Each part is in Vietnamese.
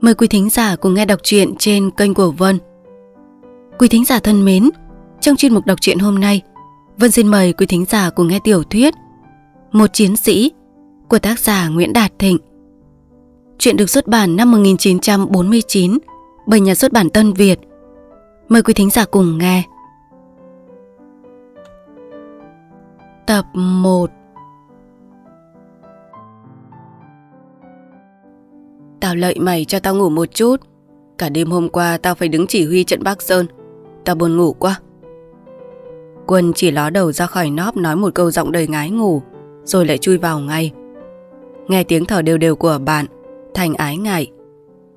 Mời quý thính giả cùng nghe đọc truyện trên kênh của Vân. Quý thính giả thân mến, trong chuyên mục đọc truyện hôm nay, Vân xin mời quý thính giả cùng nghe tiểu thuyết Một chiến sĩ của tác giả Nguyễn Đạt Thịnh. Chuyện được xuất bản năm 1949 bởi nhà xuất bản Tân Việt. Mời quý thính giả cùng nghe. Tập 1 Tao lợi mày cho tao ngủ một chút Cả đêm hôm qua tao phải đứng chỉ huy trận Bắc Sơn Tao buồn ngủ quá Quân chỉ ló đầu ra khỏi nóp nói một câu giọng đầy ngái ngủ Rồi lại chui vào ngay Nghe tiếng thở đều đều của bạn Thành ái ngại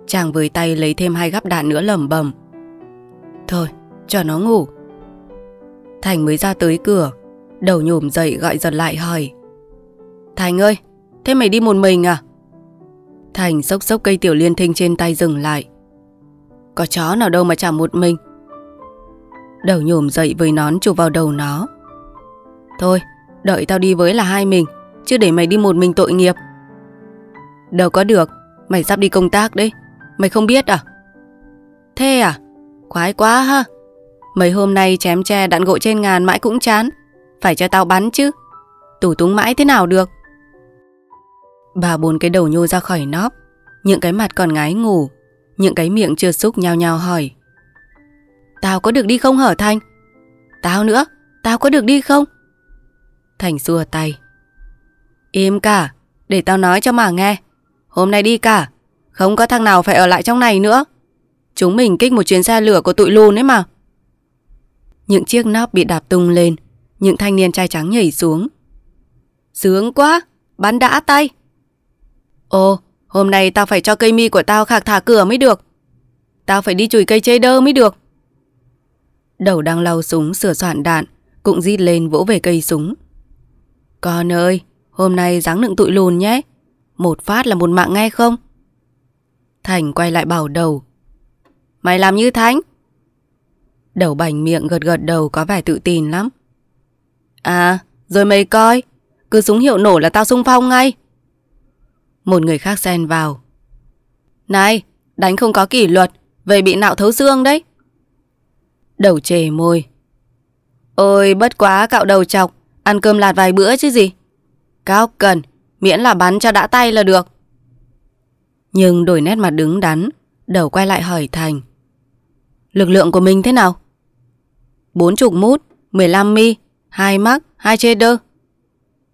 Chàng với tay lấy thêm hai gắp đạn nữa lầm bầm Thôi cho nó ngủ Thành mới ra tới cửa Đầu nhổm dậy gọi giật lại hỏi Thành ơi Thế mày đi một mình à Thành sốc sốc cây tiểu liên thinh trên tay dừng lại. Có chó nào đâu mà chả một mình. Đầu nhổm dậy với nón chụp vào đầu nó. Thôi, đợi tao đi với là hai mình, chứ để mày đi một mình tội nghiệp. Đâu có được, mày sắp đi công tác đấy, mày không biết à? Thế à? Khoái quá ha. Mấy hôm nay chém tre đạn gội trên ngàn mãi cũng chán, phải cho tao bắn chứ. Tủ túng mãi thế nào được? Ba bốn cái đầu nhô ra khỏi nóp Những cái mặt còn ngái ngủ Những cái miệng chưa xúc nhao nhao hỏi Tao có được đi không hở Thanh? Tao nữa, tao có được đi không? Thành xua tay Im cả, để tao nói cho mà nghe Hôm nay đi cả Không có thằng nào phải ở lại trong này nữa Chúng mình kích một chuyến xe lửa của tụi lùn ấy mà Những chiếc nắp bị đạp tung lên Những thanh niên trai trắng nhảy xuống Sướng quá, bắn đã tay Ồ, hôm nay tao phải cho cây mi của tao khạc thả cửa mới được. Tao phải đi chùi cây chê đơ mới được. Đầu đang lau súng sửa soạn đạn, cũng rít lên vỗ về cây súng. Con ơi, hôm nay ráng đựng tụi lùn nhé. Một phát là một mạng ngay không? Thành quay lại bảo đầu. Mày làm như Thánh. Đầu bành miệng gật gật đầu có vẻ tự tin lắm. À, rồi mày coi. Cứ súng hiệu nổ là tao sung phong ngay. Một người khác xen vào Này đánh không có kỷ luật Về bị nạo thấu xương đấy Đầu chề môi Ôi bất quá cạo đầu chọc Ăn cơm lạt vài bữa chứ gì Cao cần Miễn là bắn cho đã tay là được Nhưng đổi nét mặt đứng đắn Đầu quay lại hỏi Thành Lực lượng của mình thế nào? Bốn chục mút 15 mi hai mắc hai chê đơ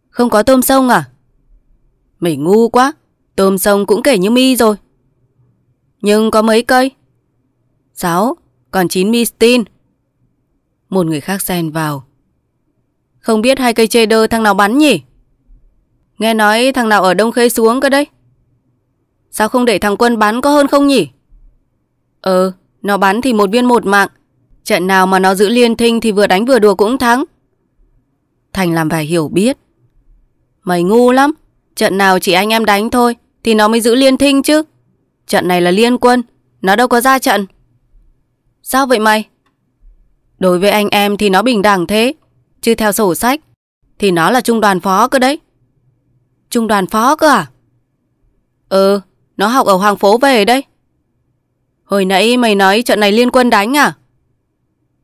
Không có tôm sông à? Mày ngu quá Tôm sông cũng kể như mi rồi. Nhưng có mấy cây? Sáu, còn chín mi tin Một người khác xen vào. Không biết hai cây chê đơ thằng nào bắn nhỉ? Nghe nói thằng nào ở Đông Khê xuống cơ đấy. Sao không để thằng quân bắn có hơn không nhỉ? Ờ, nó bắn thì một viên một mạng. Trận nào mà nó giữ liên thinh thì vừa đánh vừa đùa cũng thắng. Thành làm vẻ hiểu biết. Mày ngu lắm. Trận nào chỉ anh em đánh thôi. Thì nó mới giữ liên thinh chứ Trận này là liên quân Nó đâu có ra trận Sao vậy mày Đối với anh em thì nó bình đẳng thế Chứ theo sổ sách Thì nó là trung đoàn phó cơ đấy Trung đoàn phó cơ à Ừ Nó học ở Hoàng Phố về đấy Hồi nãy mày nói trận này liên quân đánh à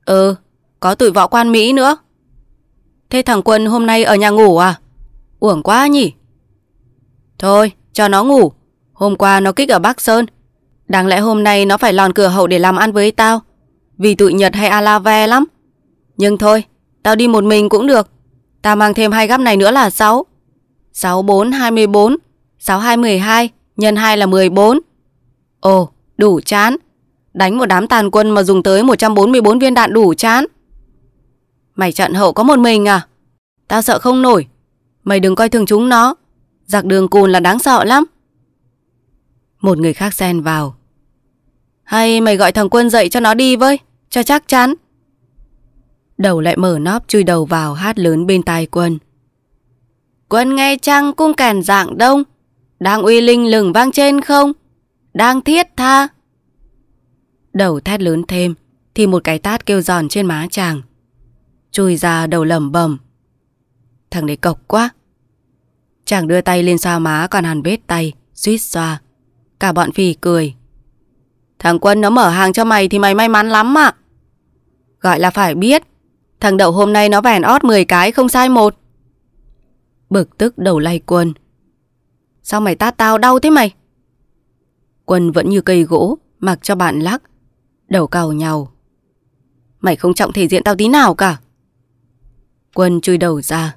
Ừ Có tuổi võ quan Mỹ nữa Thế thằng Quân hôm nay ở nhà ngủ à Uổng quá nhỉ Thôi cho nó ngủ Hôm qua nó kích ở Bắc Sơn Đáng lẽ hôm nay nó phải lòn cửa hậu để làm ăn với tao Vì tụi Nhật hay Alave lắm Nhưng thôi Tao đi một mình cũng được Tao mang thêm hai gấp này nữa là 6 6 4 24 6 2 12 Nhân 2 là 14 Ồ đủ chán Đánh một đám tàn quân mà dùng tới 144 viên đạn đủ chán Mày trận hậu có một mình à Tao sợ không nổi Mày đừng coi thường chúng nó Giặc đường cùn là đáng sợ lắm Một người khác xen vào Hay mày gọi thằng quân dậy cho nó đi với Cho chắc chắn Đầu lại mở nóp chui đầu vào hát lớn bên tai quân Quân nghe trăng cung cản dạng đông Đang uy linh lừng vang trên không Đang thiết tha Đầu thét lớn thêm Thì một cái tát kêu giòn trên má chàng Chui ra đầu lầm bầm Thằng đấy cộc quá Chàng đưa tay lên xoa má còn hàn vết tay, suýt xoa. Cả bọn phì cười. Thằng Quân nó mở hàng cho mày thì mày may mắn lắm ạ. Gọi là phải biết, thằng Đậu hôm nay nó vẻn ót 10 cái không sai một. Bực tức đầu lay Quân. Sao mày tát tao đau thế mày? Quân vẫn như cây gỗ, mặc cho bạn lắc. Đầu cào nhau. Mày không trọng thể diện tao tí nào cả. Quân chui đầu ra.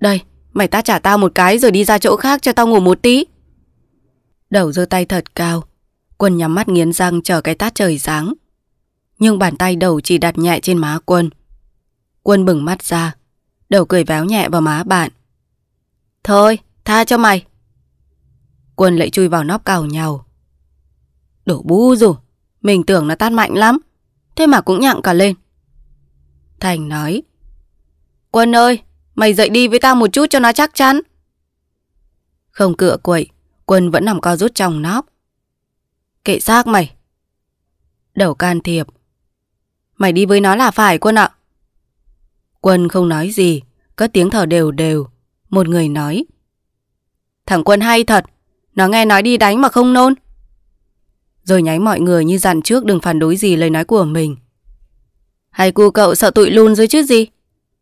Đây, Mày ta trả tao một cái rồi đi ra chỗ khác cho tao ngủ một tí. Đầu giơ tay thật cao, quân nhắm mắt nghiến răng chờ cái tát trời sáng. Nhưng bàn tay đầu chỉ đặt nhẹ trên má quân. Quân bừng mắt ra, đầu cười véo nhẹ vào má bạn. Thôi, tha cho mày. Quân lại chui vào nóc cào nhau. Đổ bú dù, mình tưởng nó tát mạnh lắm, thế mà cũng nhặng cả lên. Thành nói, Quân ơi, Mày dậy đi với tao một chút cho nó chắc chắn. Không cựa quậy, quân vẫn nằm co rút trong nóp. Kệ xác mày. Đầu can thiệp. Mày đi với nó là phải quân ạ. Quân không nói gì, có tiếng thở đều đều. Một người nói. Thằng quân hay thật, nó nghe nói đi đánh mà không nôn. Rồi nháy mọi người như dặn trước đừng phản đối gì lời nói của mình. Hay cu cậu sợ tụi luôn rồi chứ gì?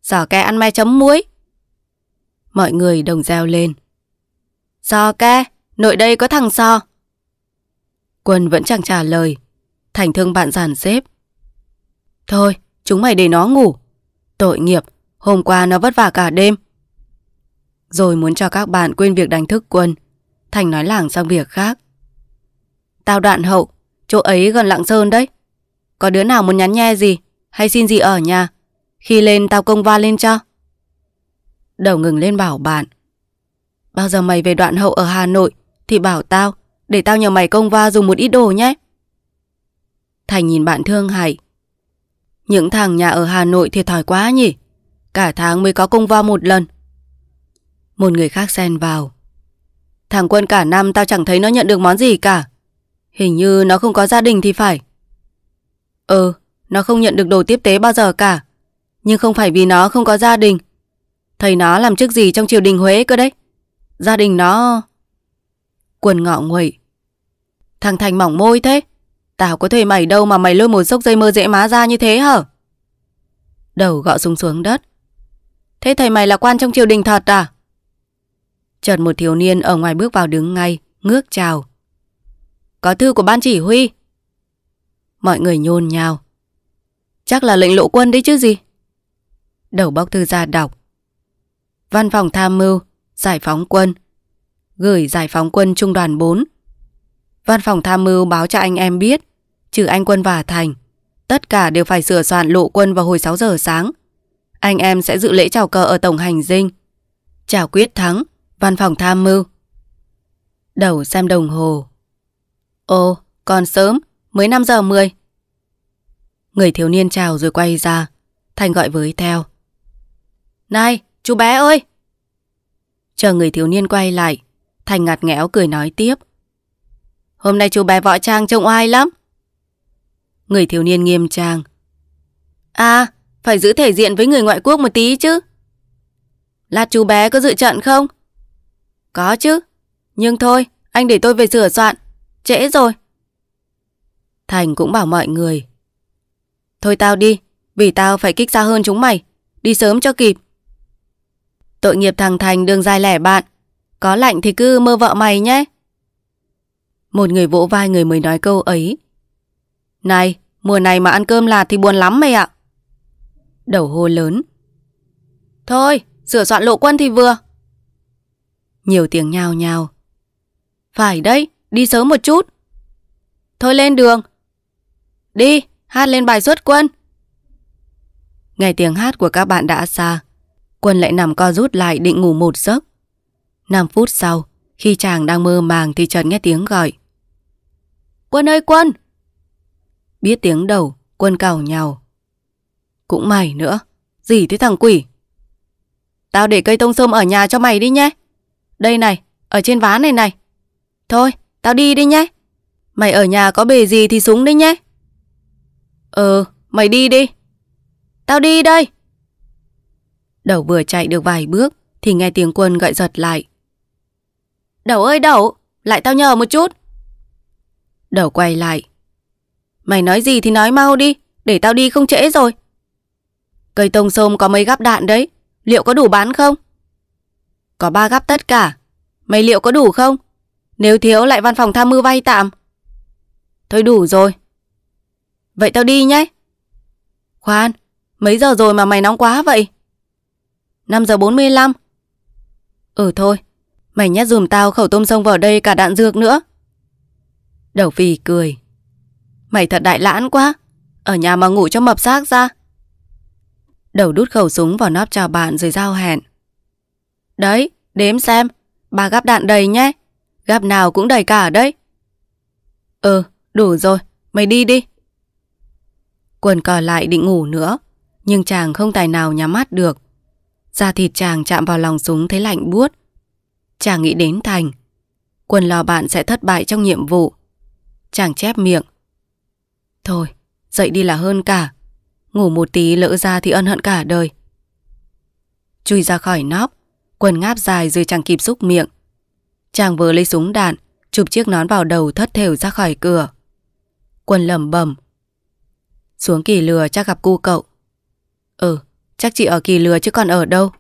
Giò ke ăn me chấm muối. Mọi người đồng reo lên. Giò ke, nội đây có thằng so. Quân vẫn chẳng trả lời. Thành thương bạn giàn xếp. Thôi, chúng mày để nó ngủ. Tội nghiệp, hôm qua nó vất vả cả đêm. Rồi muốn cho các bạn quên việc đánh thức quân. Thành nói lảng sang việc khác. Tao đoạn hậu, chỗ ấy gần Lạng Sơn đấy. Có đứa nào muốn nhắn nhe gì hay xin gì ở nhà khi lên tao công va lên cho Đầu ngừng lên bảo bạn Bao giờ mày về đoạn hậu ở Hà Nội Thì bảo tao Để tao nhờ mày công va dùng một ít đồ nhé Thành nhìn bạn thương hại Những thằng nhà ở Hà Nội thì thòi quá nhỉ Cả tháng mới có công va một lần Một người khác xen vào Thằng quân cả năm tao chẳng thấy nó nhận được món gì cả Hình như nó không có gia đình thì phải Ừ, nó không nhận được đồ tiếp tế bao giờ cả nhưng không phải vì nó không có gia đình Thầy nó làm chức gì trong triều đình Huế cơ đấy Gia đình nó Quần ngọ nguậy Thằng Thành mỏng môi thế Tao có thuê mày đâu mà mày lôi một sốc dây mơ dễ má ra như thế hả Đầu gọ xuống xuống đất Thế thầy mày là quan trong triều đình thật à Chợt một thiếu niên ở ngoài bước vào đứng ngay Ngước chào Có thư của ban chỉ huy Mọi người nhôn nhào Chắc là lệnh lộ quân đấy chứ gì đầu bóc thư ra đọc. Văn phòng tham mưu, giải phóng quân. Gửi giải phóng quân trung đoàn 4. Văn phòng tham mưu báo cho anh em biết, trừ anh quân và thành, tất cả đều phải sửa soạn lộ quân vào hồi 6 giờ sáng. Anh em sẽ dự lễ chào cờ ở tổng hành dinh. Chào quyết thắng, văn phòng tham mưu. Đầu xem đồng hồ. Ồ, còn sớm, mới 5 giờ 10. Người thiếu niên chào rồi quay ra. Thành gọi với theo. Này, chú bé ơi! Chờ người thiếu niên quay lại, Thành ngặt nghẽo cười nói tiếp. Hôm nay chú bé võ trang trông oai lắm. Người thiếu niên nghiêm trang. À, phải giữ thể diện với người ngoại quốc một tí chứ. Lát chú bé có dự trận không? Có chứ. Nhưng thôi, anh để tôi về sửa soạn. Trễ rồi. Thành cũng bảo mọi người. Thôi tao đi, vì tao phải kích xa hơn chúng mày. Đi sớm cho kịp. Tội nghiệp thằng Thành đường dài lẻ bạn. Có lạnh thì cứ mơ vợ mày nhé. Một người vỗ vai người mới nói câu ấy. Này, mùa này mà ăn cơm lạt thì buồn lắm mày ạ. Đầu hô lớn. Thôi, sửa soạn lộ quân thì vừa. Nhiều tiếng nhào nhào. Phải đấy, đi sớm một chút. Thôi lên đường. Đi, hát lên bài xuất quân. Ngày tiếng hát của các bạn đã xa, Quân lại nằm co rút lại định ngủ một giấc 5 phút sau Khi chàng đang mơ màng thì chợt nghe tiếng gọi Quân ơi Quân Biết tiếng đầu Quân cào nhào Cũng mày nữa Gì thế thằng quỷ Tao để cây tông sâm ở nhà cho mày đi nhé Đây này Ở trên ván này này Thôi tao đi đi nhé Mày ở nhà có bề gì thì súng đi nhé Ừ, mày đi đi Tao đi đây Đầu vừa chạy được vài bước thì nghe tiếng quân gọi giật lại. Đầu ơi đầu, lại tao nhờ một chút. Đậu quay lại. Mày nói gì thì nói mau đi, để tao đi không trễ rồi. Cây tông sôm có mấy gắp đạn đấy, liệu có đủ bán không? Có ba gắp tất cả, mày liệu có đủ không? Nếu thiếu lại văn phòng tham mưu vay tạm. Thôi đủ rồi. Vậy tao đi nhé. Khoan, mấy giờ rồi mà mày nóng quá vậy? 5 giờ 45. Ừ thôi, mày nhét dùm tao khẩu tôm sông vào đây cả đạn dược nữa. Đầu phi cười. Mày thật đại lãn quá, ở nhà mà ngủ cho mập xác ra. Đầu đút khẩu súng vào nắp chào bạn rồi giao hẹn. Đấy, đếm xem, bà gắp đạn đầy nhé, gắp nào cũng đầy cả đấy. Ừ, đủ rồi, mày đi đi. Quần cò lại định ngủ nữa, nhưng chàng không tài nào nhắm mắt được. Da thịt chàng chạm vào lòng súng thấy lạnh buốt. Chàng nghĩ đến Thành. Quân lo bạn sẽ thất bại trong nhiệm vụ. Chàng chép miệng. Thôi, dậy đi là hơn cả. Ngủ một tí lỡ ra thì ân hận cả đời. Chui ra khỏi nóc, quần ngáp dài rồi chàng kịp xúc miệng. Chàng vừa lấy súng đạn, chụp chiếc nón vào đầu thất thểu ra khỏi cửa. quần lầm bầm. Xuống kỳ lừa chắc gặp cu cậu. Ừ, Chắc chị ở kỳ lừa chứ còn ở đâu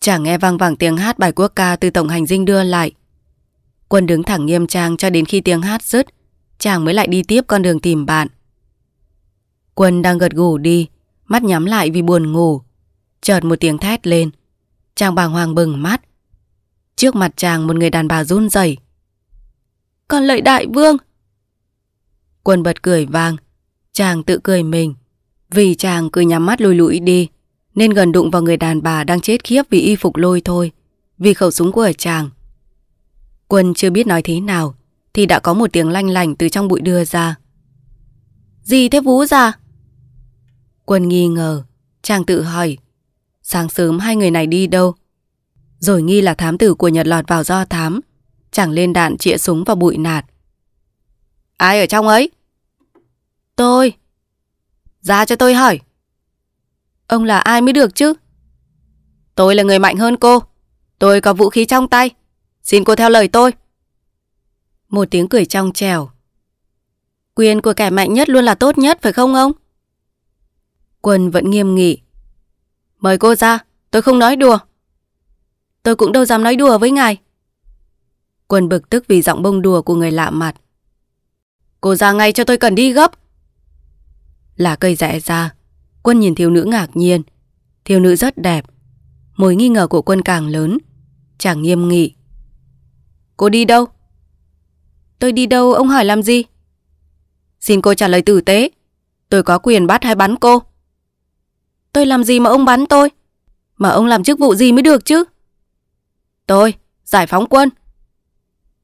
Chả nghe vang vẳng tiếng hát bài quốc ca Từ tổng hành dinh đưa lại Quân đứng thẳng nghiêm trang cho đến khi tiếng hát dứt Chàng mới lại đi tiếp con đường tìm bạn Quân đang gật gù đi Mắt nhắm lại vì buồn ngủ Chợt một tiếng thét lên Chàng bàng hoàng bừng mắt Trước mặt chàng một người đàn bà run rẩy Con lợi đại vương Quân bật cười vang Chàng tự cười mình vì chàng cứ nhắm mắt lùi lũi đi Nên gần đụng vào người đàn bà đang chết khiếp vì y phục lôi thôi Vì khẩu súng của chàng Quân chưa biết nói thế nào Thì đã có một tiếng lanh lành từ trong bụi đưa ra Gì thế Vũ ra Quân nghi ngờ Chàng tự hỏi Sáng sớm hai người này đi đâu Rồi nghi là thám tử của Nhật lọt vào do thám Chàng lên đạn chĩa súng vào bụi nạt Ai ở trong ấy? Tôi ra cho tôi hỏi. Ông là ai mới được chứ? Tôi là người mạnh hơn cô. Tôi có vũ khí trong tay. Xin cô theo lời tôi. Một tiếng cười trong trèo. Quyền của kẻ mạnh nhất luôn là tốt nhất phải không ông? Quân vẫn nghiêm nghị. Mời cô ra, tôi không nói đùa. Tôi cũng đâu dám nói đùa với ngài. Quân bực tức vì giọng bông đùa của người lạ mặt. Cô ra ngay cho tôi cần đi gấp là cây rẽ ra. Quân nhìn thiếu nữ ngạc nhiên. Thiếu nữ rất đẹp. Mối nghi ngờ của quân càng lớn. Chàng nghiêm nghị. Cô đi đâu? Tôi đi đâu ông hỏi làm gì? Xin cô trả lời tử tế. Tôi có quyền bắt hay bắn cô? Tôi làm gì mà ông bắn tôi? Mà ông làm chức vụ gì mới được chứ? Tôi, giải phóng quân.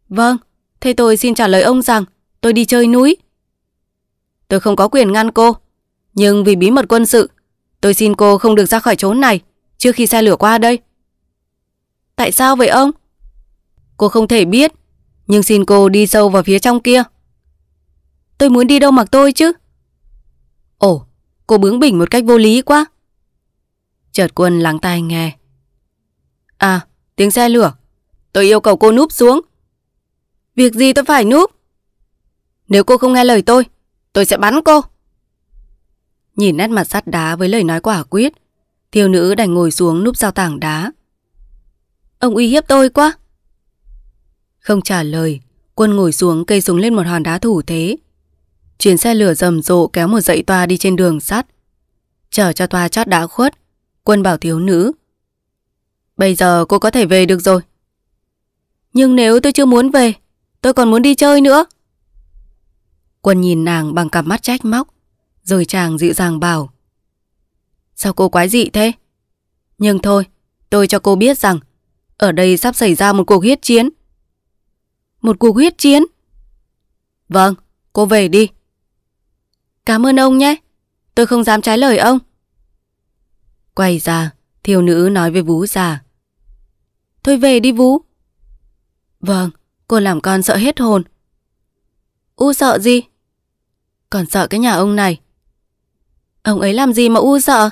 Vâng, thế tôi xin trả lời ông rằng tôi đi chơi núi. Tôi không có quyền ngăn cô Nhưng vì bí mật quân sự Tôi xin cô không được ra khỏi chỗ này Trước khi xe lửa qua đây Tại sao vậy ông? Cô không thể biết Nhưng xin cô đi sâu vào phía trong kia Tôi muốn đi đâu mặc tôi chứ Ồ Cô bướng bỉnh một cách vô lý quá Chợt quân lắng tai nghe À tiếng xe lửa Tôi yêu cầu cô núp xuống Việc gì tôi phải núp Nếu cô không nghe lời tôi Tôi sẽ bắn cô. Nhìn nét mặt sắt đá với lời nói quả quyết, thiêu nữ đành ngồi xuống núp sau tảng đá. Ông uy hiếp tôi quá. Không trả lời, quân ngồi xuống cây súng lên một hòn đá thủ thế. Chuyến xe lửa rầm rộ kéo một dãy toa đi trên đường sắt. Chở cho toa chót đã khuất, quân bảo thiếu nữ. Bây giờ cô có thể về được rồi. Nhưng nếu tôi chưa muốn về, tôi còn muốn đi chơi nữa. Quân nhìn nàng bằng cặp mắt trách móc, rồi chàng dịu dàng bảo. Sao cô quái dị thế? Nhưng thôi, tôi cho cô biết rằng ở đây sắp xảy ra một cuộc huyết chiến. Một cuộc huyết chiến? Vâng, cô về đi. Cảm ơn ông nhé, tôi không dám trái lời ông. Quay ra, thiếu nữ nói với vũ già. Thôi về đi vũ. Vâng, cô làm con sợ hết hồn. U sợ gì? Còn sợ cái nhà ông này Ông ấy làm gì mà u sợ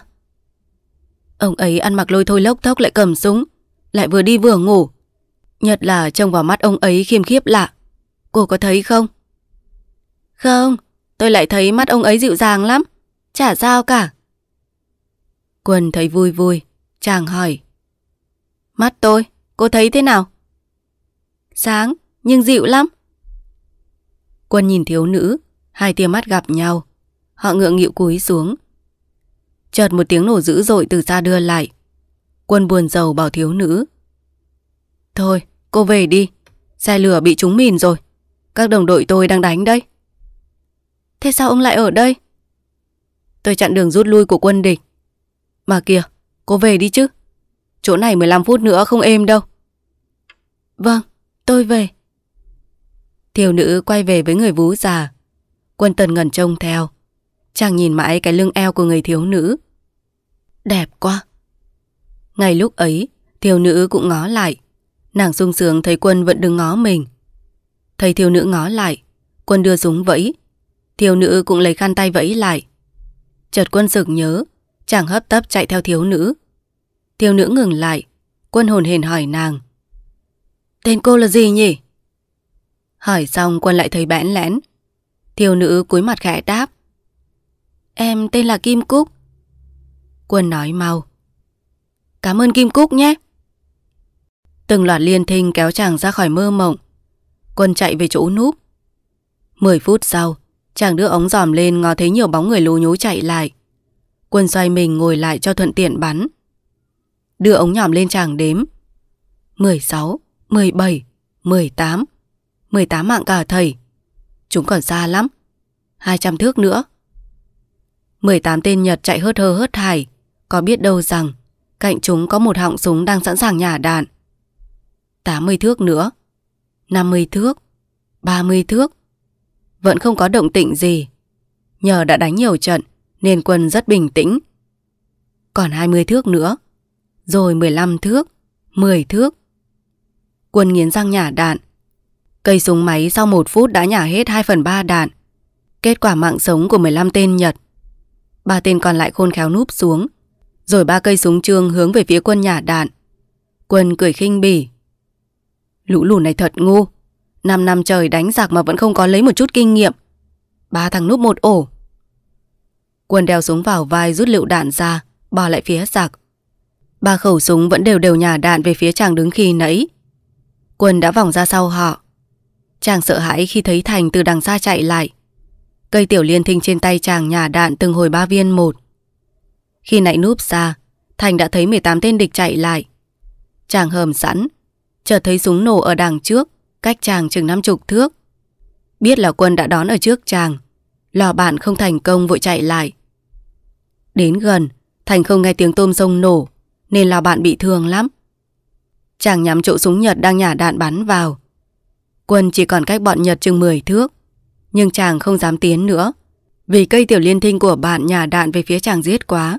Ông ấy ăn mặc lôi thôi lốc thốc lại cầm súng Lại vừa đi vừa ngủ Nhất là trông vào mắt ông ấy khiêm khiếp lạ Cô có thấy không Không Tôi lại thấy mắt ông ấy dịu dàng lắm Chả sao cả Quân thấy vui vui Chàng hỏi Mắt tôi, cô thấy thế nào? Sáng, nhưng dịu lắm Quân nhìn thiếu nữ Hai tia mắt gặp nhau. Họ ngượng nghịu cúi xuống. Chợt một tiếng nổ dữ dội từ xa đưa lại. Quân buồn giàu bảo thiếu nữ. Thôi, cô về đi. Xe lửa bị trúng mìn rồi. Các đồng đội tôi đang đánh đây. Thế sao ông lại ở đây? Tôi chặn đường rút lui của quân địch. Mà kìa, cô về đi chứ. Chỗ này 15 phút nữa không êm đâu. Vâng, tôi về. Thiếu nữ quay về với người vú già. Quân tần ngẩn trông theo. Chàng nhìn mãi cái lưng eo của người thiếu nữ. Đẹp quá. Ngay lúc ấy, thiếu nữ cũng ngó lại. Nàng sung sướng thấy quân vẫn đứng ngó mình. Thấy thiếu nữ ngó lại, quân đưa súng vẫy. Thiếu nữ cũng lấy khăn tay vẫy lại. Chợt quân sực nhớ, chàng hấp tấp chạy theo thiếu nữ. Thiếu nữ ngừng lại, quân hồn hển hỏi nàng. Tên cô là gì nhỉ? Hỏi xong quân lại thấy bẽn lẽn, Thiều nữ cúi mặt khẽ đáp. Em tên là Kim Cúc. Quân nói mau. Cảm ơn Kim Cúc nhé. Từng loạt liên thinh kéo chàng ra khỏi mơ mộng. Quân chạy về chỗ núp. Mười phút sau, chàng đưa ống dòm lên ngó thấy nhiều bóng người lú nhú chạy lại. Quân xoay mình ngồi lại cho thuận tiện bắn. Đưa ống nhòm lên chàng đếm. 16, 17, 18. 18 mạng cả thầy. Chúng còn xa lắm 200 thước nữa 18 tên Nhật chạy hớt hơ hớt hải Có biết đâu rằng Cạnh chúng có một họng súng đang sẵn sàng nhả đạn 80 thước nữa 50 thước 30 thước Vẫn không có động tĩnh gì Nhờ đã đánh nhiều trận Nên quân rất bình tĩnh Còn 20 thước nữa Rồi 15 thước 10 thước Quân nghiến răng nhả đạn Cây súng máy sau một phút đã nhả hết 2 phần 3 đạn. Kết quả mạng sống của 15 tên Nhật. Ba tên còn lại khôn khéo núp xuống. Rồi ba cây súng trường hướng về phía quân nhả đạn. Quân cười khinh bỉ. Lũ lũ này thật ngu. 5 năm trời đánh giặc mà vẫn không có lấy một chút kinh nghiệm. Ba thằng núp một ổ. Quân đeo súng vào vai rút lựu đạn ra, bỏ lại phía giặc. Ba khẩu súng vẫn đều đều nhả đạn về phía chàng đứng khi nãy. Quân đã vòng ra sau họ. Chàng sợ hãi khi thấy Thành từ đằng xa chạy lại. Cây tiểu liên thinh trên tay chàng nhả đạn từng hồi ba viên một. Khi nãy núp ra, Thành đã thấy 18 tên địch chạy lại. Chàng hờm sẵn, chợt thấy súng nổ ở đằng trước, cách chàng chừng năm chục thước. Biết là quân đã đón ở trước chàng, lò bạn không thành công vội chạy lại. Đến gần, Thành không nghe tiếng tôm sông nổ, nên lò bạn bị thương lắm. Chàng nhắm chỗ súng Nhật đang nhả đạn bắn vào, Quân chỉ còn cách bọn Nhật chừng 10 thước Nhưng chàng không dám tiến nữa Vì cây tiểu liên thinh của bạn nhà đạn về phía chàng giết quá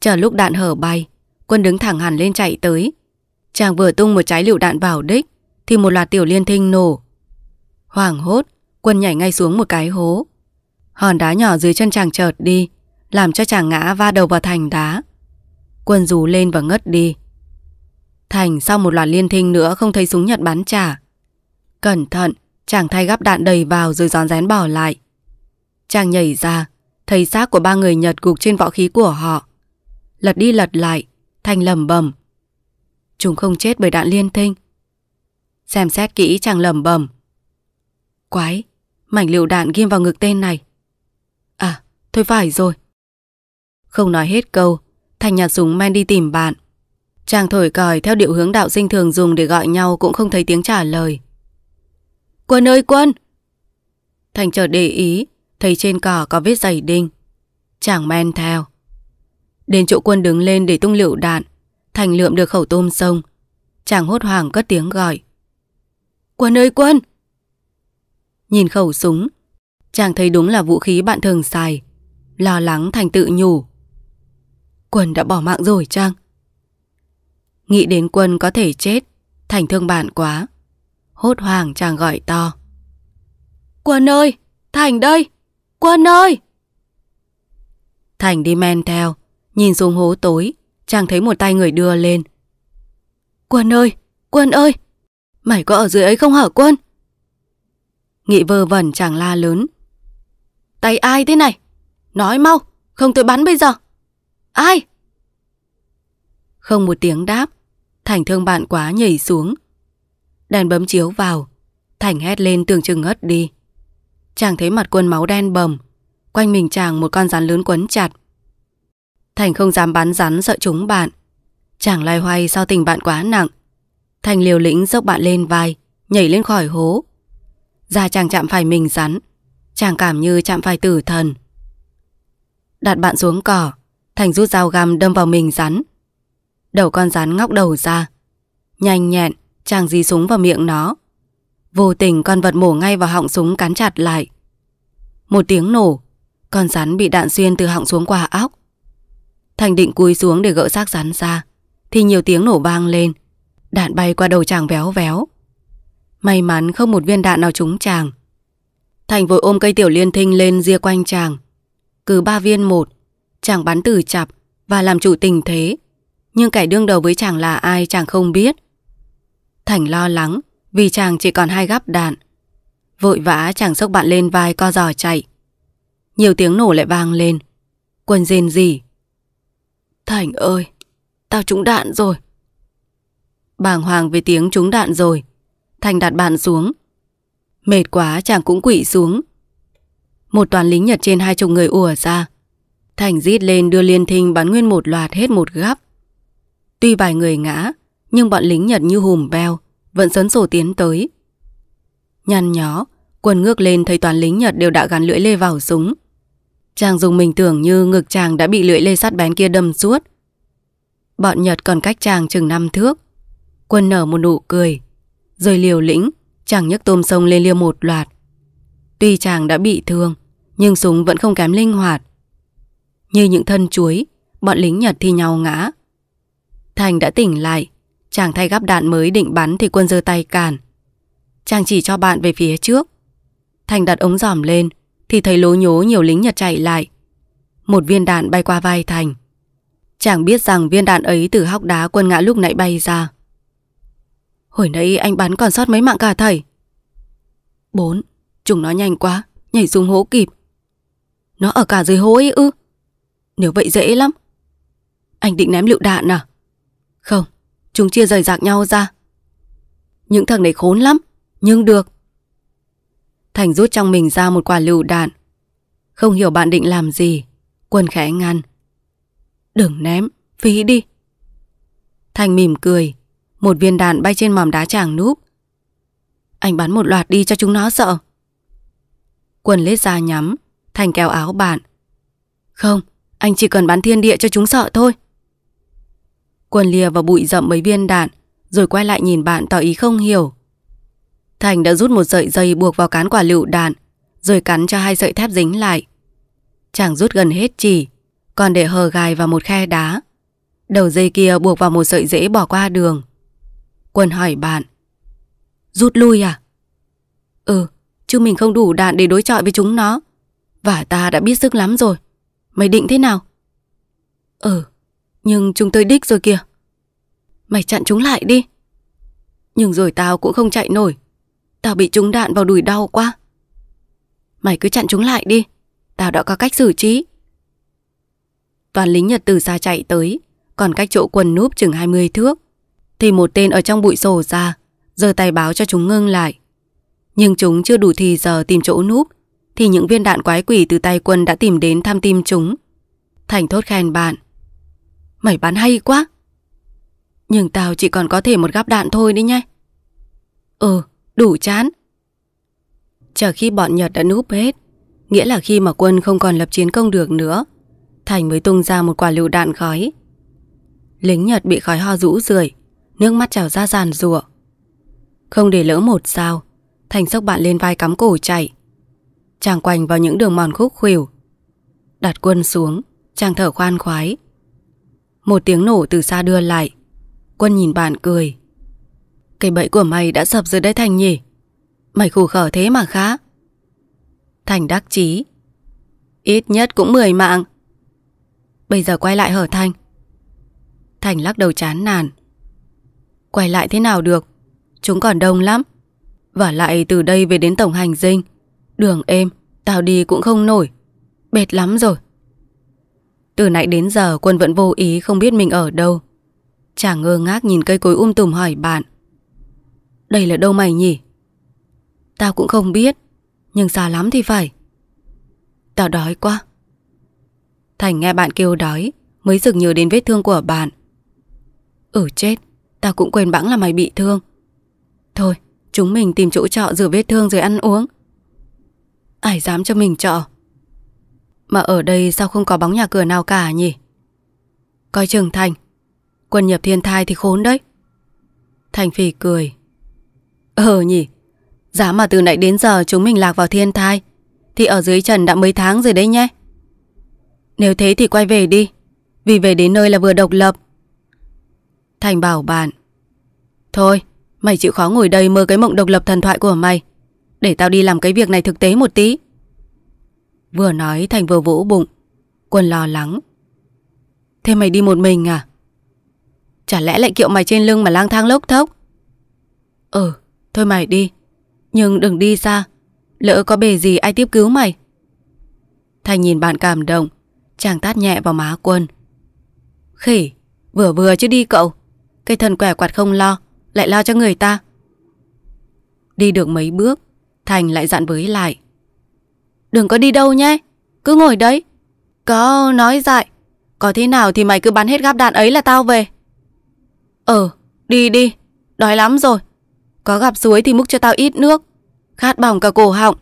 Chờ lúc đạn hở bay Quân đứng thẳng hẳn lên chạy tới Chàng vừa tung một trái lựu đạn vào đích Thì một loạt tiểu liên thinh nổ Hoảng hốt Quân nhảy ngay xuống một cái hố Hòn đá nhỏ dưới chân chàng chợt đi Làm cho chàng ngã va đầu vào thành đá Quân rú lên và ngất đi Thành sau một loạt liên thinh nữa không thấy súng Nhật bắn trả Cẩn thận, chàng thay gắp đạn đầy vào rồi gión rén bỏ lại. Chàng nhảy ra, thấy xác của ba người Nhật gục trên võ khí của họ. Lật đi lật lại, Thanh lầm bầm. Chúng không chết bởi đạn liên tinh. Xem xét kỹ chàng lầm bầm. Quái, mảnh liệu đạn ghim vào ngực tên này. À, thôi phải rồi. Không nói hết câu, Thành nhặt súng men đi tìm bạn. Chàng thổi còi theo điệu hướng đạo sinh thường dùng để gọi nhau cũng không thấy tiếng trả lời. Quân ơi quân! Thành chợt để ý, thấy trên cỏ có vết giày đinh. Chàng men theo. Đến chỗ quân đứng lên để tung lựu đạn. Thành lượm được khẩu tôm sông. Chàng hốt hoảng cất tiếng gọi. Quân ơi quân! Nhìn khẩu súng, chàng thấy đúng là vũ khí bạn thường xài. Lo lắng Thành tự nhủ. Quân đã bỏ mạng rồi chăng? Nghĩ đến Quân có thể chết, Thành thương bạn quá. Hốt hoảng chàng gọi to. Quân ơi! Thành đây! Quân ơi! Thành đi men theo, nhìn xuống hố tối, chàng thấy một tay người đưa lên. Quân ơi! Quân ơi! Mày có ở dưới ấy không hả quân? Nghị vơ vẩn chàng la lớn. Tay ai thế này? Nói mau, không tôi bắn bây giờ. Ai? Không một tiếng đáp, Thành thương bạn quá nhảy xuống, Đèn bấm chiếu vào Thành hét lên tưởng chừng ngất đi Chàng thấy mặt quân máu đen bầm Quanh mình chàng một con rắn lớn quấn chặt Thành không dám bắn rắn sợ chúng bạn Chàng loay hoay sau tình bạn quá nặng Thành liều lĩnh dốc bạn lên vai Nhảy lên khỏi hố Da chàng chạm phải mình rắn Chàng cảm như chạm phải tử thần Đặt bạn xuống cỏ Thành rút dao găm đâm vào mình rắn Đầu con rắn ngóc đầu ra Nhanh nhẹn Chàng dí súng vào miệng nó. Vô tình con vật mổ ngay vào họng súng cắn chặt lại. Một tiếng nổ, con rắn bị đạn xuyên từ họng xuống qua óc. Thành định cúi xuống để gỡ xác rắn ra, thì nhiều tiếng nổ vang lên. Đạn bay qua đầu chàng véo véo. May mắn không một viên đạn nào trúng chàng. Thành vội ôm cây tiểu liên thinh lên ria quanh chàng. Cứ ba viên một, chàng bắn từ chặp và làm chủ tình thế. Nhưng kẻ đương đầu với chàng là ai chàng không biết. Thành lo lắng vì chàng chỉ còn hai gắp đạn. Vội vã chàng xốc bạn lên vai co giò chạy. Nhiều tiếng nổ lại vang lên. Quân rên gì? Thành ơi, tao trúng đạn rồi. Bàng hoàng về tiếng trúng đạn rồi. Thành đặt bạn xuống. Mệt quá chàng cũng quỵ xuống. Một toàn lính Nhật trên hai chục người ùa ra. Thành rít lên đưa liên thinh bắn nguyên một loạt hết một gắp. Tuy vài người ngã, nhưng bọn lính Nhật như hùm beo, vẫn sấn sổ tiến tới. Nhăn nhó, quân ngước lên thấy toàn lính Nhật đều đã gắn lưỡi lê vào súng. Chàng dùng mình tưởng như ngực chàng đã bị lưỡi lê sắt bén kia đâm suốt. Bọn Nhật còn cách chàng chừng năm thước. Quân nở một nụ cười, rồi liều lĩnh, chàng nhấc tôm sông lên liêu một loạt. Tuy chàng đã bị thương, nhưng súng vẫn không kém linh hoạt. Như những thân chuối, bọn lính Nhật thi nhau ngã. Thành đã tỉnh lại, Chàng thay gắp đạn mới định bắn thì quân giơ tay cản. Chàng chỉ cho bạn về phía trước. Thành đặt ống giỏm lên thì thấy lố nhố nhiều lính Nhật chạy lại. Một viên đạn bay qua vai Thành. Chàng biết rằng viên đạn ấy từ hóc đá quân ngã lúc nãy bay ra. Hồi nãy anh bắn còn sót mấy mạng cả thầy. Bốn, chúng nó nhanh quá, nhảy xuống hố kịp. Nó ở cả dưới hố ấy ư? Nếu vậy dễ lắm. Anh định ném lựu đạn à? Không, Chúng chia rời rạc nhau ra Những thằng này khốn lắm Nhưng được Thành rút trong mình ra một quả lựu đạn Không hiểu bạn định làm gì Quân khẽ ngăn Đừng ném, phí đi Thành mỉm cười Một viên đạn bay trên mỏm đá chàng núp Anh bắn một loạt đi cho chúng nó sợ Quân lết ra nhắm Thành kéo áo bạn Không, anh chỉ cần bắn thiên địa cho chúng sợ thôi Quần lìa vào bụi rậm mấy viên đạn Rồi quay lại nhìn bạn tỏ ý không hiểu Thành đã rút một sợi dây buộc vào cán quả lựu đạn Rồi cắn cho hai sợi thép dính lại Chàng rút gần hết chỉ Còn để hờ gài vào một khe đá Đầu dây kia buộc vào một sợi rễ bỏ qua đường Quân hỏi bạn Rút lui à? Ừ, chứ mình không đủ đạn để đối chọi với chúng nó Và ta đã biết sức lắm rồi Mày định thế nào? Ừ nhưng chúng tới đích rồi kìa. Mày chặn chúng lại đi. Nhưng rồi tao cũng không chạy nổi. Tao bị trúng đạn vào đùi đau quá. Mày cứ chặn chúng lại đi. Tao đã có cách xử trí. Toàn lính Nhật từ xa chạy tới, còn cách chỗ quần núp chừng 20 thước. Thì một tên ở trong bụi sổ ra, giơ tay báo cho chúng ngưng lại. Nhưng chúng chưa đủ thì giờ tìm chỗ núp, thì những viên đạn quái quỷ từ tay quân đã tìm đến thăm tim chúng. Thành thốt khen bạn. Mày bán hay quá Nhưng tao chỉ còn có thể một gắp đạn thôi đấy nhé Ừ đủ chán Chờ khi bọn Nhật đã núp hết Nghĩa là khi mà quân không còn lập chiến công được nữa Thành mới tung ra một quả lựu đạn khói Lính Nhật bị khói ho rũ rượi Nước mắt trào ra giàn rủa Không để lỡ một sao Thành sốc bạn lên vai cắm cổ chạy Chàng quành vào những đường mòn khúc khuỷu Đặt quân xuống Chàng thở khoan khoái một tiếng nổ từ xa đưa lại. Quân nhìn bạn cười. cây bẫy của mày đã sập dưới đây Thành nhỉ? Mày khổ khở thế mà khá. Thành đắc chí. Ít nhất cũng 10 mạng. Bây giờ quay lại hở Thành. Thành lắc đầu chán nản. Quay lại thế nào được? Chúng còn đông lắm. Và lại từ đây về đến tổng hành dinh. Đường êm, tao đi cũng không nổi. Bệt lắm rồi. Từ nãy đến giờ quân vẫn vô ý không biết mình ở đâu Chàng ngơ ngác nhìn cây cối um tùm hỏi bạn Đây là đâu mày nhỉ? Tao cũng không biết Nhưng xa lắm thì phải Tao đói quá Thành nghe bạn kêu đói Mới sực nhớ đến vết thương của bạn Ừ chết Tao cũng quên bẵng là mày bị thương Thôi chúng mình tìm chỗ trọ rửa vết thương rồi ăn uống Ai dám cho mình trọ mà ở đây sao không có bóng nhà cửa nào cả nhỉ? Coi chừng Thành, quân nhập thiên thai thì khốn đấy. Thành Phi cười. Ờ nhỉ, giá mà từ nãy đến giờ chúng mình lạc vào thiên thai, thì ở dưới trần đã mấy tháng rồi đấy nhé. Nếu thế thì quay về đi, vì về đến nơi là vừa độc lập. Thành bảo bạn. Thôi, mày chịu khó ngồi đây mơ cái mộng độc lập thần thoại của mày. Để tao đi làm cái việc này thực tế một tí. Vừa nói Thành vừa vỗ bụng Quân lo lắng Thế mày đi một mình à Chả lẽ lại kiệu mày trên lưng mà lang thang lốc thốc Ừ Thôi mày đi Nhưng đừng đi xa Lỡ có bề gì ai tiếp cứu mày Thành nhìn bạn cảm động Chàng tát nhẹ vào má quân Khỉ Vừa vừa chứ đi cậu cây thần quẻ quạt không lo Lại lo cho người ta Đi được mấy bước Thành lại dặn với lại Đừng có đi đâu nhé Cứ ngồi đấy Có nói dại Có thế nào thì mày cứ bắn hết gáp đạn ấy là tao về Ờ đi đi Đói lắm rồi Có gặp suối thì múc cho tao ít nước Khát bỏng cả cổ họng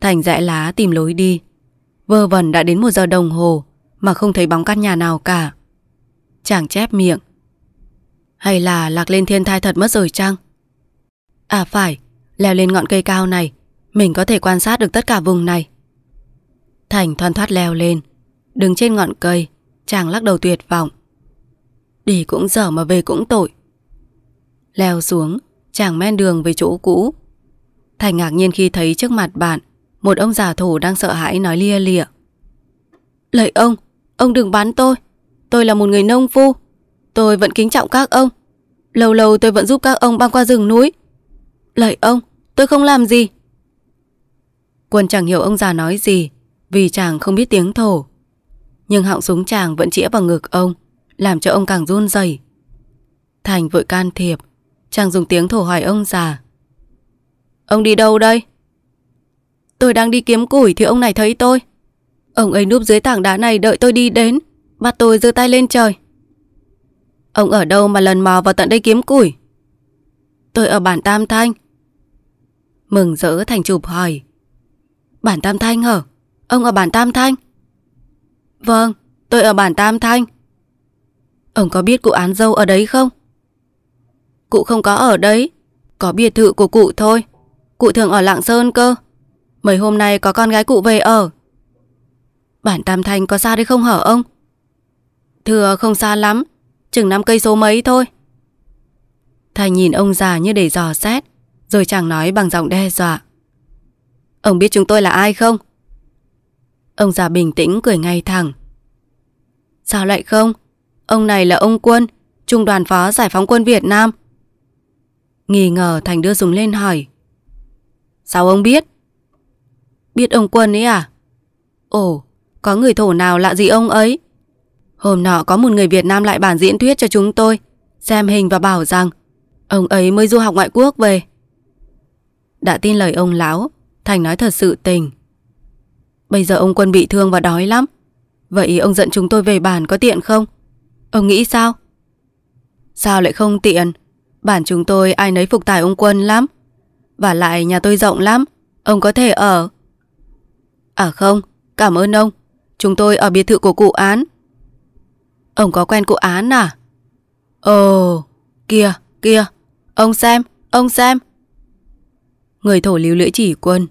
Thành dại lá tìm lối đi Vơ vẩn đã đến một giờ đồng hồ Mà không thấy bóng căn nhà nào cả Chàng chép miệng Hay là lạc lên thiên thai thật mất rồi chăng À phải Leo lên ngọn cây cao này mình có thể quan sát được tất cả vùng này Thành thoăn thoát leo lên Đứng trên ngọn cây Chàng lắc đầu tuyệt vọng Đi cũng dở mà về cũng tội Leo xuống Chàng men đường về chỗ cũ Thành ngạc nhiên khi thấy trước mặt bạn Một ông già thủ đang sợ hãi nói lia lịa Lạy ông Ông đừng bán tôi Tôi là một người nông phu Tôi vẫn kính trọng các ông Lâu lâu tôi vẫn giúp các ông băng qua rừng núi Lạy ông Tôi không làm gì Quân chẳng hiểu ông già nói gì Vì chàng không biết tiếng thổ Nhưng họng súng chàng vẫn chĩa vào ngực ông Làm cho ông càng run rẩy. Thành vội can thiệp Chàng dùng tiếng thổ hỏi ông già Ông đi đâu đây? Tôi đang đi kiếm củi thì ông này thấy tôi Ông ấy núp dưới tảng đá này đợi tôi đi đến Bắt tôi giơ tay lên trời Ông ở đâu mà lần mò vào tận đây kiếm củi Tôi ở bản Tam Thanh Mừng rỡ Thành chụp hỏi Bản Tam Thanh hả? Ông ở bản Tam Thanh? Vâng, tôi ở bản Tam Thanh. Ông có biết cụ án dâu ở đấy không? Cụ không có ở đấy, có biệt thự của cụ thôi. Cụ thường ở Lạng Sơn cơ. Mấy hôm nay có con gái cụ về ở. Bản Tam Thanh có xa đấy không hở ông? Thưa không xa lắm, chừng 5 cây số mấy thôi. Thành nhìn ông già như để dò xét, rồi chàng nói bằng giọng đe dọa. Ông biết chúng tôi là ai không? Ông già bình tĩnh cười ngay thẳng. Sao lại không? Ông này là ông quân, trung đoàn phó giải phóng quân Việt Nam. Nghi ngờ Thành đưa Dũng lên hỏi. Sao ông biết? Biết ông quân ấy à? Ồ, có người thổ nào lạ gì ông ấy? Hôm nọ có một người Việt Nam lại bản diễn thuyết cho chúng tôi, xem hình và bảo rằng ông ấy mới du học ngoại quốc về. Đã tin lời ông lão. Thành nói thật sự tình Bây giờ ông quân bị thương và đói lắm Vậy ông dẫn chúng tôi về bản có tiện không? Ông nghĩ sao? Sao lại không tiện? Bản chúng tôi ai nấy phục tài ông quân lắm Và lại nhà tôi rộng lắm Ông có thể ở À không, cảm ơn ông Chúng tôi ở biệt thự của cụ án Ông có quen cụ án à? Ồ, kìa, kìa Ông xem, ông xem Người thổ lưu lưỡi chỉ quân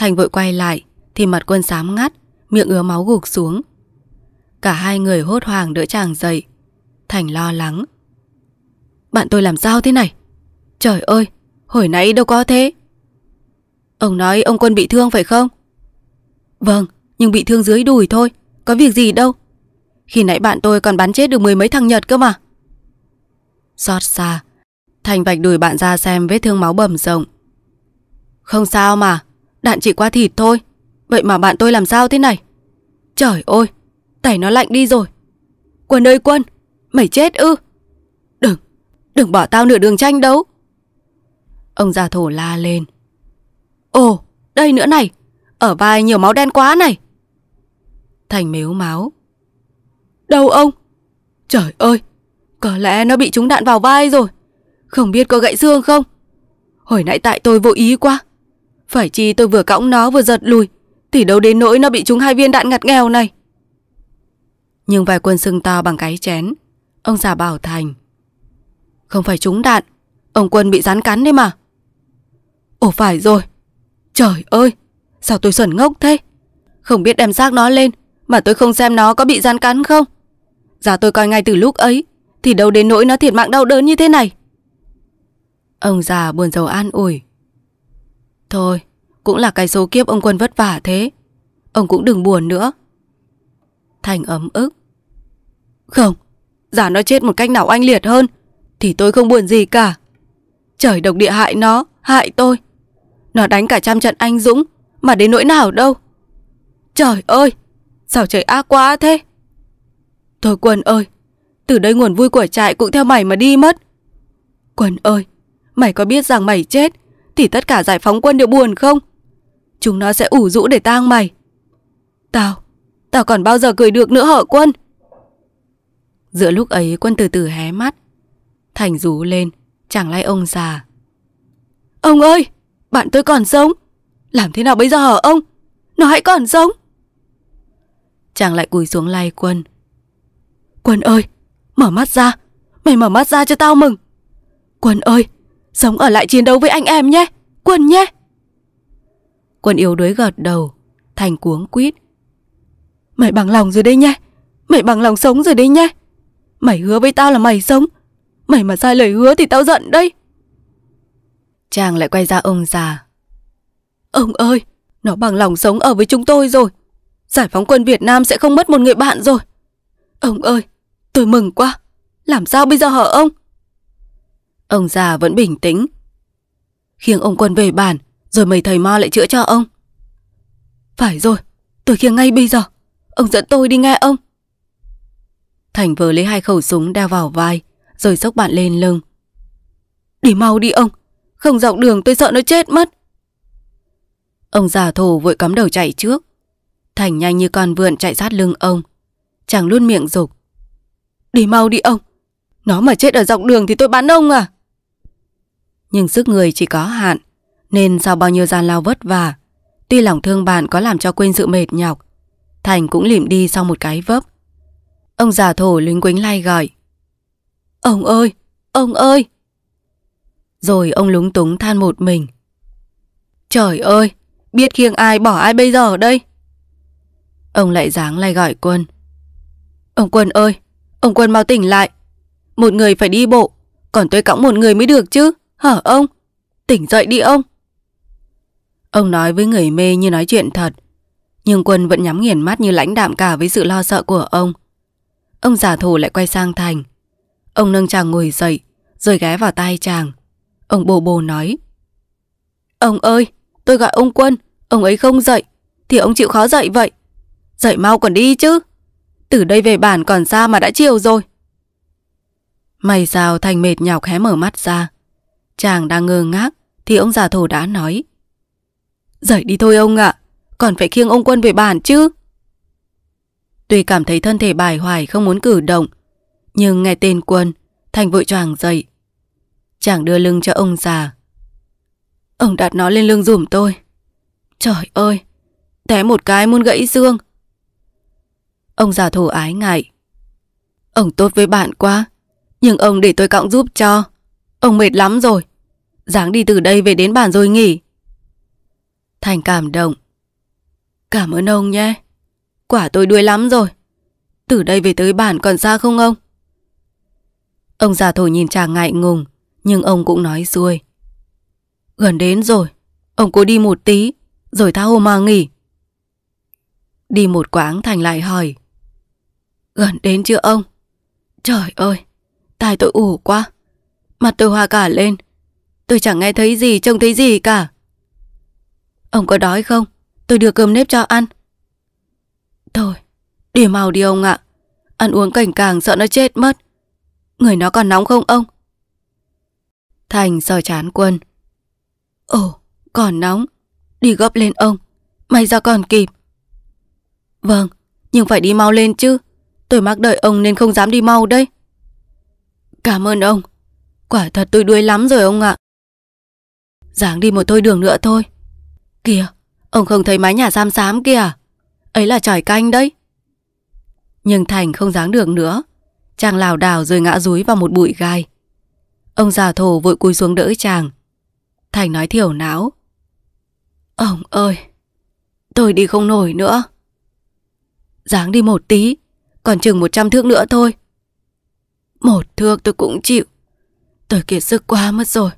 Thành vội quay lại Thì mặt quân sám ngắt Miệng ứa máu gục xuống Cả hai người hốt hoảng đỡ chàng dậy Thành lo lắng Bạn tôi làm sao thế này Trời ơi hồi nãy đâu có thế Ông nói ông quân bị thương phải không Vâng Nhưng bị thương dưới đùi thôi Có việc gì đâu Khi nãy bạn tôi còn bắn chết được mười mấy thằng Nhật cơ mà Xót xa Thành vạch đùi bạn ra xem vết thương máu bầm rộng Không sao mà Đạn chỉ qua thịt thôi Vậy mà bạn tôi làm sao thế này Trời ơi Tẩy nó lạnh đi rồi Quân ơi quân Mày chết ư Đừng Đừng bỏ tao nửa đường tranh đâu. Ông già thổ la lên Ồ đây nữa này Ở vai nhiều máu đen quá này Thành mếu máu Đâu ông Trời ơi Có lẽ nó bị trúng đạn vào vai rồi Không biết có gãy xương không Hồi nãy tại tôi vô ý quá phải chi tôi vừa cõng nó vừa giật lùi Thì đâu đến nỗi nó bị trúng hai viên đạn ngặt nghèo này Nhưng vài quân sưng to bằng cái chén Ông già bảo Thành Không phải trúng đạn Ông quân bị rán cắn đấy mà Ồ phải rồi Trời ơi Sao tôi xuẩn ngốc thế Không biết đem xác nó lên Mà tôi không xem nó có bị rán cắn không Giả tôi coi ngay từ lúc ấy Thì đâu đến nỗi nó thiệt mạng đau đớn như thế này Ông già buồn rầu an ủi Thôi, cũng là cái số kiếp ông quân vất vả thế. Ông cũng đừng buồn nữa. Thành ấm ức. Không, giả nó chết một cách nào anh liệt hơn, thì tôi không buồn gì cả. Trời độc địa hại nó, hại tôi. Nó đánh cả trăm trận anh Dũng, mà đến nỗi nào đâu. Trời ơi, sao trời ác quá thế? Thôi Quân ơi, từ đây nguồn vui của trại cũng theo mày mà đi mất. Quân ơi, mày có biết rằng mày chết thì tất cả giải phóng quân đều buồn không? Chúng nó sẽ ủ rũ để tang mày. Tao, tao còn bao giờ cười được nữa hở quân? Giữa lúc ấy quân từ từ hé mắt. Thành rú lên, chẳng lay ông già. Ông ơi, bạn tôi còn sống. Làm thế nào bây giờ hở ông? Nó hãy còn sống. Chàng lại cúi xuống lay quân. Quân ơi, mở mắt ra. Mày mở mắt ra cho tao mừng. Quân ơi, Sống ở lại chiến đấu với anh em nhé Quân nhé Quân yếu đuối gật đầu Thành cuống quýt Mày bằng lòng rồi đây nhé Mày bằng lòng sống rồi đây nhé Mày hứa với tao là mày sống Mày mà sai lời hứa thì tao giận đây Chàng lại quay ra ông già Ông ơi Nó bằng lòng sống ở với chúng tôi rồi Giải phóng quân Việt Nam sẽ không mất một người bạn rồi Ông ơi Tôi mừng quá Làm sao bây giờ hả ông Ông già vẫn bình tĩnh. Khiêng ông quân về bàn, rồi mấy thầy mo lại chữa cho ông. Phải rồi, tôi khiêng ngay bây giờ. Ông dẫn tôi đi nghe ông. Thành vừa lấy hai khẩu súng đeo vào vai, rồi sốc bạn lên lưng. Đi mau đi ông, không dọc đường tôi sợ nó chết mất. Ông già thổ vội cắm đầu chạy trước. Thành nhanh như con vượn chạy sát lưng ông. Chàng luôn miệng rục. Đi mau đi ông, nó mà chết ở dọc đường thì tôi bán ông à nhưng sức người chỉ có hạn, nên sau bao nhiêu gian lao vất vả, tuy lòng thương bạn có làm cho quên sự mệt nhọc, Thành cũng lỉm đi sau một cái vấp. Ông già thổ lính quính lay gọi. Ông ơi, ông ơi! Rồi ông lúng túng than một mình. Trời ơi, biết khiêng ai bỏ ai bây giờ đây? Ông lại dáng lay gọi quân. Ông quân ơi, ông quân mau tỉnh lại. Một người phải đi bộ, còn tôi cõng một người mới được chứ. Hở ông, tỉnh dậy đi ông. Ông nói với người mê như nói chuyện thật. Nhưng quân vẫn nhắm nghiền mắt như lãnh đạm cả với sự lo sợ của ông. Ông giả thủ lại quay sang Thành. Ông nâng chàng ngồi dậy, rồi ghé vào tay chàng. Ông bồ bồ nói. Ông ơi, tôi gọi ông quân, ông ấy không dậy, thì ông chịu khó dậy vậy. Dậy mau còn đi chứ. Từ đây về bản còn xa mà đã chiều rồi. May sao Thành mệt nhọc hé mở mắt ra. Chàng đang ngơ ngác thì ông già thổ đã nói. Rời đi thôi ông ạ, còn phải khiêng ông quân về bàn chứ. Tuy cảm thấy thân thể bài hoài không muốn cử động, nhưng nghe tên quân, Thành vội choàng dậy. Chàng đưa lưng cho ông già. Ông đặt nó lên lưng giùm tôi. Trời ơi, té một cái muốn gãy xương. Ông già thổ ái ngại. Ông tốt với bạn quá, nhưng ông để tôi cõng giúp cho. Ông mệt lắm rồi dáng đi từ đây về đến bản rồi nghỉ. Thành cảm động. Cảm ơn ông nhé. Quả tôi đuôi lắm rồi. Từ đây về tới bản còn xa không ông? Ông già thổi nhìn chàng ngại ngùng, nhưng ông cũng nói xuôi. Gần đến rồi, ông cố đi một tí, rồi tha hồ mà nghỉ. Đi một quãng Thành lại hỏi. Gần đến chưa ông? Trời ơi, tai tôi ủ quá. Mặt tôi hoa cả lên, Tôi chẳng nghe thấy gì, trông thấy gì cả. Ông có đói không? Tôi đưa cơm nếp cho ăn. Thôi, đi mau đi ông ạ. Ăn uống cảnh càng sợ nó chết mất. Người nó còn nóng không ông? Thành sờ chán quân. Ồ, còn nóng. Đi gấp lên ông. May ra còn kịp. Vâng, nhưng phải đi mau lên chứ. Tôi mắc đợi ông nên không dám đi mau đây. Cảm ơn ông. Quả thật tôi đuối lắm rồi ông ạ. Giáng đi một thôi đường nữa thôi Kìa Ông không thấy mái nhà giam xám kìa Ấy là tròi canh đấy Nhưng Thành không dáng được nữa Chàng lảo đảo rồi ngã rúi vào một bụi gai Ông già thổ vội cúi xuống đỡ chàng Thành nói thiểu não Ông ơi Tôi đi không nổi nữa Dáng đi một tí Còn chừng một trăm thước nữa thôi Một thước tôi cũng chịu Tôi kiệt sức quá mất rồi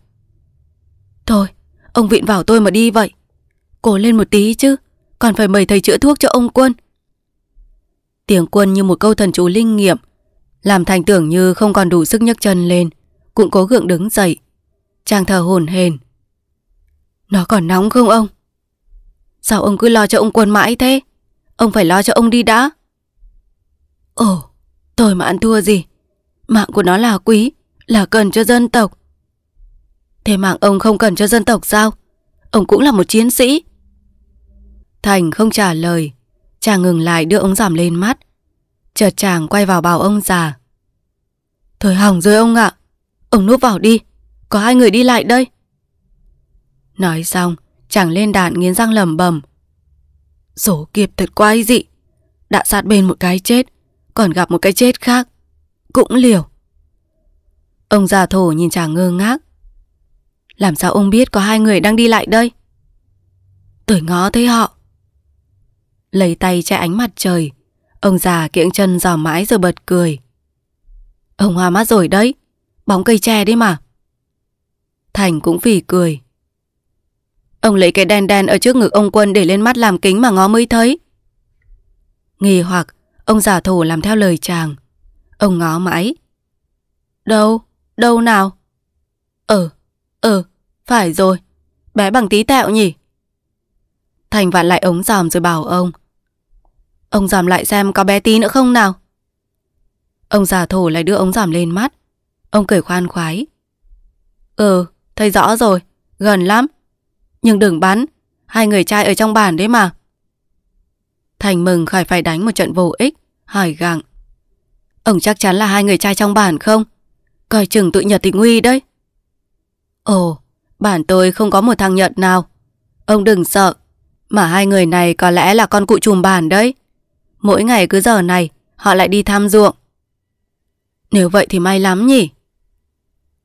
Thôi, ông vịn vào tôi mà đi vậy. Cố lên một tí chứ, còn phải mời thầy chữa thuốc cho ông quân. Tiếng quân như một câu thần chú linh nghiệm, làm thành tưởng như không còn đủ sức nhấc chân lên, cũng cố gượng đứng dậy. Chàng thở hồn hền. Nó còn nóng không ông? Sao ông cứ lo cho ông quân mãi thế? Ông phải lo cho ông đi đã. Ồ, tôi mà ăn thua gì? Mạng của nó là quý, là cần cho dân tộc. Thế mạng ông không cần cho dân tộc sao? Ông cũng là một chiến sĩ. Thành không trả lời. Chàng ngừng lại đưa ống giảm lên mắt. Chợt chàng quay vào bảo ông già. Thôi hỏng rồi ông ạ. À. Ông núp vào đi. Có hai người đi lại đây. Nói xong, chàng lên đạn nghiến răng lầm bầm. Số kiếp thật quái dị. Đã sát bên một cái chết, còn gặp một cái chết khác. Cũng liều. Ông già thổ nhìn chàng ngơ ngác, làm sao ông biết có hai người đang đi lại đây? Tôi ngó thấy họ. Lấy tay che ánh mặt trời, ông già kiễng chân dò mãi rồi bật cười. Ông hoa mắt rồi đấy, bóng cây tre đấy mà. Thành cũng phỉ cười. Ông lấy cái đen đen ở trước ngực ông quân để lên mắt làm kính mà ngó mới thấy. Nghi hoặc, ông giả thổ làm theo lời chàng. Ông ngó mãi. Đâu? Đâu nào? Ờ, Ừ, phải rồi. Bé bằng tí tẹo nhỉ? Thành vặn lại ống giòm rồi bảo ông. Ông giòm lại xem có bé tí nữa không nào. Ông già thổ lại đưa ống giòm lên mắt. Ông cười khoan khoái. Ừ, thấy rõ rồi. Gần lắm. Nhưng đừng bắn. Hai người trai ở trong bàn đấy mà. Thành mừng khỏi phải đánh một trận vô ích. Hỏi gặng. Ông chắc chắn là hai người trai trong bàn không? Coi chừng tự Nhật thì nguy đấy. Ồ, bản tôi không có một thằng Nhật nào. Ông đừng sợ. Mà hai người này có lẽ là con cụ trùm bản đấy. Mỗi ngày cứ giờ này, họ lại đi thăm ruộng. Nếu vậy thì may lắm nhỉ?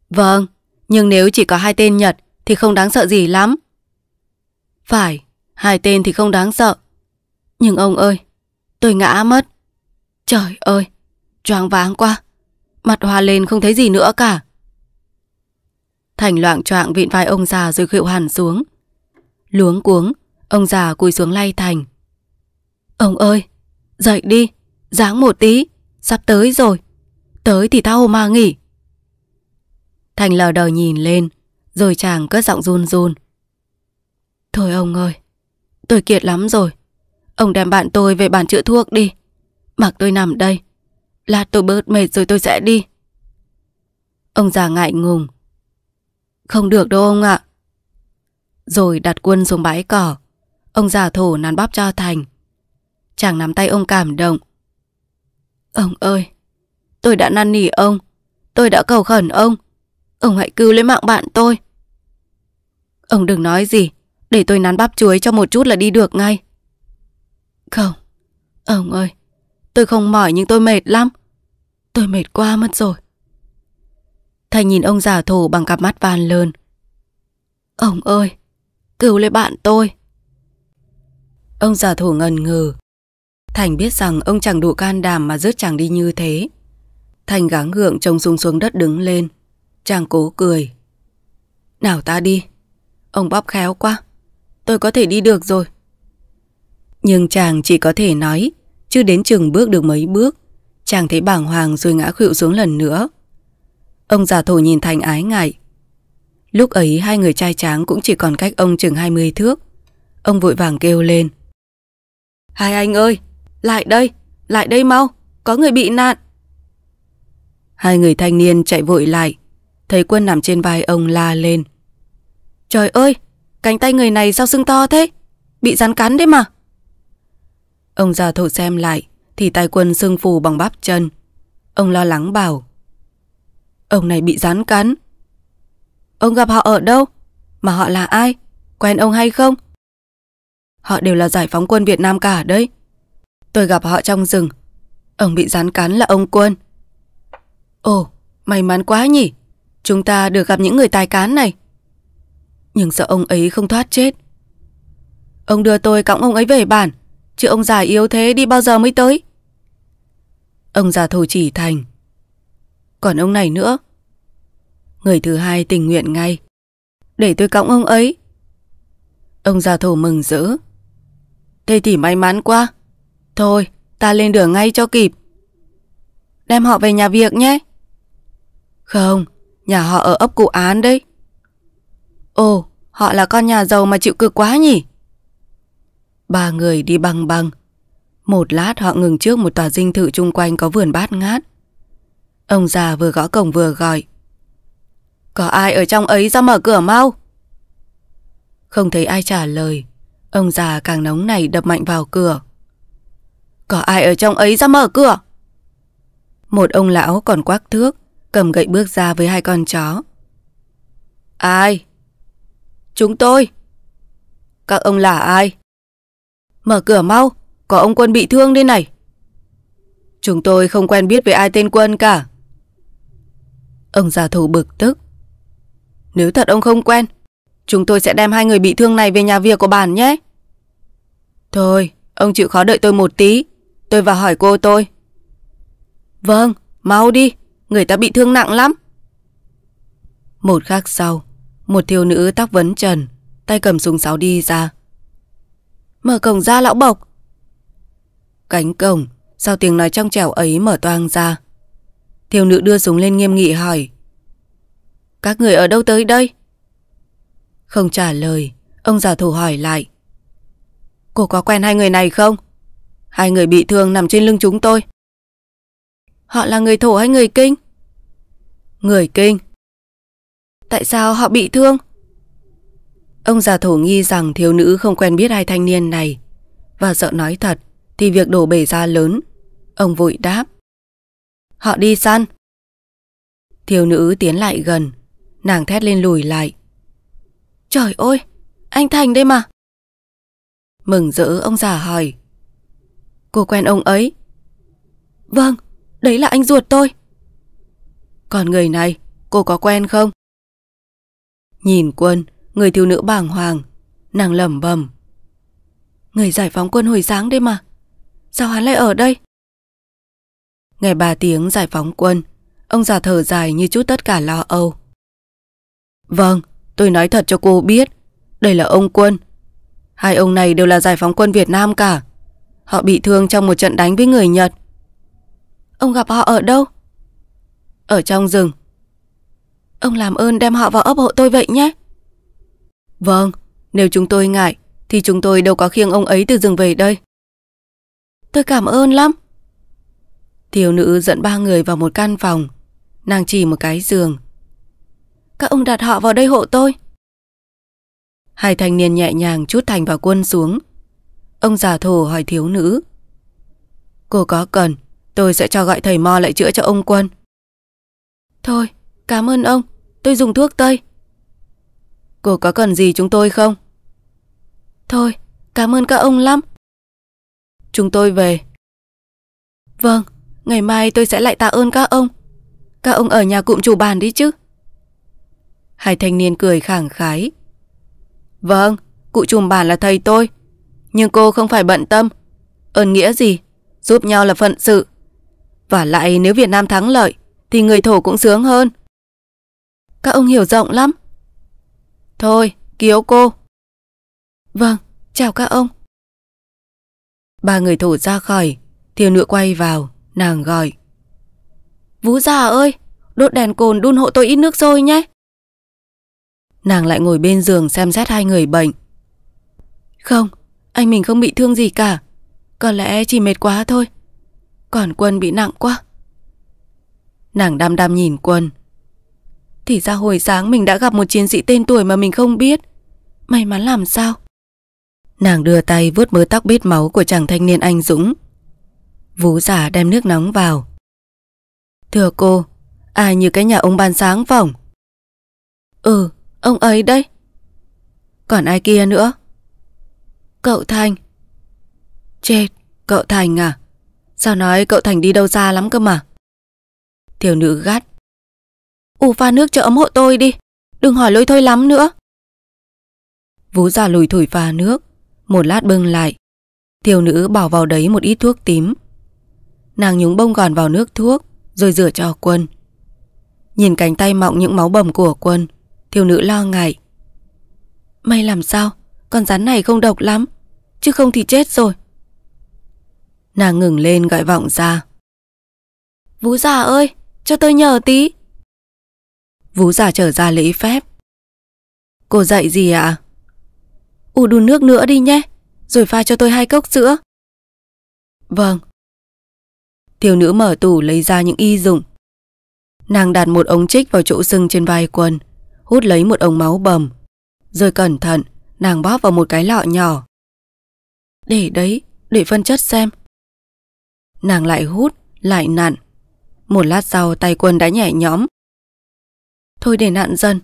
Vâng, nhưng nếu chỉ có hai tên Nhật thì không đáng sợ gì lắm. Phải, hai tên thì không đáng sợ. Nhưng ông ơi, tôi ngã mất. Trời ơi, choáng váng quá. Mặt hòa lên không thấy gì nữa cả. Thành loạn choạng vịn vai ông già rồi khịu hẳn xuống. Luống cuống, ông già cùi xuống lay Thành. Ông ơi, dậy đi, dáng một tí, sắp tới rồi. Tới thì tao mà nghỉ. Thành lờ đờ nhìn lên, rồi chàng cất giọng run run. Thôi ông ơi, tôi kiệt lắm rồi. Ông đem bạn tôi về bàn chữa thuốc đi. Mặc tôi nằm đây. Lát tôi bớt mệt rồi tôi sẽ đi. Ông già ngại ngùng, không được đâu ông ạ. Rồi đặt quân xuống bãi cỏ. Ông già thổ nắn bóp cho Thành. Chàng nắm tay ông cảm động. Ông ơi, tôi đã năn nỉ ông. Tôi đã cầu khẩn ông. Ông hãy cứu lấy mạng bạn tôi. Ông đừng nói gì. Để tôi nắn bắp chuối cho một chút là đi được ngay. Không, ông ơi, tôi không mỏi nhưng tôi mệt lắm. Tôi mệt quá mất rồi. Thành nhìn ông già thổ bằng cặp mắt van lơn. Ông ơi, cứu lấy bạn tôi. Ông già thổ ngần ngừ. Thành biết rằng ông chẳng đủ can đảm mà rước chàng đi như thế. Thành gắng gượng trông sung xuống đất đứng lên. Chàng cố cười. Nào ta đi. Ông bóp khéo quá. Tôi có thể đi được rồi. Nhưng chàng chỉ có thể nói, chưa đến chừng bước được mấy bước, chàng thấy bàng hoàng rồi ngã khuỵu xuống lần nữa. Ông già thổ nhìn Thành ái ngại. Lúc ấy hai người trai tráng cũng chỉ còn cách ông chừng 20 thước. Ông vội vàng kêu lên. Hai anh ơi, lại đây, lại đây mau, có người bị nạn. Hai người thanh niên chạy vội lại, thấy quân nằm trên vai ông la lên. Trời ơi, cánh tay người này sao sưng to thế? Bị rắn cắn đấy mà. Ông già thổ xem lại, thì tay quân sưng phù bằng bắp chân. Ông lo lắng bảo. Ông này bị rắn cắn. Ông gặp họ ở đâu? Mà họ là ai? Quen ông hay không? Họ đều là giải phóng quân Việt Nam cả đấy. Tôi gặp họ trong rừng. Ông bị rắn cắn là ông quân. Ồ, may mắn quá nhỉ. Chúng ta được gặp những người tài cán này. Nhưng sợ ông ấy không thoát chết. Ông đưa tôi cõng ông ấy về bản. Chứ ông già yếu thế đi bao giờ mới tới. Ông già thù chỉ thành còn ông này nữa Người thứ hai tình nguyện ngay Để tôi cõng ông ấy Ông già thổ mừng rỡ Thế thì may mắn quá Thôi ta lên đường ngay cho kịp Đem họ về nhà việc nhé Không Nhà họ ở ấp cụ án đấy Ồ Họ là con nhà giàu mà chịu cực quá nhỉ Ba người đi băng băng Một lát họ ngừng trước một tòa dinh thự chung quanh có vườn bát ngát Ông già vừa gõ cổng vừa gọi. Có ai ở trong ấy ra mở cửa mau? Không thấy ai trả lời. Ông già càng nóng này đập mạnh vào cửa. Có ai ở trong ấy ra mở cửa? Một ông lão còn quắc thước, cầm gậy bước ra với hai con chó. Ai? Chúng tôi. Các ông là ai? Mở cửa mau, có ông quân bị thương đây này. Chúng tôi không quen biết với ai tên quân cả. Ông già thù bực tức. Nếu thật ông không quen, chúng tôi sẽ đem hai người bị thương này về nhà việc của bản nhé. Thôi, ông chịu khó đợi tôi một tí. Tôi vào hỏi cô tôi. Vâng, mau đi, người ta bị thương nặng lắm. Một khắc sau, một thiếu nữ tóc vấn trần, tay cầm súng sáo đi ra. Mở cổng ra lão bộc. Cánh cổng, sau tiếng nói trong trẻo ấy mở toang ra thiếu nữ đưa súng lên nghiêm nghị hỏi Các người ở đâu tới đây? Không trả lời Ông già thủ hỏi lại Cô có quen hai người này không? Hai người bị thương nằm trên lưng chúng tôi Họ là người thổ hay người kinh? Người kinh Tại sao họ bị thương? Ông già thổ nghi rằng thiếu nữ không quen biết hai thanh niên này Và sợ nói thật Thì việc đổ bể ra lớn Ông vội đáp họ đi săn. Thiếu nữ tiến lại gần, nàng thét lên lùi lại. Trời ơi, anh Thành đây mà. Mừng rỡ ông già hỏi. Cô quen ông ấy. Vâng, đấy là anh ruột tôi. Còn người này, cô có quen không? Nhìn quân, người thiếu nữ bàng hoàng, nàng lẩm bẩm. Người giải phóng quân hồi sáng đây mà. Sao hắn lại ở đây? Nghe ba tiếng giải phóng quân, ông già thở dài như chút tất cả lo âu. Vâng, tôi nói thật cho cô biết, đây là ông quân. Hai ông này đều là giải phóng quân Việt Nam cả. Họ bị thương trong một trận đánh với người Nhật. Ông gặp họ ở đâu? Ở trong rừng. Ông làm ơn đem họ vào ấp hộ tôi vậy nhé. Vâng, nếu chúng tôi ngại thì chúng tôi đâu có khiêng ông ấy từ rừng về đây. Tôi cảm ơn lắm. Thiếu nữ dẫn ba người vào một căn phòng Nàng chỉ một cái giường Các ông đặt họ vào đây hộ tôi Hai thanh niên nhẹ nhàng chút thành vào quân xuống Ông già thổ hỏi thiếu nữ Cô có cần Tôi sẽ cho gọi thầy Mo lại chữa cho ông quân Thôi cảm ơn ông Tôi dùng thuốc tây Cô có cần gì chúng tôi không Thôi cảm ơn các ông lắm Chúng tôi về Vâng Ngày mai tôi sẽ lại tạ ơn các ông Các ông ở nhà cụm chủ bàn đi chứ Hai thanh niên cười khẳng khái Vâng, cụ trùm bàn là thầy tôi Nhưng cô không phải bận tâm Ơn nghĩa gì Giúp nhau là phận sự Và lại nếu Việt Nam thắng lợi Thì người thổ cũng sướng hơn Các ông hiểu rộng lắm Thôi, kiếu cô Vâng, chào các ông Ba người thổ ra khỏi Thiều nữ quay vào Nàng gọi Vũ già ơi Đốt đèn cồn đun hộ tôi ít nước sôi nhé Nàng lại ngồi bên giường xem xét hai người bệnh Không Anh mình không bị thương gì cả Có lẽ chỉ mệt quá thôi Còn quân bị nặng quá Nàng đam đam nhìn quân Thì ra hồi sáng mình đã gặp một chiến sĩ tên tuổi mà mình không biết May mắn làm sao Nàng đưa tay vuốt mớ tóc bết máu của chàng thanh niên anh Dũng Vũ giả đem nước nóng vào. Thưa cô, ai như cái nhà ông ban sáng phỏng? Ừ, ông ấy đấy. Còn ai kia nữa? Cậu Thành. Chết, cậu Thành à? Sao nói cậu Thành đi đâu xa lắm cơ mà? Thiều nữ gắt. Ủ pha nước cho ấm hộ tôi đi, đừng hỏi lôi thôi lắm nữa. Vũ già lùi thủi pha nước, một lát bưng lại. Thiều nữ bỏ vào đấy một ít thuốc tím, Nàng nhúng bông gòn vào nước thuốc Rồi rửa cho quân Nhìn cánh tay mọng những máu bầm của quân Thiếu nữ lo ngại May làm sao Con rắn này không độc lắm Chứ không thì chết rồi Nàng ngừng lên gọi vọng ra Vú già ơi Cho tôi nhờ tí Vú già trở ra lễ phép Cô dạy gì ạ à? Ủ đun nước nữa đi nhé Rồi pha cho tôi hai cốc sữa Vâng Thiếu nữ mở tủ lấy ra những y dụng. Nàng đặt một ống chích vào chỗ sưng trên vai quần, hút lấy một ống máu bầm. Rồi cẩn thận, nàng bóp vào một cái lọ nhỏ. Để đấy, để phân chất xem. Nàng lại hút, lại nặn. Một lát sau tay quân đã nhẹ nhõm. Thôi để nặn dần.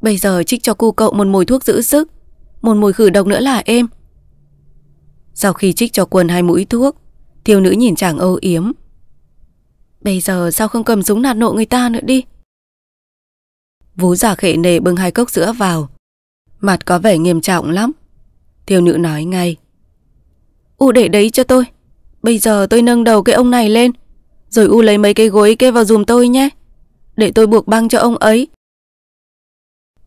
Bây giờ trích cho cu cậu một mùi thuốc giữ sức, một mùi khử độc nữa là êm. Sau khi trích cho quân hai mũi thuốc, Thiếu nữ nhìn chàng âu yếm Bây giờ sao không cầm súng nạt nộ người ta nữa đi Vú giả khệ nề bưng hai cốc sữa vào Mặt có vẻ nghiêm trọng lắm Thiếu nữ nói ngay U để đấy cho tôi Bây giờ tôi nâng đầu cái ông này lên Rồi U lấy mấy cái gối kê vào dùm tôi nhé Để tôi buộc băng cho ông ấy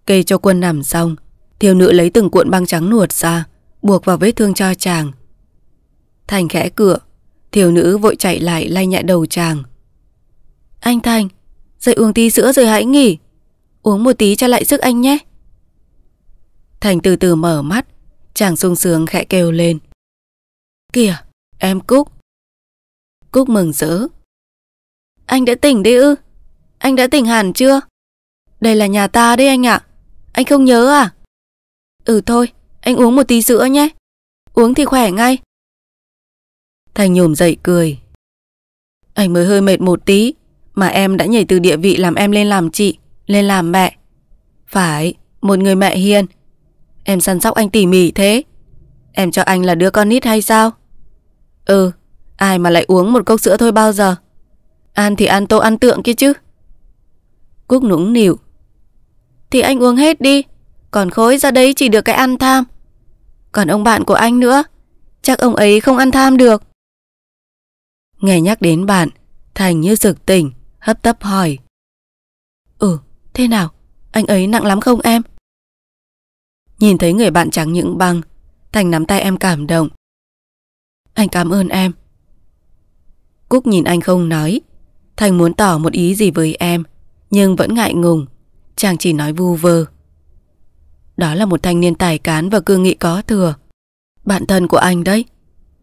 Kê cho quân nằm xong Thiếu nữ lấy từng cuộn băng trắng nuột ra Buộc vào vết thương cho chàng Thành khẽ cửa Thiếu nữ vội chạy lại lay nhẹ đầu chàng Anh Thành Dậy uống tí sữa rồi hãy nghỉ Uống một tí cho lại sức anh nhé Thành từ từ mở mắt Chàng sung sướng khẽ kêu lên Kìa em Cúc Cúc mừng rỡ Anh đã tỉnh đi ư Anh đã tỉnh hẳn chưa Đây là nhà ta đấy anh ạ à. Anh không nhớ à Ừ thôi anh uống một tí sữa nhé Uống thì khỏe ngay Thành nhổm dậy cười. Anh mới hơi mệt một tí, mà em đã nhảy từ địa vị làm em lên làm chị, lên làm mẹ. Phải, một người mẹ hiền. Em săn sóc anh tỉ mỉ thế. Em cho anh là đứa con nít hay sao? Ừ, ai mà lại uống một cốc sữa thôi bao giờ. Ăn thì ăn tô ăn tượng kia chứ. Cúc nũng nỉu. Thì anh uống hết đi, còn khối ra đấy chỉ được cái ăn tham. Còn ông bạn của anh nữa, chắc ông ấy không ăn tham được. Nghe nhắc đến bạn, Thành như rực tỉnh, hấp tấp hỏi. Ừ, thế nào? Anh ấy nặng lắm không em? Nhìn thấy người bạn trắng những băng, Thành nắm tay em cảm động. Anh cảm ơn em. Cúc nhìn anh không nói. Thành muốn tỏ một ý gì với em, nhưng vẫn ngại ngùng. Chàng chỉ nói vu vơ. Đó là một thanh niên tài cán và cương nghị có thừa. Bạn thân của anh đấy.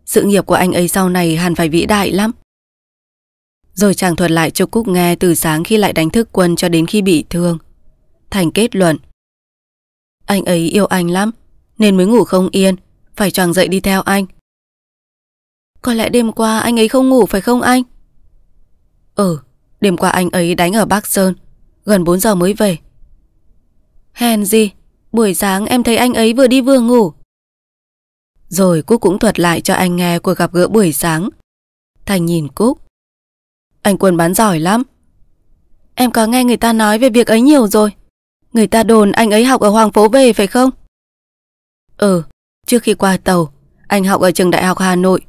Sự nghiệp của anh ấy sau này hẳn phải vĩ đại lắm Rồi chàng thuật lại cho Cúc nghe Từ sáng khi lại đánh thức quân cho đến khi bị thương Thành kết luận Anh ấy yêu anh lắm Nên mới ngủ không yên Phải chàng dậy đi theo anh Có lẽ đêm qua anh ấy không ngủ phải không anh Ừ Đêm qua anh ấy đánh ở Bắc Sơn Gần 4 giờ mới về Hèn gì Buổi sáng em thấy anh ấy vừa đi vừa ngủ rồi Cúc cũng thuật lại cho anh nghe cuộc gặp gỡ buổi sáng. Thành nhìn Cúc. Anh Quân bán giỏi lắm. Em có nghe người ta nói về việc ấy nhiều rồi. Người ta đồn anh ấy học ở Hoàng Phố về phải không? Ừ, trước khi qua tàu, anh học ở trường đại học Hà Nội.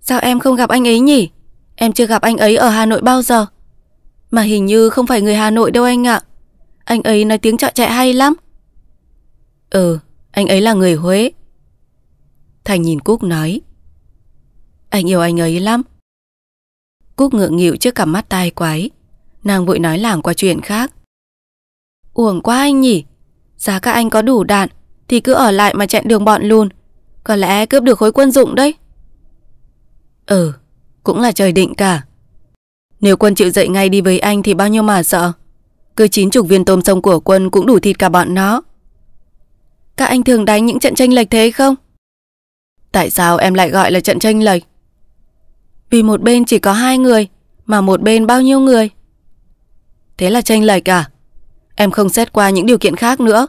Sao em không gặp anh ấy nhỉ? Em chưa gặp anh ấy ở Hà Nội bao giờ. Mà hình như không phải người Hà Nội đâu anh ạ. Anh ấy nói tiếng trọ trẻ hay lắm. Ừ, anh ấy là người Huế. Thành nhìn Cúc nói Anh yêu anh ấy lắm Cúc ngượng nghịu trước cặp mắt tai quái Nàng vội nói làng qua chuyện khác Uổng quá anh nhỉ Giá các anh có đủ đạn Thì cứ ở lại mà chạy đường bọn luôn Có lẽ cướp được khối quân dụng đấy Ừ Cũng là trời định cả Nếu quân chịu dậy ngay đi với anh Thì bao nhiêu mà sợ Cứ chín chục viên tôm sông của quân cũng đủ thịt cả bọn nó Các anh thường đánh những trận tranh lệch thế không Tại sao em lại gọi là trận tranh lệch? Vì một bên chỉ có hai người, mà một bên bao nhiêu người? Thế là tranh lệch à? Em không xét qua những điều kiện khác nữa.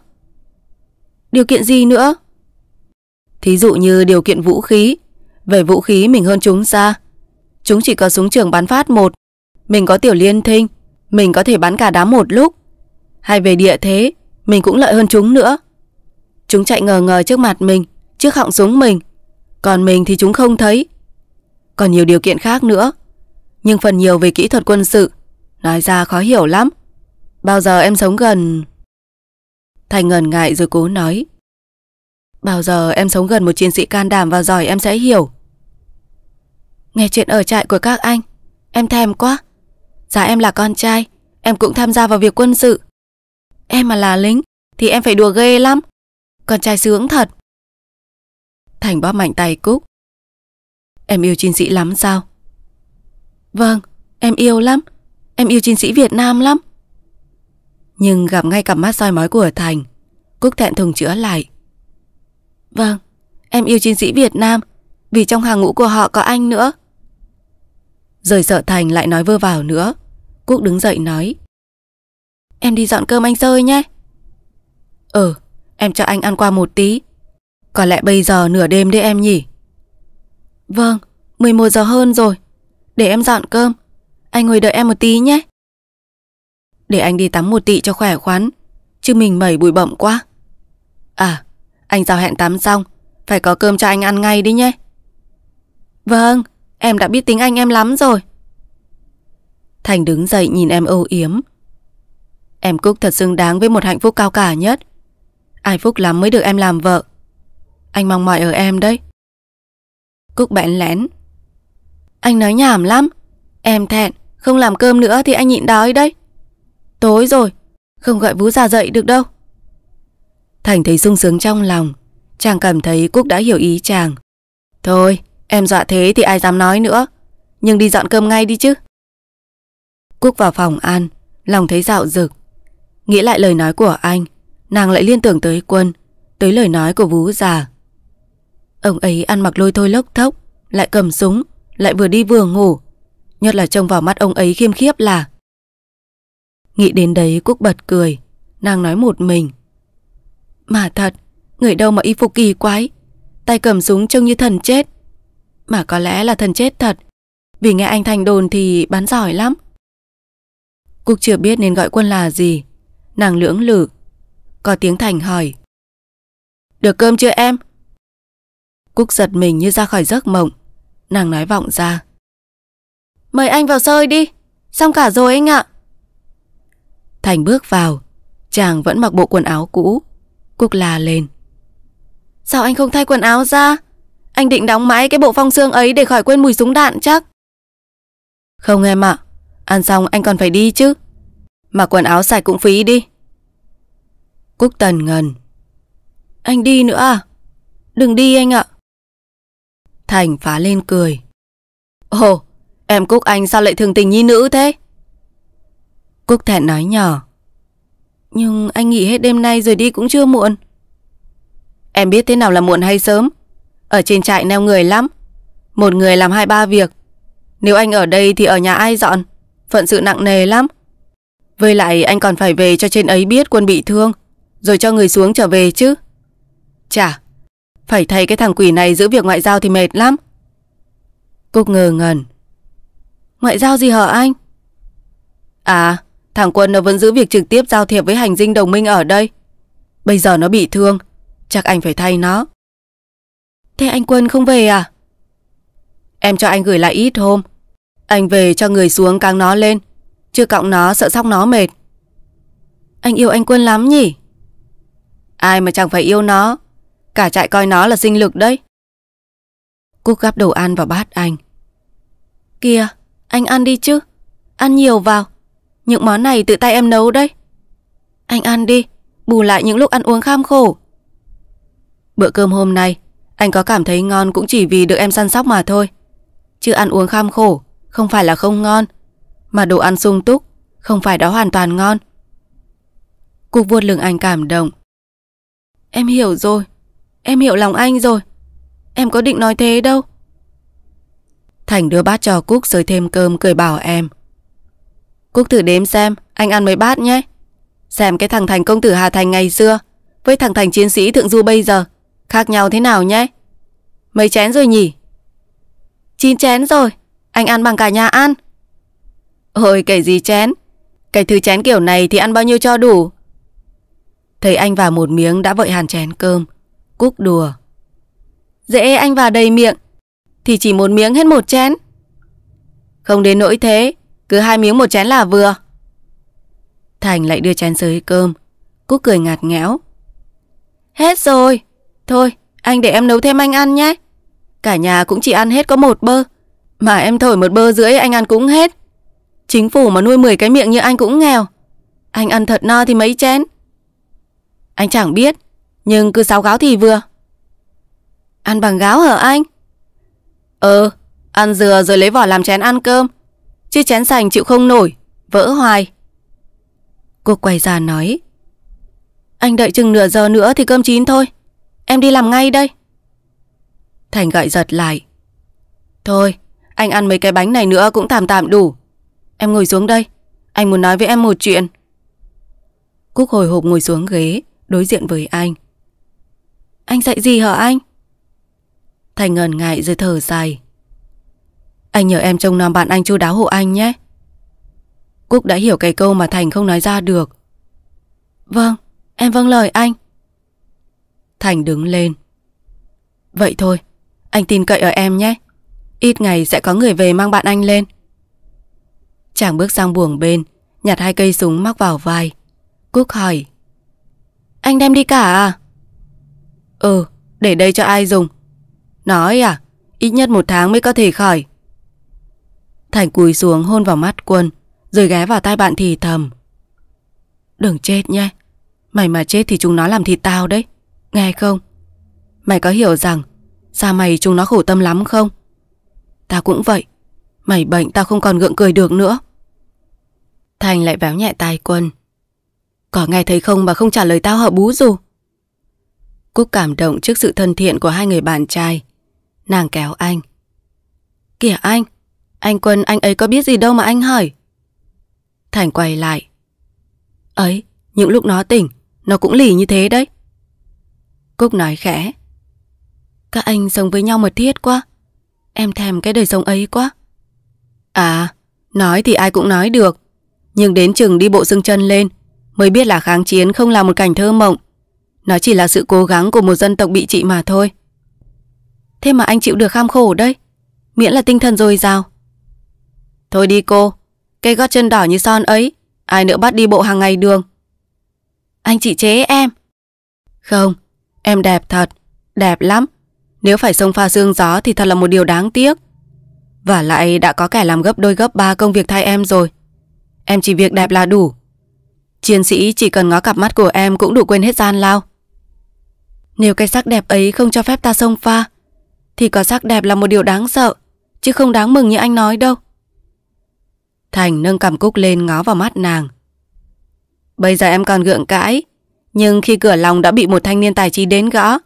Điều kiện gì nữa? Thí dụ như điều kiện vũ khí. Về vũ khí mình hơn chúng xa. Chúng chỉ có súng trường bắn phát một. Mình có tiểu liên thinh. Mình có thể bắn cả đám một lúc. Hay về địa thế, mình cũng lợi hơn chúng nữa. Chúng chạy ngờ ngờ trước mặt mình, trước họng súng mình. Còn mình thì chúng không thấy Còn nhiều điều kiện khác nữa Nhưng phần nhiều về kỹ thuật quân sự Nói ra khó hiểu lắm Bao giờ em sống gần Thành ngần ngại rồi cố nói Bao giờ em sống gần một chiến sĩ can đảm và giỏi em sẽ hiểu Nghe chuyện ở trại của các anh Em thèm quá Giá dạ em là con trai Em cũng tham gia vào việc quân sự Em mà là lính Thì em phải đùa ghê lắm Con trai sướng thật Thành bóp mạnh tay Cúc Em yêu chiến sĩ lắm sao? Vâng, em yêu lắm Em yêu chiến sĩ Việt Nam lắm Nhưng gặp ngay cặp mắt soi mói của Thành Cúc thẹn thùng chữa lại Vâng, em yêu chiến sĩ Việt Nam Vì trong hàng ngũ của họ có anh nữa Rồi sợ Thành lại nói vơ vào nữa Cúc đứng dậy nói Em đi dọn cơm anh Sơi nhé Ừ, em cho anh ăn qua một tí có lẽ bây giờ nửa đêm đấy em nhỉ Vâng 11 giờ hơn rồi Để em dọn cơm Anh ngồi đợi em một tí nhé Để anh đi tắm một tị cho khỏe khoắn Chứ mình mẩy bụi bậm quá À Anh giao hẹn tắm xong Phải có cơm cho anh ăn ngay đi nhé Vâng Em đã biết tính anh em lắm rồi Thành đứng dậy nhìn em âu yếm Em Cúc thật xứng đáng với một hạnh phúc cao cả nhất Ai phúc lắm mới được em làm vợ anh mong mỏi ở em đấy Cúc bẽn lén Anh nói nhảm lắm Em thẹn Không làm cơm nữa thì anh nhịn đói đấy Tối rồi Không gọi vú già dậy được đâu Thành thấy sung sướng trong lòng Chàng cảm thấy Cúc đã hiểu ý chàng Thôi em dọa thế thì ai dám nói nữa Nhưng đi dọn cơm ngay đi chứ Cúc vào phòng ăn Lòng thấy dạo rực Nghĩ lại lời nói của anh Nàng lại liên tưởng tới quân Tới lời nói của vú già Ông ấy ăn mặc lôi thôi lốc thốc Lại cầm súng Lại vừa đi vừa ngủ Nhất là trông vào mắt ông ấy khiêm khiếp là Nghĩ đến đấy Cúc bật cười Nàng nói một mình Mà thật Người đâu mà y phục kỳ quái Tay cầm súng trông như thần chết Mà có lẽ là thần chết thật Vì nghe anh Thành đồn thì bắn giỏi lắm Cúc chưa biết nên gọi quân là gì Nàng lưỡng lử Có tiếng Thành hỏi Được cơm chưa em? Cúc giật mình như ra khỏi giấc mộng. Nàng nói vọng ra. Mời anh vào sơi đi. Xong cả rồi anh ạ. Thành bước vào. Chàng vẫn mặc bộ quần áo cũ. Cúc la lên. Sao anh không thay quần áo ra? Anh định đóng mãi cái bộ phong xương ấy để khỏi quên mùi súng đạn chắc. Không em ạ. Ăn xong anh còn phải đi chứ. Mặc quần áo sạch cũng phí đi. Cúc tần ngần. Anh đi nữa à? Đừng đi anh ạ. Thành phá lên cười. Ồ, em Cúc Anh sao lại thường tình nhi nữ thế? Cúc thẹn nói nhỏ. Nhưng anh nghỉ hết đêm nay rồi đi cũng chưa muộn. Em biết thế nào là muộn hay sớm. Ở trên trại neo người lắm. Một người làm hai ba việc. Nếu anh ở đây thì ở nhà ai dọn? Phận sự nặng nề lắm. Với lại anh còn phải về cho trên ấy biết quân bị thương Rồi cho người xuống trở về chứ Chả phải thay cái thằng quỷ này giữ việc ngoại giao thì mệt lắm Cúc ngờ ngẩn Ngoại giao gì hả anh? À, thằng Quân nó vẫn giữ việc trực tiếp giao thiệp với hành dinh đồng minh ở đây Bây giờ nó bị thương Chắc anh phải thay nó Thế anh Quân không về à? Em cho anh gửi lại ít hôm Anh về cho người xuống căng nó lên Chưa cọng nó sợ sóc nó mệt Anh yêu anh Quân lắm nhỉ? Ai mà chẳng phải yêu nó Cả trại coi nó là sinh lực đấy. Cúc gắp đồ ăn vào bát anh. Kìa, anh ăn đi chứ. Ăn nhiều vào. Những món này tự tay em nấu đấy. Anh ăn đi, bù lại những lúc ăn uống kham khổ. Bữa cơm hôm nay, anh có cảm thấy ngon cũng chỉ vì được em săn sóc mà thôi. Chứ ăn uống kham khổ, không phải là không ngon. Mà đồ ăn sung túc, không phải đó hoàn toàn ngon. Cục vuốt lưng anh cảm động. Em hiểu rồi, Em hiểu lòng anh rồi Em có định nói thế đâu Thành đưa bát cho Cúc rồi thêm cơm cười bảo em Cúc thử đếm xem Anh ăn mấy bát nhé Xem cái thằng Thành công tử Hà Thành ngày xưa Với thằng Thành chiến sĩ Thượng Du bây giờ Khác nhau thế nào nhé Mấy chén rồi nhỉ Chín chén rồi Anh ăn bằng cả nhà ăn Ôi kể gì chén Cái thứ chén kiểu này thì ăn bao nhiêu cho đủ Thấy anh vào một miếng đã vội hàn chén cơm Cúc đùa. Dễ anh vào đầy miệng, thì chỉ một miếng hết một chén. Không đến nỗi thế, cứ hai miếng một chén là vừa. Thành lại đưa chén sới cơm. Cúc cười ngạt ngẽo. Hết rồi. Thôi, anh để em nấu thêm anh ăn nhé. Cả nhà cũng chỉ ăn hết có một bơ. Mà em thổi một bơ rưỡi anh ăn cũng hết. Chính phủ mà nuôi 10 cái miệng như anh cũng nghèo. Anh ăn thật no thì mấy chén. Anh chẳng biết nhưng cứ sáu gáo thì vừa Ăn bằng gáo hả anh? Ừ Ăn dừa rồi lấy vỏ làm chén ăn cơm Chứ chén sành chịu không nổi Vỡ hoài Cô quay ra nói Anh đợi chừng nửa giờ nữa thì cơm chín thôi Em đi làm ngay đây Thành gọi giật lại Thôi anh ăn mấy cái bánh này nữa cũng tạm tạm đủ Em ngồi xuống đây Anh muốn nói với em một chuyện Cúc hồi hộp ngồi xuống ghế Đối diện với anh anh dạy gì hả anh? Thành ngần ngại rồi thở dài. Anh nhờ em trông nom bạn anh chu đáo hộ anh nhé. Cúc đã hiểu cái câu mà Thành không nói ra được. Vâng, em vâng lời anh. Thành đứng lên. Vậy thôi, anh tin cậy ở em nhé. Ít ngày sẽ có người về mang bạn anh lên. Chàng bước sang buồng bên, nhặt hai cây súng mắc vào vai. Cúc hỏi. Anh đem đi cả à? Ừ, để đây cho ai dùng Nói à, ít nhất một tháng mới có thể khỏi Thành cúi xuống hôn vào mắt quân Rồi ghé vào tai bạn thì thầm Đừng chết nhé Mày mà chết thì chúng nó làm thịt tao đấy Nghe không Mày có hiểu rằng Xa mày chúng nó khổ tâm lắm không Tao cũng vậy Mày bệnh tao không còn gượng cười được nữa Thành lại véo nhẹ tai quân Có nghe thấy không mà không trả lời tao hả bú dù Cúc cảm động trước sự thân thiện của hai người bạn trai. Nàng kéo anh. Kìa anh, anh Quân anh ấy có biết gì đâu mà anh hỏi. Thành quay lại. Ấy, những lúc nó tỉnh, nó cũng lì như thế đấy. Cúc nói khẽ. Các anh sống với nhau mật thiết quá. Em thèm cái đời sống ấy quá. À, nói thì ai cũng nói được. Nhưng đến chừng đi bộ dưng chân lên, mới biết là kháng chiến không là một cảnh thơ mộng. Nó chỉ là sự cố gắng của một dân tộc bị trị mà thôi. Thế mà anh chịu được kham khổ đấy. Miễn là tinh thần dồi dào. Thôi đi cô, cây gót chân đỏ như son ấy, ai nữa bắt đi bộ hàng ngày đường. Anh chị chế em. Không, em đẹp thật, đẹp lắm. Nếu phải sông pha sương gió thì thật là một điều đáng tiếc. Và lại đã có kẻ làm gấp đôi gấp ba công việc thay em rồi. Em chỉ việc đẹp là đủ. Chiến sĩ chỉ cần ngó cặp mắt của em cũng đủ quên hết gian lao. Nếu cái sắc đẹp ấy không cho phép ta xông pha, thì có sắc đẹp là một điều đáng sợ, chứ không đáng mừng như anh nói đâu. Thành nâng cằm cúc lên ngó vào mắt nàng. Bây giờ em còn gượng cãi, nhưng khi cửa lòng đã bị một thanh niên tài trí đến gõ,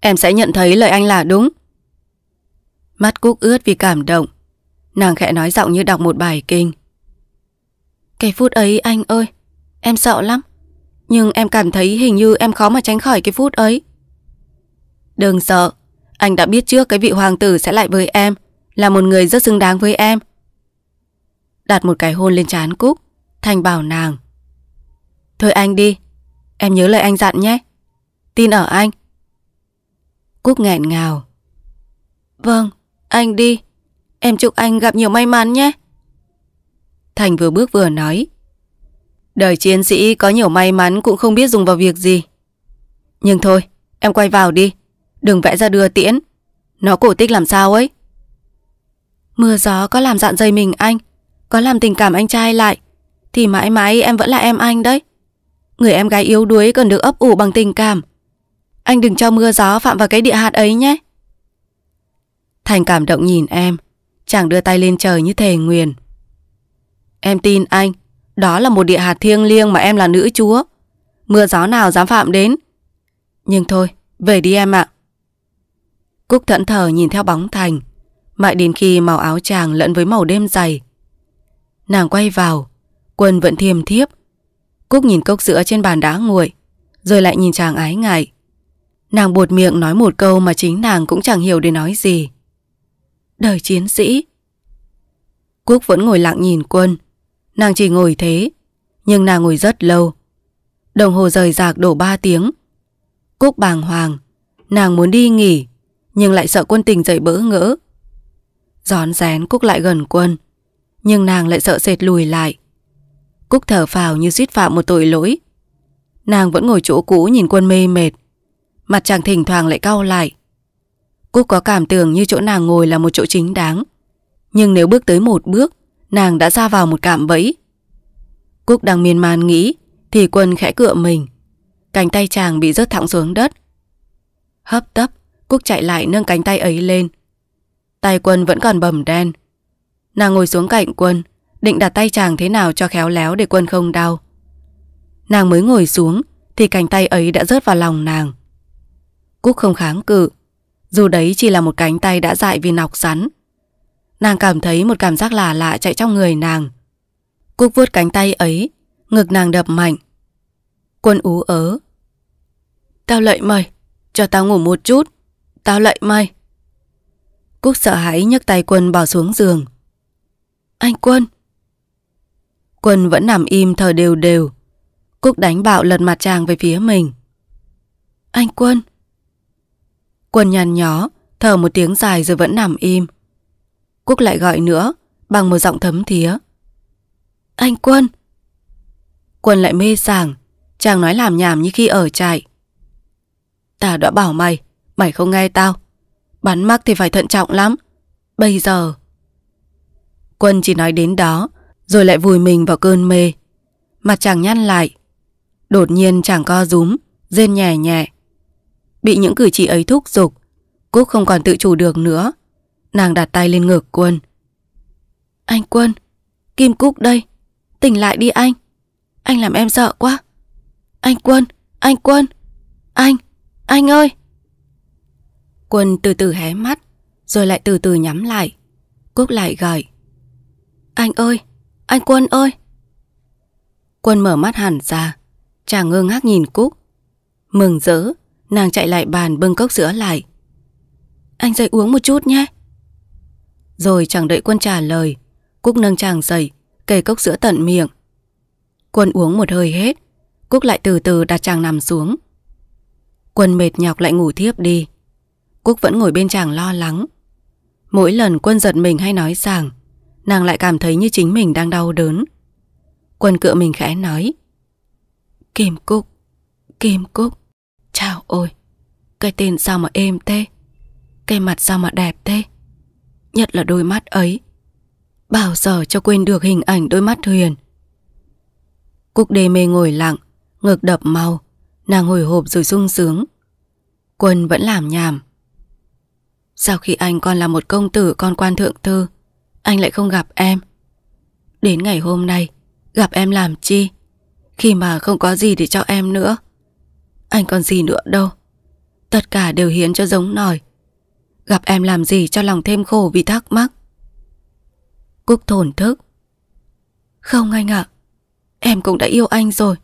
em sẽ nhận thấy lời anh là đúng. Mắt Cúc ướt vì cảm động, nàng khẽ nói giọng như đọc một bài kinh. Cái phút ấy anh ơi, em sợ lắm, nhưng em cảm thấy hình như em khó mà tránh khỏi cái phút ấy. Đừng sợ, anh đã biết trước cái vị hoàng tử sẽ lại với em, là một người rất xứng đáng với em. Đặt một cái hôn lên trán Cúc, Thành bảo nàng. Thôi anh đi, em nhớ lời anh dặn nhé. Tin ở anh. Cúc nghẹn ngào. Vâng, anh đi. Em chúc anh gặp nhiều may mắn nhé. Thành vừa bước vừa nói. Đời chiến sĩ có nhiều may mắn cũng không biết dùng vào việc gì. Nhưng thôi, em quay vào đi. Đừng vẽ ra đưa tiễn Nó cổ tích làm sao ấy Mưa gió có làm dạn dây mình anh Có làm tình cảm anh trai lại Thì mãi mãi em vẫn là em anh đấy Người em gái yếu đuối cần được ấp ủ bằng tình cảm Anh đừng cho mưa gió phạm vào cái địa hạt ấy nhé Thành cảm động nhìn em Chàng đưa tay lên trời như thề nguyền Em tin anh Đó là một địa hạt thiêng liêng mà em là nữ chúa Mưa gió nào dám phạm đến Nhưng thôi, về đi em ạ à. Cúc thẫn thờ nhìn theo bóng thành Mãi đến khi màu áo chàng lẫn với màu đêm dày Nàng quay vào Quân vẫn thiềm thiếp Cúc nhìn cốc sữa trên bàn đá nguội Rồi lại nhìn chàng ái ngại Nàng buột miệng nói một câu Mà chính nàng cũng chẳng hiểu để nói gì Đời chiến sĩ Cúc vẫn ngồi lặng nhìn quân Nàng chỉ ngồi thế Nhưng nàng ngồi rất lâu Đồng hồ rời rạc đổ ba tiếng Cúc bàng hoàng Nàng muốn đi nghỉ nhưng lại sợ quân tình dậy bỡ ngỡ. Gión rén Cúc lại gần quân, nhưng nàng lại sợ sệt lùi lại. Cúc thở phào như suýt phạm một tội lỗi. Nàng vẫn ngồi chỗ cũ nhìn quân mê mệt, mặt chàng thỉnh thoảng lại cau lại. Cúc có cảm tưởng như chỗ nàng ngồi là một chỗ chính đáng, nhưng nếu bước tới một bước, nàng đã ra vào một cạm bẫy. Cúc đang miên man nghĩ thì quân khẽ cựa mình. Cánh tay chàng bị rớt thẳng xuống đất. Hấp tấp, Cúc chạy lại nâng cánh tay ấy lên. Tay quân vẫn còn bầm đen. Nàng ngồi xuống cạnh quân, định đặt tay chàng thế nào cho khéo léo để quân không đau. Nàng mới ngồi xuống thì cánh tay ấy đã rớt vào lòng nàng. Cúc không kháng cự, dù đấy chỉ là một cánh tay đã dại vì nọc rắn. Nàng cảm thấy một cảm giác lạ lạ chạy trong người nàng. Cúc vuốt cánh tay ấy, ngực nàng đập mạnh. Quân ú ớ. Tao lợi mày, cho tao ngủ một chút. Tao lạy mày. Cúc sợ hãi nhấc tay Quân bỏ xuống giường. Anh Quân. Quân vẫn nằm im thở đều đều. Cúc đánh bạo lật mặt chàng về phía mình. Anh Quân. Quân nhăn nhó, thở một tiếng dài rồi vẫn nằm im. Cúc lại gọi nữa, bằng một giọng thấm thía. Anh Quân. Quân lại mê sảng, chàng nói làm nhảm như khi ở trại. Ta đã bảo mày, Mày không nghe tao Bắn mắc thì phải thận trọng lắm Bây giờ Quân chỉ nói đến đó Rồi lại vùi mình vào cơn mê Mặt chàng nhăn lại Đột nhiên chàng co rúm Rên nhẹ nhẹ Bị những cử chỉ ấy thúc giục Cúc không còn tự chủ được nữa Nàng đặt tay lên ngực Quân Anh Quân Kim Cúc đây Tỉnh lại đi anh Anh làm em sợ quá Anh Quân Anh Quân Anh Anh ơi Quân từ từ hé mắt, rồi lại từ từ nhắm lại. Cúc lại gọi. Anh ơi, anh Quân ơi. Quân mở mắt hẳn ra, chàng ngơ ngác nhìn Cúc. Mừng rỡ, nàng chạy lại bàn bưng cốc sữa lại. Anh dậy uống một chút nhé. Rồi chẳng đợi Quân trả lời, Cúc nâng chàng dậy, kề cốc sữa tận miệng. Quân uống một hơi hết, Cúc lại từ từ đặt chàng nằm xuống. Quân mệt nhọc lại ngủ thiếp đi. Cúc vẫn ngồi bên chàng lo lắng. Mỗi lần quân giật mình hay nói rằng, nàng lại cảm thấy như chính mình đang đau đớn. Quân cựa mình khẽ nói. Kim Cúc, Kim Cúc, chào ôi, cái tên sao mà êm thế, cái mặt sao mà đẹp thế, nhất là đôi mắt ấy. Bao giờ cho quên được hình ảnh đôi mắt huyền. Cúc đề mê ngồi lặng, ngực đập mau, nàng hồi hộp rồi sung sướng. Quân vẫn làm nhảm, sau khi anh còn là một công tử con quan thượng thư Anh lại không gặp em Đến ngày hôm nay Gặp em làm chi Khi mà không có gì để cho em nữa Anh còn gì nữa đâu Tất cả đều hiến cho giống nòi Gặp em làm gì cho lòng thêm khổ vì thắc mắc Cúc thổn thức Không anh ạ à, Em cũng đã yêu anh rồi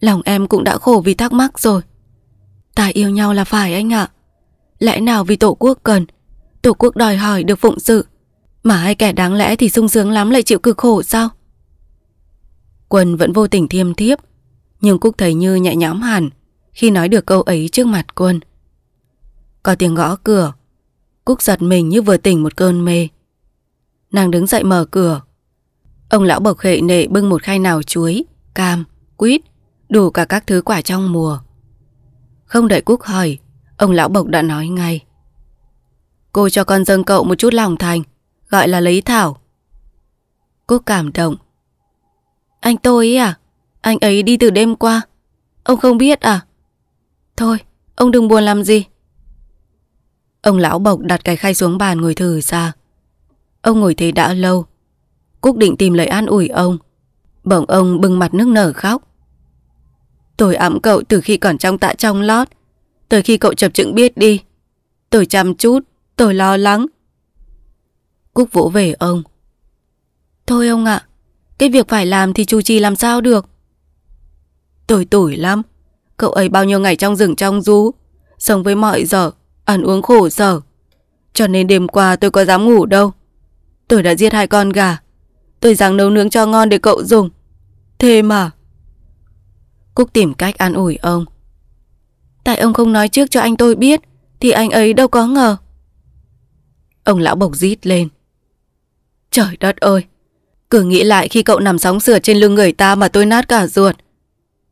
Lòng em cũng đã khổ vì thắc mắc rồi Ta yêu nhau là phải anh ạ à. Lẽ nào vì tổ quốc cần Tổ quốc đòi hỏi được phụng sự Mà hai kẻ đáng lẽ thì sung sướng lắm lại chịu cực khổ sao Quân vẫn vô tình thiêm thiếp Nhưng Cúc thấy như nhẹ nhõm hẳn Khi nói được câu ấy trước mặt Quân Có tiếng gõ cửa Cúc giật mình như vừa tỉnh một cơn mê Nàng đứng dậy mở cửa Ông lão bộc hệ nệ bưng một khay nào chuối Cam, quýt Đủ cả các thứ quả trong mùa Không đợi Cúc hỏi Ông lão bộc đã nói ngay. Cô cho con dâng cậu một chút lòng thành, gọi là lấy thảo. Cúc cảm động. Anh tôi ấy à? Anh ấy đi từ đêm qua. Ông không biết à? Thôi, ông đừng buồn làm gì. Ông lão bộc đặt cái khay xuống bàn ngồi thử ra. Ông ngồi thế đã lâu. Cúc định tìm lời an ủi ông. Bỗng ông bưng mặt nước nở khóc. Tôi ẵm cậu từ khi còn trong tạ trong lót. Tới khi cậu chập chững biết đi Tôi chăm chút Tôi lo lắng Cúc vỗ về ông Thôi ông ạ à, Cái việc phải làm thì chú trì làm sao được Tôi tủi lắm Cậu ấy bao nhiêu ngày trong rừng trong rú Sống với mọi giờ Ăn uống khổ sở Cho nên đêm qua tôi có dám ngủ đâu Tôi đã giết hai con gà Tôi rằng nấu nướng cho ngon để cậu dùng Thế mà Cúc tìm cách an ủi ông Tại ông không nói trước cho anh tôi biết Thì anh ấy đâu có ngờ Ông lão bộc rít lên Trời đất ơi Cứ nghĩ lại khi cậu nằm sóng sửa trên lưng người ta Mà tôi nát cả ruột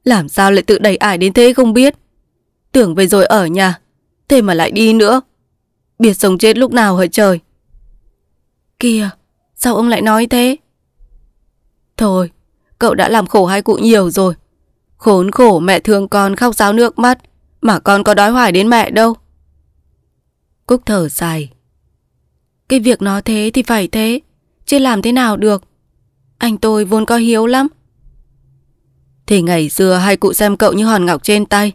Làm sao lại tự đẩy ải đến thế không biết Tưởng về rồi ở nhà Thế mà lại đi nữa Biết sống chết lúc nào hả trời Kìa Sao ông lại nói thế Thôi Cậu đã làm khổ hai cụ nhiều rồi Khốn khổ mẹ thương con khóc ráo nước mắt mà con có đói hoài đến mẹ đâu Cúc thở dài Cái việc nó thế thì phải thế Chứ làm thế nào được Anh tôi vốn có hiếu lắm Thì ngày xưa hai cụ xem cậu như hòn ngọc trên tay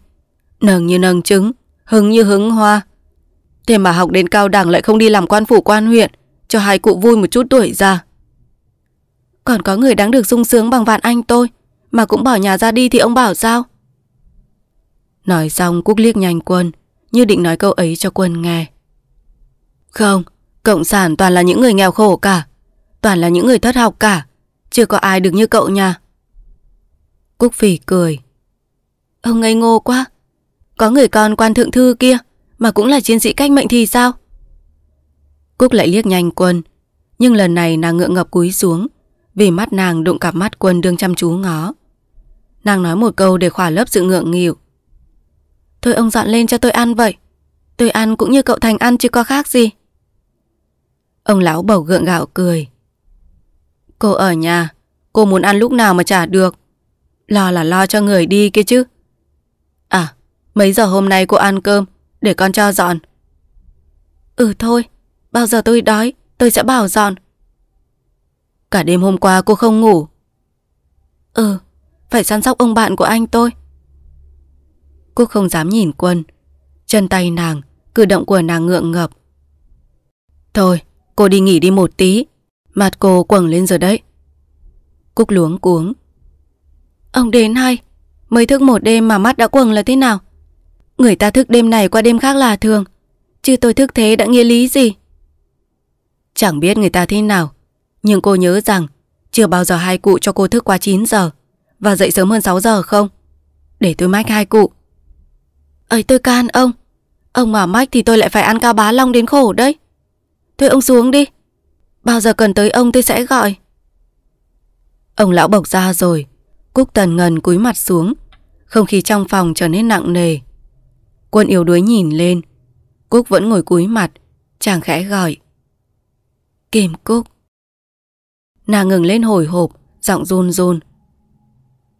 Nâng như nâng trứng Hứng như hứng hoa Thế mà học đến cao đẳng lại không đi làm quan phủ quan huyện Cho hai cụ vui một chút tuổi già Còn có người đáng được sung sướng bằng vạn anh tôi Mà cũng bỏ nhà ra đi thì ông bảo sao Nói xong quốc liếc nhanh quân, như định nói câu ấy cho quân nghe. Không, Cộng sản toàn là những người nghèo khổ cả. Toàn là những người thất học cả. Chưa có ai được như cậu nha. quốc phỉ cười. Ông ngây ngô quá. Có người con quan thượng thư kia mà cũng là chiến sĩ cách mệnh thì sao? Cúc lại liếc nhanh quân. Nhưng lần này nàng ngượng ngập cúi xuống vì mắt nàng đụng cặp mắt quân đương chăm chú ngó. Nàng nói một câu để khỏa lớp sự ngượng nghịu. Thôi ông dọn lên cho tôi ăn vậy Tôi ăn cũng như cậu Thành ăn chứ có khác gì Ông lão bầu gượng gạo cười Cô ở nhà Cô muốn ăn lúc nào mà trả được Lo là lo cho người đi kia chứ À Mấy giờ hôm nay cô ăn cơm Để con cho dọn Ừ thôi Bao giờ tôi đói Tôi sẽ bảo dọn Cả đêm hôm qua cô không ngủ Ừ Phải săn sóc ông bạn của anh tôi Cúc không dám nhìn quân Chân tay nàng Cử động của nàng ngượng ngập Thôi cô đi nghỉ đi một tí Mặt cô quầng lên rồi đấy Cúc luống cuống Ông đến hay Mới thức một đêm mà mắt đã quầng là thế nào Người ta thức đêm này qua đêm khác là thường Chứ tôi thức thế đã nghĩa lý gì Chẳng biết người ta thế nào Nhưng cô nhớ rằng Chưa bao giờ hai cụ cho cô thức qua 9 giờ Và dậy sớm hơn 6 giờ không Để tôi mách hai cụ ấy tôi can ông Ông mà mách thì tôi lại phải ăn cao bá long đến khổ đấy Thôi ông xuống đi Bao giờ cần tới ông tôi sẽ gọi Ông lão bộc ra rồi Cúc tần ngần cúi mặt xuống Không khí trong phòng trở nên nặng nề Quân yếu đuối nhìn lên Cúc vẫn ngồi cúi mặt Chàng khẽ gọi Kim Cúc Nàng ngừng lên hồi hộp Giọng run run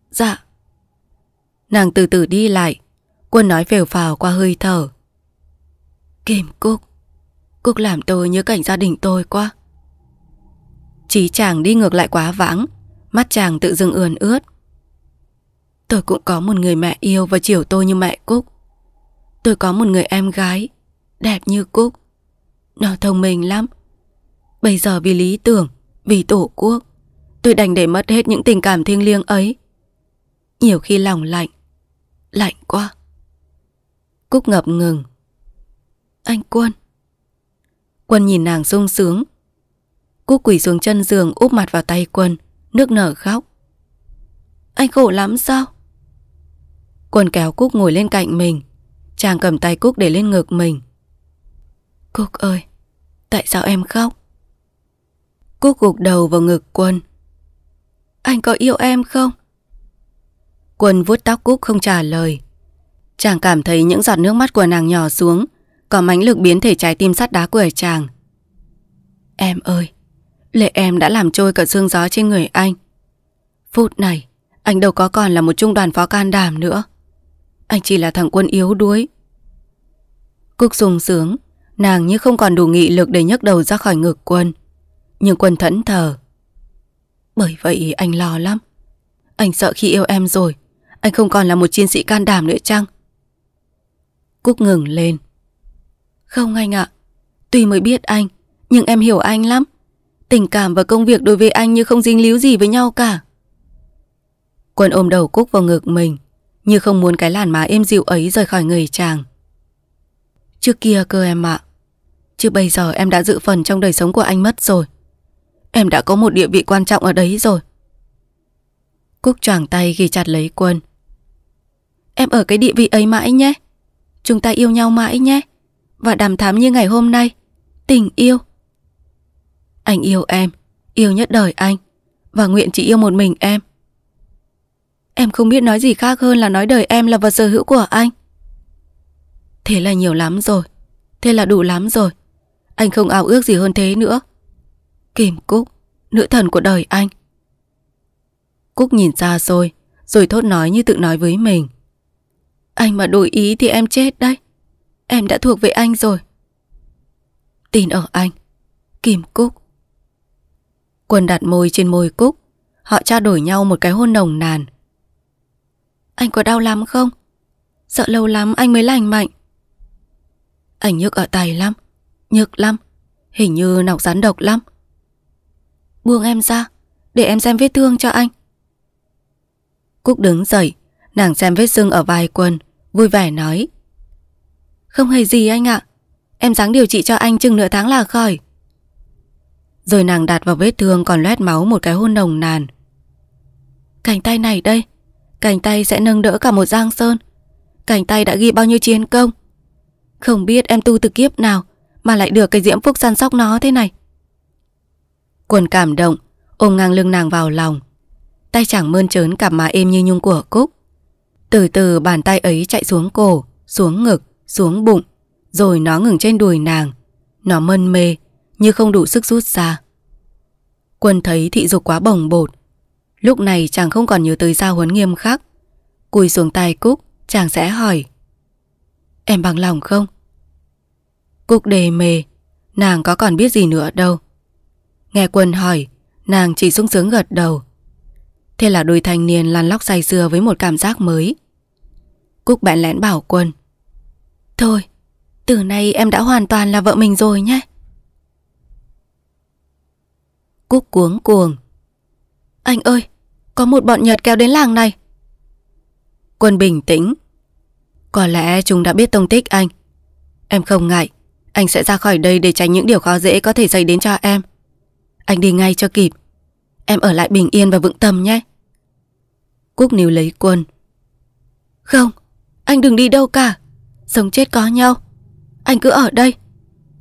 Dạ Nàng từ từ đi lại Quân nói phều phào qua hơi thở. Kim Cúc, Cúc làm tôi nhớ cảnh gia đình tôi quá. Chí chàng đi ngược lại quá vãng, mắt chàng tự dưng ươn ướt. Tôi cũng có một người mẹ yêu và chiều tôi như mẹ Cúc. Tôi có một người em gái, đẹp như Cúc. Nó thông minh lắm. Bây giờ vì lý tưởng, vì tổ quốc, tôi đành để mất hết những tình cảm thiêng liêng ấy. Nhiều khi lòng lạnh, lạnh quá. Cúc ngập ngừng. Anh Quân. Quân nhìn nàng sung sướng. Cúc quỳ xuống chân giường úp mặt vào tay Quân, nước nở khóc. Anh khổ lắm sao? Quân kéo Cúc ngồi lên cạnh mình. Chàng cầm tay Cúc để lên ngực mình. Cúc ơi, tại sao em khóc? Cúc gục đầu vào ngực Quân. Anh có yêu em không? Quân vuốt tóc Cúc không trả lời. Chàng cảm thấy những giọt nước mắt của nàng nhỏ xuống Có mánh lực biến thể trái tim sắt đá của chàng Em ơi Lệ em đã làm trôi cả sương gió trên người anh Phút này Anh đâu có còn là một trung đoàn phó can đảm nữa Anh chỉ là thằng quân yếu đuối Cúc sung sướng Nàng như không còn đủ nghị lực để nhấc đầu ra khỏi ngực quân Nhưng quân thẫn thờ Bởi vậy anh lo lắm Anh sợ khi yêu em rồi Anh không còn là một chiến sĩ can đảm nữa chăng Cúc ngừng lên. Không anh ạ, tuy mới biết anh, nhưng em hiểu anh lắm. Tình cảm và công việc đối với anh như không dính líu gì với nhau cả. Quân ôm đầu Cúc vào ngực mình, như không muốn cái làn má êm dịu ấy rời khỏi người chàng. Trước kia cơ em ạ, chứ bây giờ em đã dự phần trong đời sống của anh mất rồi. Em đã có một địa vị quan trọng ở đấy rồi. Cúc choàng tay ghi chặt lấy quân. Em ở cái địa vị ấy mãi nhé. Chúng ta yêu nhau mãi nhé Và đàm thám như ngày hôm nay Tình yêu Anh yêu em Yêu nhất đời anh Và nguyện chỉ yêu một mình em Em không biết nói gì khác hơn là nói đời em là vật sở hữu của anh Thế là nhiều lắm rồi Thế là đủ lắm rồi Anh không ao ước gì hơn thế nữa kìm Cúc Nữ thần của đời anh Cúc nhìn xa xôi Rồi thốt nói như tự nói với mình anh mà đổi ý thì em chết đấy. Em đã thuộc về anh rồi. Tin ở anh. Kim Cúc. Quân đặt môi trên môi Cúc. Họ trao đổi nhau một cái hôn nồng nàn. Anh có đau lắm không? Sợ lâu lắm anh mới lành mạnh. Anh nhức ở tay lắm. Nhức lắm. Hình như nọc rắn độc lắm. Buông em ra. Để em xem vết thương cho anh. Cúc đứng dậy Nàng xem vết sưng ở vai quân Vui vẻ nói Không hề gì anh ạ Em dáng điều trị cho anh chừng nửa tháng là khỏi Rồi nàng đặt vào vết thương còn loét máu một cái hôn nồng nàn Cành tay này đây Cành tay sẽ nâng đỡ cả một giang sơn Cành tay đã ghi bao nhiêu chiến công Không biết em tu từ kiếp nào Mà lại được cái diễm phúc săn sóc nó thế này Quần cảm động Ôm ngang lưng nàng vào lòng Tay chẳng mơn trớn cặp má êm như nhung của Cúc từ từ bàn tay ấy chạy xuống cổ, xuống ngực, xuống bụng, rồi nó ngừng trên đùi nàng. Nó mân mê, như không đủ sức rút ra. Quân thấy thị dục quá bồng bột. Lúc này chàng không còn nhớ tới giao huấn nghiêm khắc. Cùi xuống tay Cúc, chàng sẽ hỏi. Em bằng lòng không? Cúc đề mề, nàng có còn biết gì nữa đâu. Nghe quân hỏi, nàng chỉ sung sướng gật đầu. Thế là đôi thanh niên lăn lóc say sưa với một cảm giác mới. Cúc bạn lén bảo Quân Thôi, từ nay em đã hoàn toàn là vợ mình rồi nhé Cúc cuống cuồng Anh ơi, có một bọn Nhật kéo đến làng này Quân bình tĩnh Có lẽ chúng đã biết tông tích anh Em không ngại Anh sẽ ra khỏi đây để tránh những điều khó dễ có thể xảy đến cho em Anh đi ngay cho kịp Em ở lại bình yên và vững tâm nhé Cúc níu lấy quân Không anh đừng đi đâu cả Sống chết có nhau Anh cứ ở đây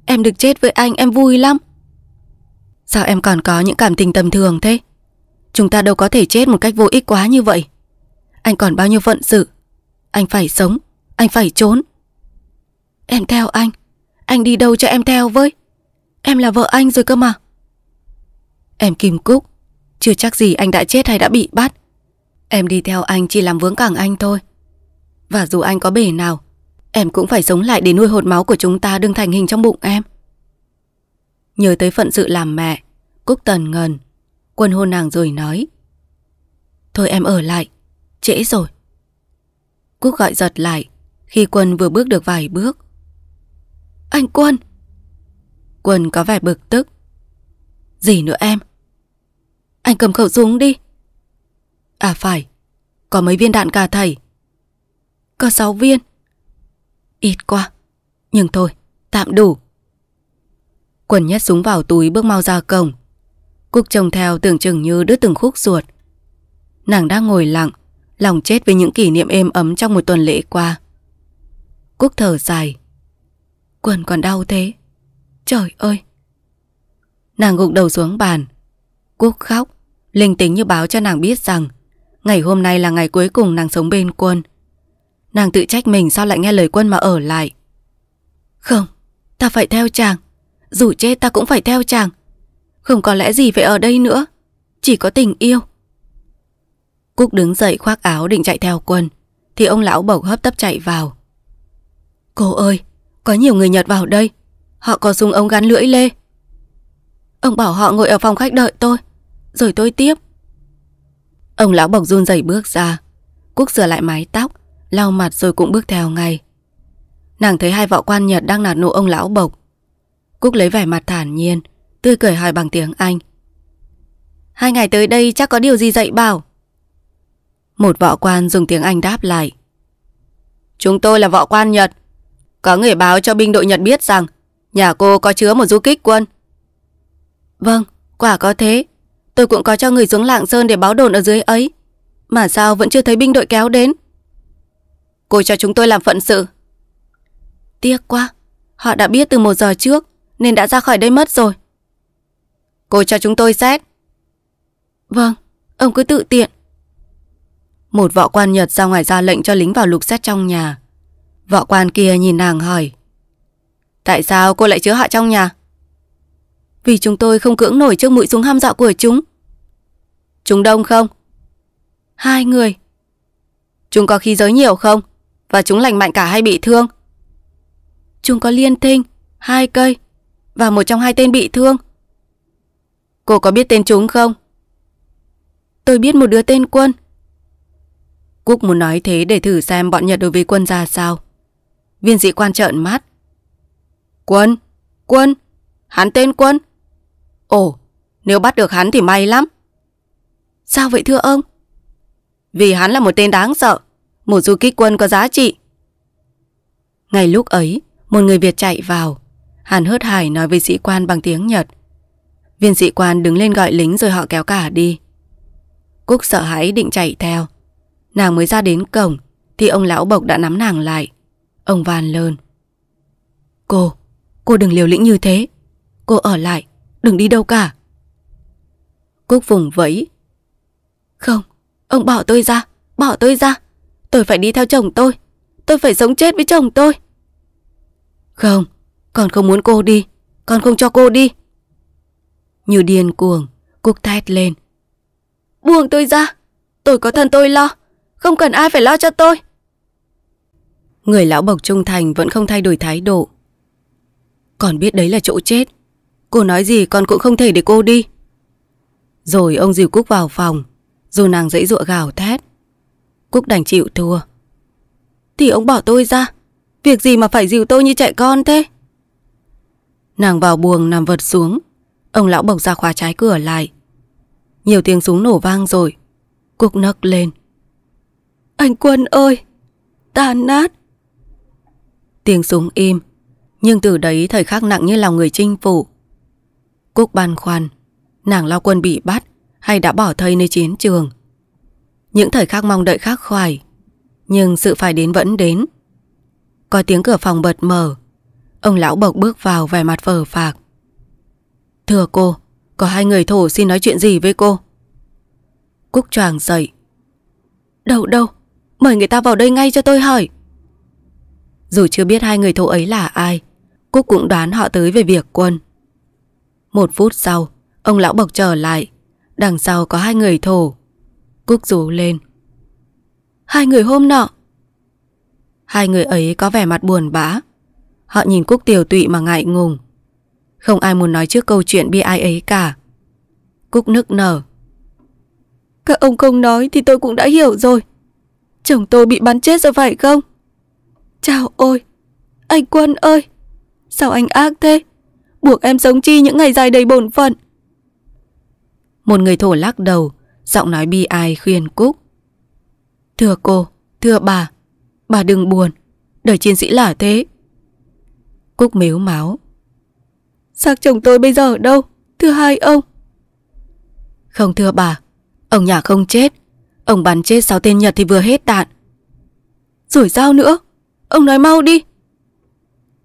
Em được chết với anh em vui lắm Sao em còn có những cảm tình tầm thường thế Chúng ta đâu có thể chết một cách vô ích quá như vậy Anh còn bao nhiêu phận sự Anh phải sống Anh phải trốn Em theo anh Anh đi đâu cho em theo với Em là vợ anh rồi cơ mà Em Kim Cúc Chưa chắc gì anh đã chết hay đã bị bắt Em đi theo anh chỉ làm vướng cẳng anh thôi và dù anh có bể nào Em cũng phải sống lại để nuôi hột máu của chúng ta đương thành hình trong bụng em Nhớ tới phận sự làm mẹ Cúc tần ngần Quân hôn nàng rồi nói Thôi em ở lại Trễ rồi Cúc gọi giật lại Khi quân vừa bước được vài bước Anh quân Quân có vẻ bực tức Gì nữa em Anh cầm khẩu súng đi À phải Có mấy viên đạn cà thầy có 6 viên. Ít quá, nhưng thôi, tạm đủ. Quần nhét súng vào túi bước mau ra cổng. Cúc trông theo tưởng chừng như đứt từng khúc ruột. Nàng đang ngồi lặng, lòng chết với những kỷ niệm êm ấm trong một tuần lễ qua. Cúc thở dài. Quần còn đau thế. Trời ơi. Nàng gục đầu xuống bàn. Cúc khóc, linh tính như báo cho nàng biết rằng ngày hôm nay là ngày cuối cùng nàng sống bên quân. Nàng tự trách mình sao lại nghe lời quân mà ở lại Không Ta phải theo chàng Dù chết ta cũng phải theo chàng Không có lẽ gì phải ở đây nữa Chỉ có tình yêu Cúc đứng dậy khoác áo định chạy theo quân Thì ông lão bầu hấp tấp chạy vào Cô ơi Có nhiều người Nhật vào đây Họ có dùng ống gắn lưỡi lê Ông bảo họ ngồi ở phòng khách đợi tôi Rồi tôi tiếp Ông lão bộc run rẩy bước ra Cúc sửa lại mái tóc lau mặt rồi cũng bước theo ngay. Nàng thấy hai võ quan Nhật đang nạt nụ ông lão bộc. Cúc lấy vẻ mặt thản nhiên, tươi cười hỏi bằng tiếng Anh. Hai ngày tới đây chắc có điều gì dạy bảo. Một võ quan dùng tiếng Anh đáp lại. Chúng tôi là võ quan Nhật. Có người báo cho binh đội Nhật biết rằng nhà cô có chứa một du kích quân. Vâng, quả có thế. Tôi cũng có cho người xuống Lạng Sơn để báo đồn ở dưới ấy. Mà sao vẫn chưa thấy binh đội kéo đến? Cô cho chúng tôi làm phận sự Tiếc quá Họ đã biết từ một giờ trước Nên đã ra khỏi đây mất rồi Cô cho chúng tôi xét Vâng, ông cứ tự tiện Một võ quan Nhật ra ngoài ra lệnh cho lính vào lục xét trong nhà Võ quan kia nhìn nàng hỏi Tại sao cô lại chứa họ trong nhà? Vì chúng tôi không cưỡng nổi trước mũi súng ham dọa của chúng Chúng đông không? Hai người Chúng có khí giới nhiều không? và chúng lành mạnh cả hai bị thương. Chúng có liên thinh, hai cây và một trong hai tên bị thương. Cô có biết tên chúng không? Tôi biết một đứa tên Quân. Cúc muốn nói thế để thử xem bọn Nhật đối với Quân ra sao. Viên sĩ quan trợn mắt. Quân, Quân, hắn tên Quân. Ồ, nếu bắt được hắn thì may lắm. Sao vậy thưa ông? Vì hắn là một tên đáng sợ. Một du kích quân có giá trị. Ngay lúc ấy, một người Việt chạy vào. Hàn hớt hải nói với sĩ quan bằng tiếng Nhật. Viên sĩ quan đứng lên gọi lính rồi họ kéo cả đi. Cúc sợ hãi định chạy theo. Nàng mới ra đến cổng thì ông lão bộc đã nắm nàng lại. Ông van lơn. Cô, cô đừng liều lĩnh như thế. Cô ở lại, đừng đi đâu cả. Cúc vùng vẫy. Không, ông bỏ tôi ra, bỏ tôi ra. Tôi phải đi theo chồng tôi. Tôi phải sống chết với chồng tôi. Không, con không muốn cô đi. Con không cho cô đi. Như điên cuồng, Cúc thét lên. Buông tôi ra. Tôi có thân tôi lo. Không cần ai phải lo cho tôi. Người lão bộc trung thành vẫn không thay đổi thái độ. Còn biết đấy là chỗ chết. Cô nói gì con cũng không thể để cô đi. Rồi ông dìu Cúc vào phòng. Dù nàng dãy dụa gào thét Cúc đành chịu thua. Thì ông bỏ tôi ra. Việc gì mà phải dìu tôi như chạy con thế? Nàng vào buồng nằm vật xuống. Ông lão bộc ra khóa trái cửa lại. Nhiều tiếng súng nổ vang rồi. Cúc nấc lên. Anh Quân ơi! Tàn nát! Tiếng súng im. Nhưng từ đấy thời khắc nặng như lòng người chinh phủ. Cúc băn khoăn. Nàng lao quân bị bắt hay đã bỏ thây nơi chiến trường. Những thời khắc mong đợi khác khoải Nhưng sự phải đến vẫn đến Có tiếng cửa phòng bật mở Ông lão bộc bước vào vẻ mặt phờ phạc Thưa cô Có hai người thổ xin nói chuyện gì với cô Cúc choàng dậy Đâu đâu Mời người ta vào đây ngay cho tôi hỏi Dù chưa biết hai người thổ ấy là ai Cúc cũng đoán họ tới về việc quân Một phút sau Ông lão bộc trở lại Đằng sau có hai người thổ Cúc rú lên Hai người hôm nọ Hai người ấy có vẻ mặt buồn bã Họ nhìn Cúc tiểu tụy mà ngại ngùng Không ai muốn nói trước câu chuyện bi ai ấy cả Cúc nức nở Các ông không nói thì tôi cũng đã hiểu rồi Chồng tôi bị bắn chết rồi phải không Chào ôi Anh Quân ơi Sao anh ác thế Buộc em sống chi những ngày dài đầy bổn phận Một người thổ lắc đầu Giọng nói bi ai khuyên Cúc Thưa cô, thưa bà Bà đừng buồn Đời chiến sĩ là thế Cúc mếu máu Xác chồng tôi bây giờ ở đâu Thưa hai ông Không thưa bà Ông nhà không chết Ông bắn chết sáu tên Nhật thì vừa hết đạn Rồi sao nữa Ông nói mau đi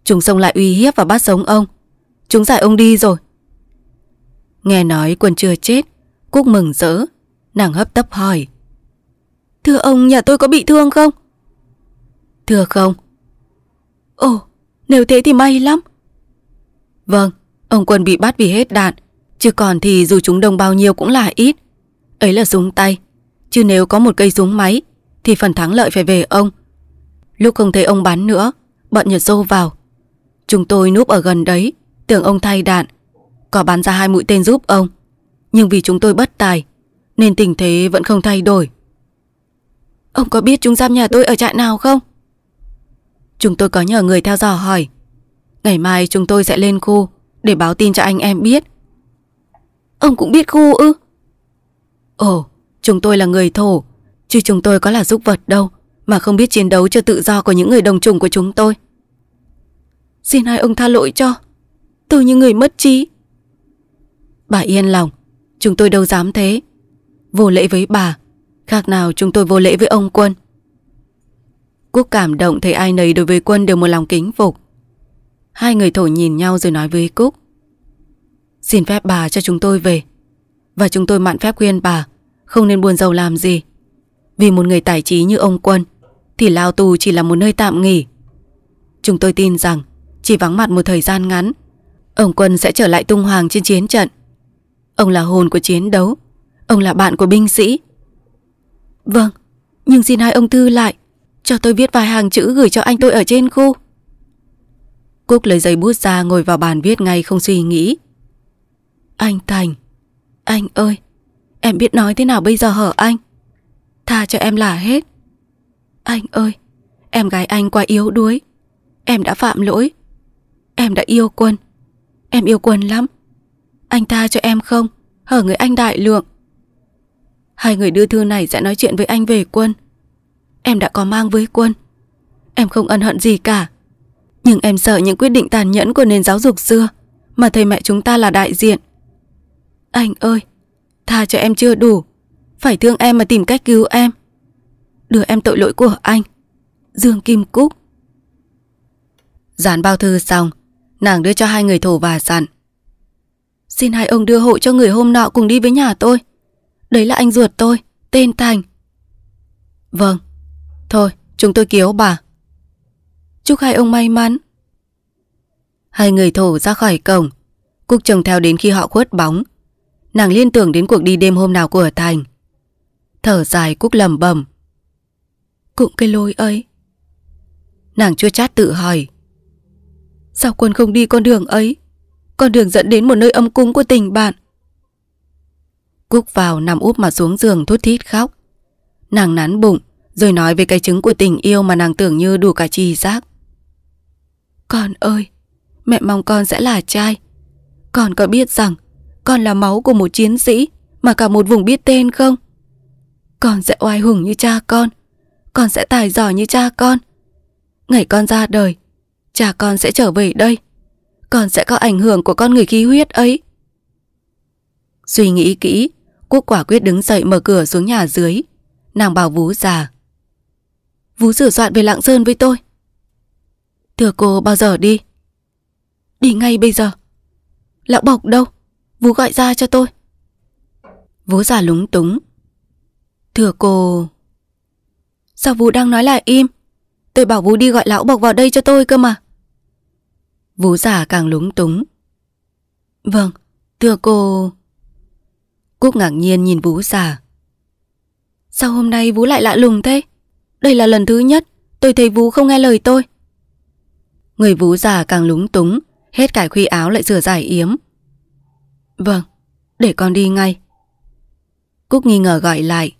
Chúng xông lại uy hiếp và bắt sống ông Chúng giải ông đi rồi Nghe nói quân chưa chết Cúc mừng rỡ Nàng hấp tấp hỏi Thưa ông nhà tôi có bị thương không? Thưa không Ồ nếu thế thì may lắm Vâng Ông quân bị bắt vì hết đạn Chứ còn thì dù chúng đông bao nhiêu cũng là ít Ấy là súng tay Chứ nếu có một cây súng máy Thì phần thắng lợi phải về ông Lúc không thấy ông bắn nữa Bọn Nhật xô vào Chúng tôi núp ở gần đấy Tưởng ông thay đạn Có bắn ra hai mũi tên giúp ông Nhưng vì chúng tôi bất tài nên tình thế vẫn không thay đổi Ông có biết chúng giam nhà tôi ở trại nào không? Chúng tôi có nhờ người theo dò hỏi Ngày mai chúng tôi sẽ lên khu Để báo tin cho anh em biết Ông cũng biết khu ư? Ồ, chúng tôi là người thổ Chứ chúng tôi có là giúp vật đâu Mà không biết chiến đấu cho tự do của những người đồng chủng của chúng tôi Xin hai ông tha lỗi cho Tôi như người mất trí Bà yên lòng Chúng tôi đâu dám thế Vô lễ với bà Khác nào chúng tôi vô lễ với ông quân Quốc cảm động thấy ai nấy đối với quân đều một lòng kính phục Hai người thổ nhìn nhau rồi nói với Cúc Xin phép bà cho chúng tôi về Và chúng tôi mạn phép khuyên bà Không nên buồn giàu làm gì Vì một người tài trí như ông quân Thì lao tù chỉ là một nơi tạm nghỉ Chúng tôi tin rằng Chỉ vắng mặt một thời gian ngắn Ông quân sẽ trở lại tung hoàng trên chiến trận Ông là hồn của chiến đấu Ông là bạn của binh sĩ Vâng Nhưng xin hai ông Thư lại Cho tôi viết vài hàng chữ gửi cho anh tôi ở trên khu Cúc lấy giấy bút ra ngồi vào bàn viết ngay không suy nghĩ Anh Thành Anh ơi Em biết nói thế nào bây giờ hở anh Tha cho em là hết Anh ơi Em gái anh quá yếu đuối Em đã phạm lỗi Em đã yêu quân Em yêu quân lắm Anh tha cho em không Hở người anh đại lượng Hai người đưa thư này sẽ nói chuyện với anh về quân Em đã có mang với quân Em không ân hận gì cả Nhưng em sợ những quyết định tàn nhẫn của nền giáo dục xưa Mà thầy mẹ chúng ta là đại diện Anh ơi Tha cho em chưa đủ Phải thương em mà tìm cách cứu em Đưa em tội lỗi của anh Dương Kim Cúc Dán bao thư xong Nàng đưa cho hai người thổ và dặn Xin hai ông đưa hộ cho người hôm nọ cùng đi với nhà tôi Đấy là anh ruột tôi, tên Thành. Vâng, thôi chúng tôi cứu bà. Chúc hai ông may mắn. Hai người thổ ra khỏi cổng. Cúc chồng theo đến khi họ khuất bóng. Nàng liên tưởng đến cuộc đi đêm hôm nào của Thành. Thở dài Cúc lầm bầm. Cũng cái lối ấy. Nàng chua chát tự hỏi. Sao quân không đi con đường ấy? Con đường dẫn đến một nơi âm cung của tình bạn. Cúc vào nằm úp mặt xuống giường thút thít khóc. Nàng nán bụng, rồi nói về cái chứng của tình yêu mà nàng tưởng như đủ cả trì giác. Con ơi, mẹ mong con sẽ là trai. Con có biết rằng con là máu của một chiến sĩ mà cả một vùng biết tên không? Con sẽ oai hùng như cha con, con sẽ tài giỏi như cha con. Ngày con ra đời, cha con sẽ trở về đây. Con sẽ có ảnh hưởng của con người khí huyết ấy. Suy nghĩ kỹ, Quốc quả quyết đứng dậy mở cửa xuống nhà dưới. Nàng bảo Vú già. Vú sửa soạn về Lạng Sơn với tôi. Thưa cô bao giờ đi? Đi ngay bây giờ. Lão Bộc đâu? Vú gọi ra cho tôi. Vú già lúng túng. Thưa cô... Sao Vú đang nói là im? Tôi bảo Vú đi gọi lão Bộc vào đây cho tôi cơ mà. Vú già càng lúng túng. Vâng, thưa cô... Cúc ngạc nhiên nhìn Vú già. Sao hôm nay Vú lại lạ lùng thế? Đây là lần thứ nhất tôi thấy Vú không nghe lời tôi. Người Vú già càng lúng túng, hết cải khuy áo lại rửa giải yếm. Vâng, để con đi ngay. Cúc nghi ngờ gọi lại.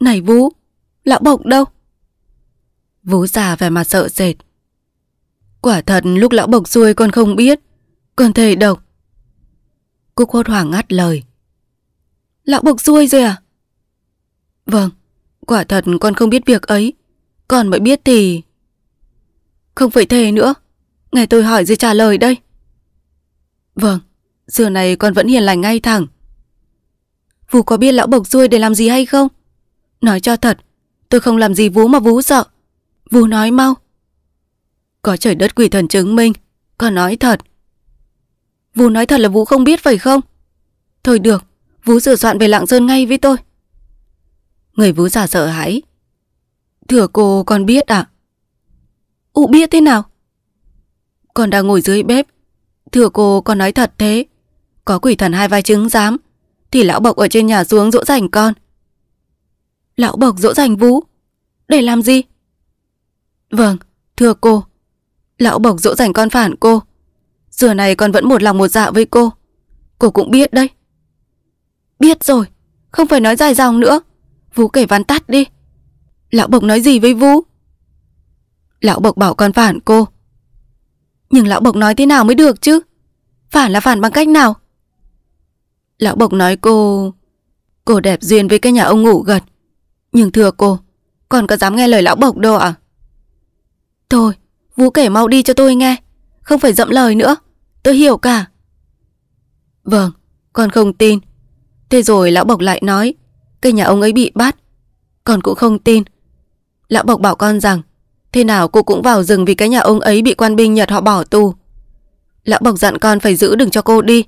Này Vú, lão bộc đâu? Vú già vẻ mặt sợ sệt. Quả thật lúc lão bộc xuôi con không biết, con thề độc. Cúc hốt hoảng ngắt lời. Lão buộc xuôi rồi à? Vâng, quả thật con không biết việc ấy. Con mới biết thì... Không phải thề nữa. Nghe tôi hỏi rồi trả lời đây. Vâng, xưa này con vẫn hiền lành ngay thẳng. Vú có biết lão bộc xuôi để làm gì hay không? Nói cho thật, tôi không làm gì vú mà vú sợ. Vú nói mau. Có trời đất quỷ thần chứng minh, con nói thật. Vú nói thật là vú không biết phải không? Thôi được, Vú sửa soạn về Lạng Sơn ngay với tôi. Người vú giả sợ hãi. Thưa cô con biết à? Ú biết thế nào? Con đang ngồi dưới bếp. Thưa cô con nói thật thế. Có quỷ thần hai vai trứng dám. Thì lão bộc ở trên nhà xuống dỗ dành con. Lão bộc dỗ dành vú? Để làm gì? Vâng, thưa cô. Lão bộc dỗ dành con phản cô. Giờ này con vẫn một lòng một dạ với cô. Cô cũng biết đấy. Biết rồi, không phải nói dài dòng nữa. Vũ kể vắn tắt đi. Lão Bộc nói gì với Vũ? Lão Bộc bảo con phản cô. Nhưng Lão Bộc nói thế nào mới được chứ? Phản là phản bằng cách nào? Lão Bộc nói cô... Cô đẹp duyên với cái nhà ông ngủ gật. Nhưng thưa cô, còn có dám nghe lời Lão Bộc đâu à? Thôi, Vũ kể mau đi cho tôi nghe. Không phải dậm lời nữa. Tôi hiểu cả. Vâng, con không tin. Thế rồi lão Bộc lại nói Cây nhà ông ấy bị bắt Con cũng không tin Lão Bộc bảo con rằng Thế nào cô cũng vào rừng vì cái nhà ông ấy bị quan binh Nhật họ bỏ tù Lão Bộc dặn con phải giữ đừng cho cô đi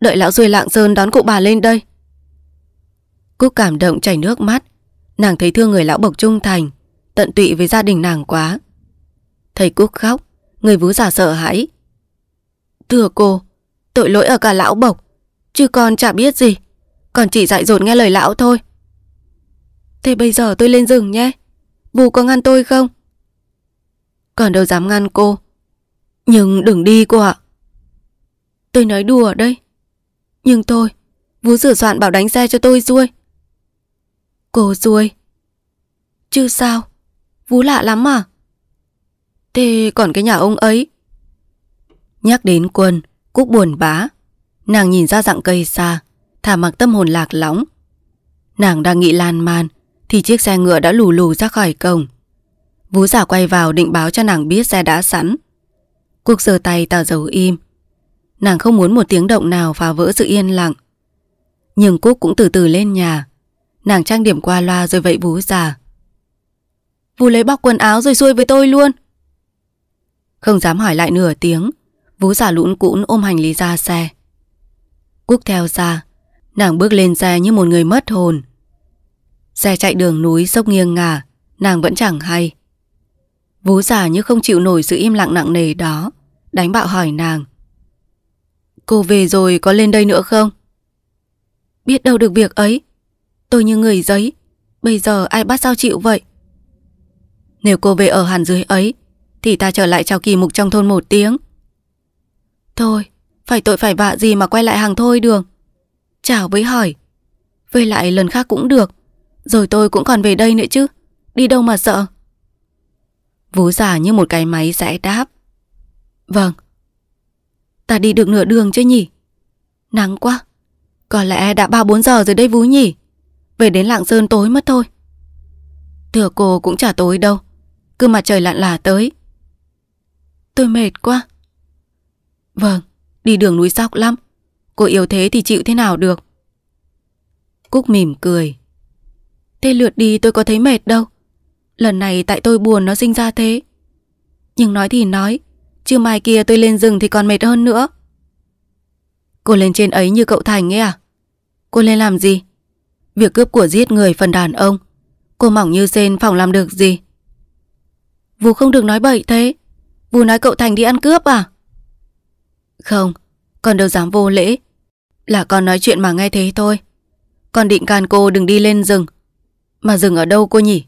Đợi lão Duy Lạng Sơn đón cụ bà lên đây Cúc cảm động chảy nước mắt Nàng thấy thương người lão Bộc trung thành Tận tụy với gia đình nàng quá Thầy Cúc khóc Người vú giả sợ hãi Thưa cô Tội lỗi ở cả lão Bộc Chứ con chả biết gì còn chỉ dại dột nghe lời lão thôi Thế bây giờ tôi lên rừng nhé Bù có ngăn tôi không Còn đâu dám ngăn cô Nhưng đừng đi cô ạ Tôi nói đùa đây Nhưng thôi Vú sửa soạn bảo đánh xe cho tôi xuôi Cô xuôi Chứ sao Vú lạ lắm à Thế còn cái nhà ông ấy Nhắc đến quân Cúc buồn bá Nàng nhìn ra dạng cây xa Thả mặc tâm hồn lạc lõng Nàng đang nghĩ lan man Thì chiếc xe ngựa đã lù lù ra khỏi cổng Vú giả quay vào định báo cho nàng biết xe đã sẵn Cuộc giơ tay tỏ dấu im Nàng không muốn một tiếng động nào phá vỡ sự yên lặng Nhưng Cúc cũng từ từ lên nhà Nàng trang điểm qua loa rồi vậy vú già Vú lấy bọc quần áo rồi xuôi với tôi luôn Không dám hỏi lại nửa tiếng Vú giả lũn cũn ôm hành lý ra xe Cúc theo ra Nàng bước lên xe như một người mất hồn Xe chạy đường núi sốc nghiêng ngả Nàng vẫn chẳng hay Vú già như không chịu nổi sự im lặng nặng nề đó Đánh bạo hỏi nàng Cô về rồi có lên đây nữa không? Biết đâu được việc ấy Tôi như người giấy Bây giờ ai bắt sao chịu vậy? Nếu cô về ở hẳn dưới ấy Thì ta trở lại chào kỳ mục trong thôn một tiếng Thôi Phải tội phải vạ gì mà quay lại hàng thôi đường chào với hỏi. Về lại lần khác cũng được, rồi tôi cũng còn về đây nữa chứ, đi đâu mà sợ. Vú giả như một cái máy sẽ đáp. Vâng. Ta đi được nửa đường chứ nhỉ? Nắng quá, có lẽ đã 3-4 giờ rồi đây vú nhỉ? Về đến Lạng Sơn tối mất thôi. Thưa cô cũng chả tối đâu, cứ mặt trời lặn là tới. Tôi mệt quá. Vâng, đi đường núi sóc lắm, Cô yếu thế thì chịu thế nào được Cúc mỉm cười Thế lượt đi tôi có thấy mệt đâu Lần này tại tôi buồn nó sinh ra thế Nhưng nói thì nói chưa mai kia tôi lên rừng thì còn mệt hơn nữa Cô lên trên ấy như cậu Thành ấy à Cô lên làm gì Việc cướp của giết người phần đàn ông Cô mỏng như sen phòng làm được gì Vũ không được nói bậy thế Vũ nói cậu Thành đi ăn cướp à Không Còn đâu dám vô lễ là con nói chuyện mà nghe thế thôi. Con định can cô đừng đi lên rừng. Mà rừng ở đâu cô nhỉ?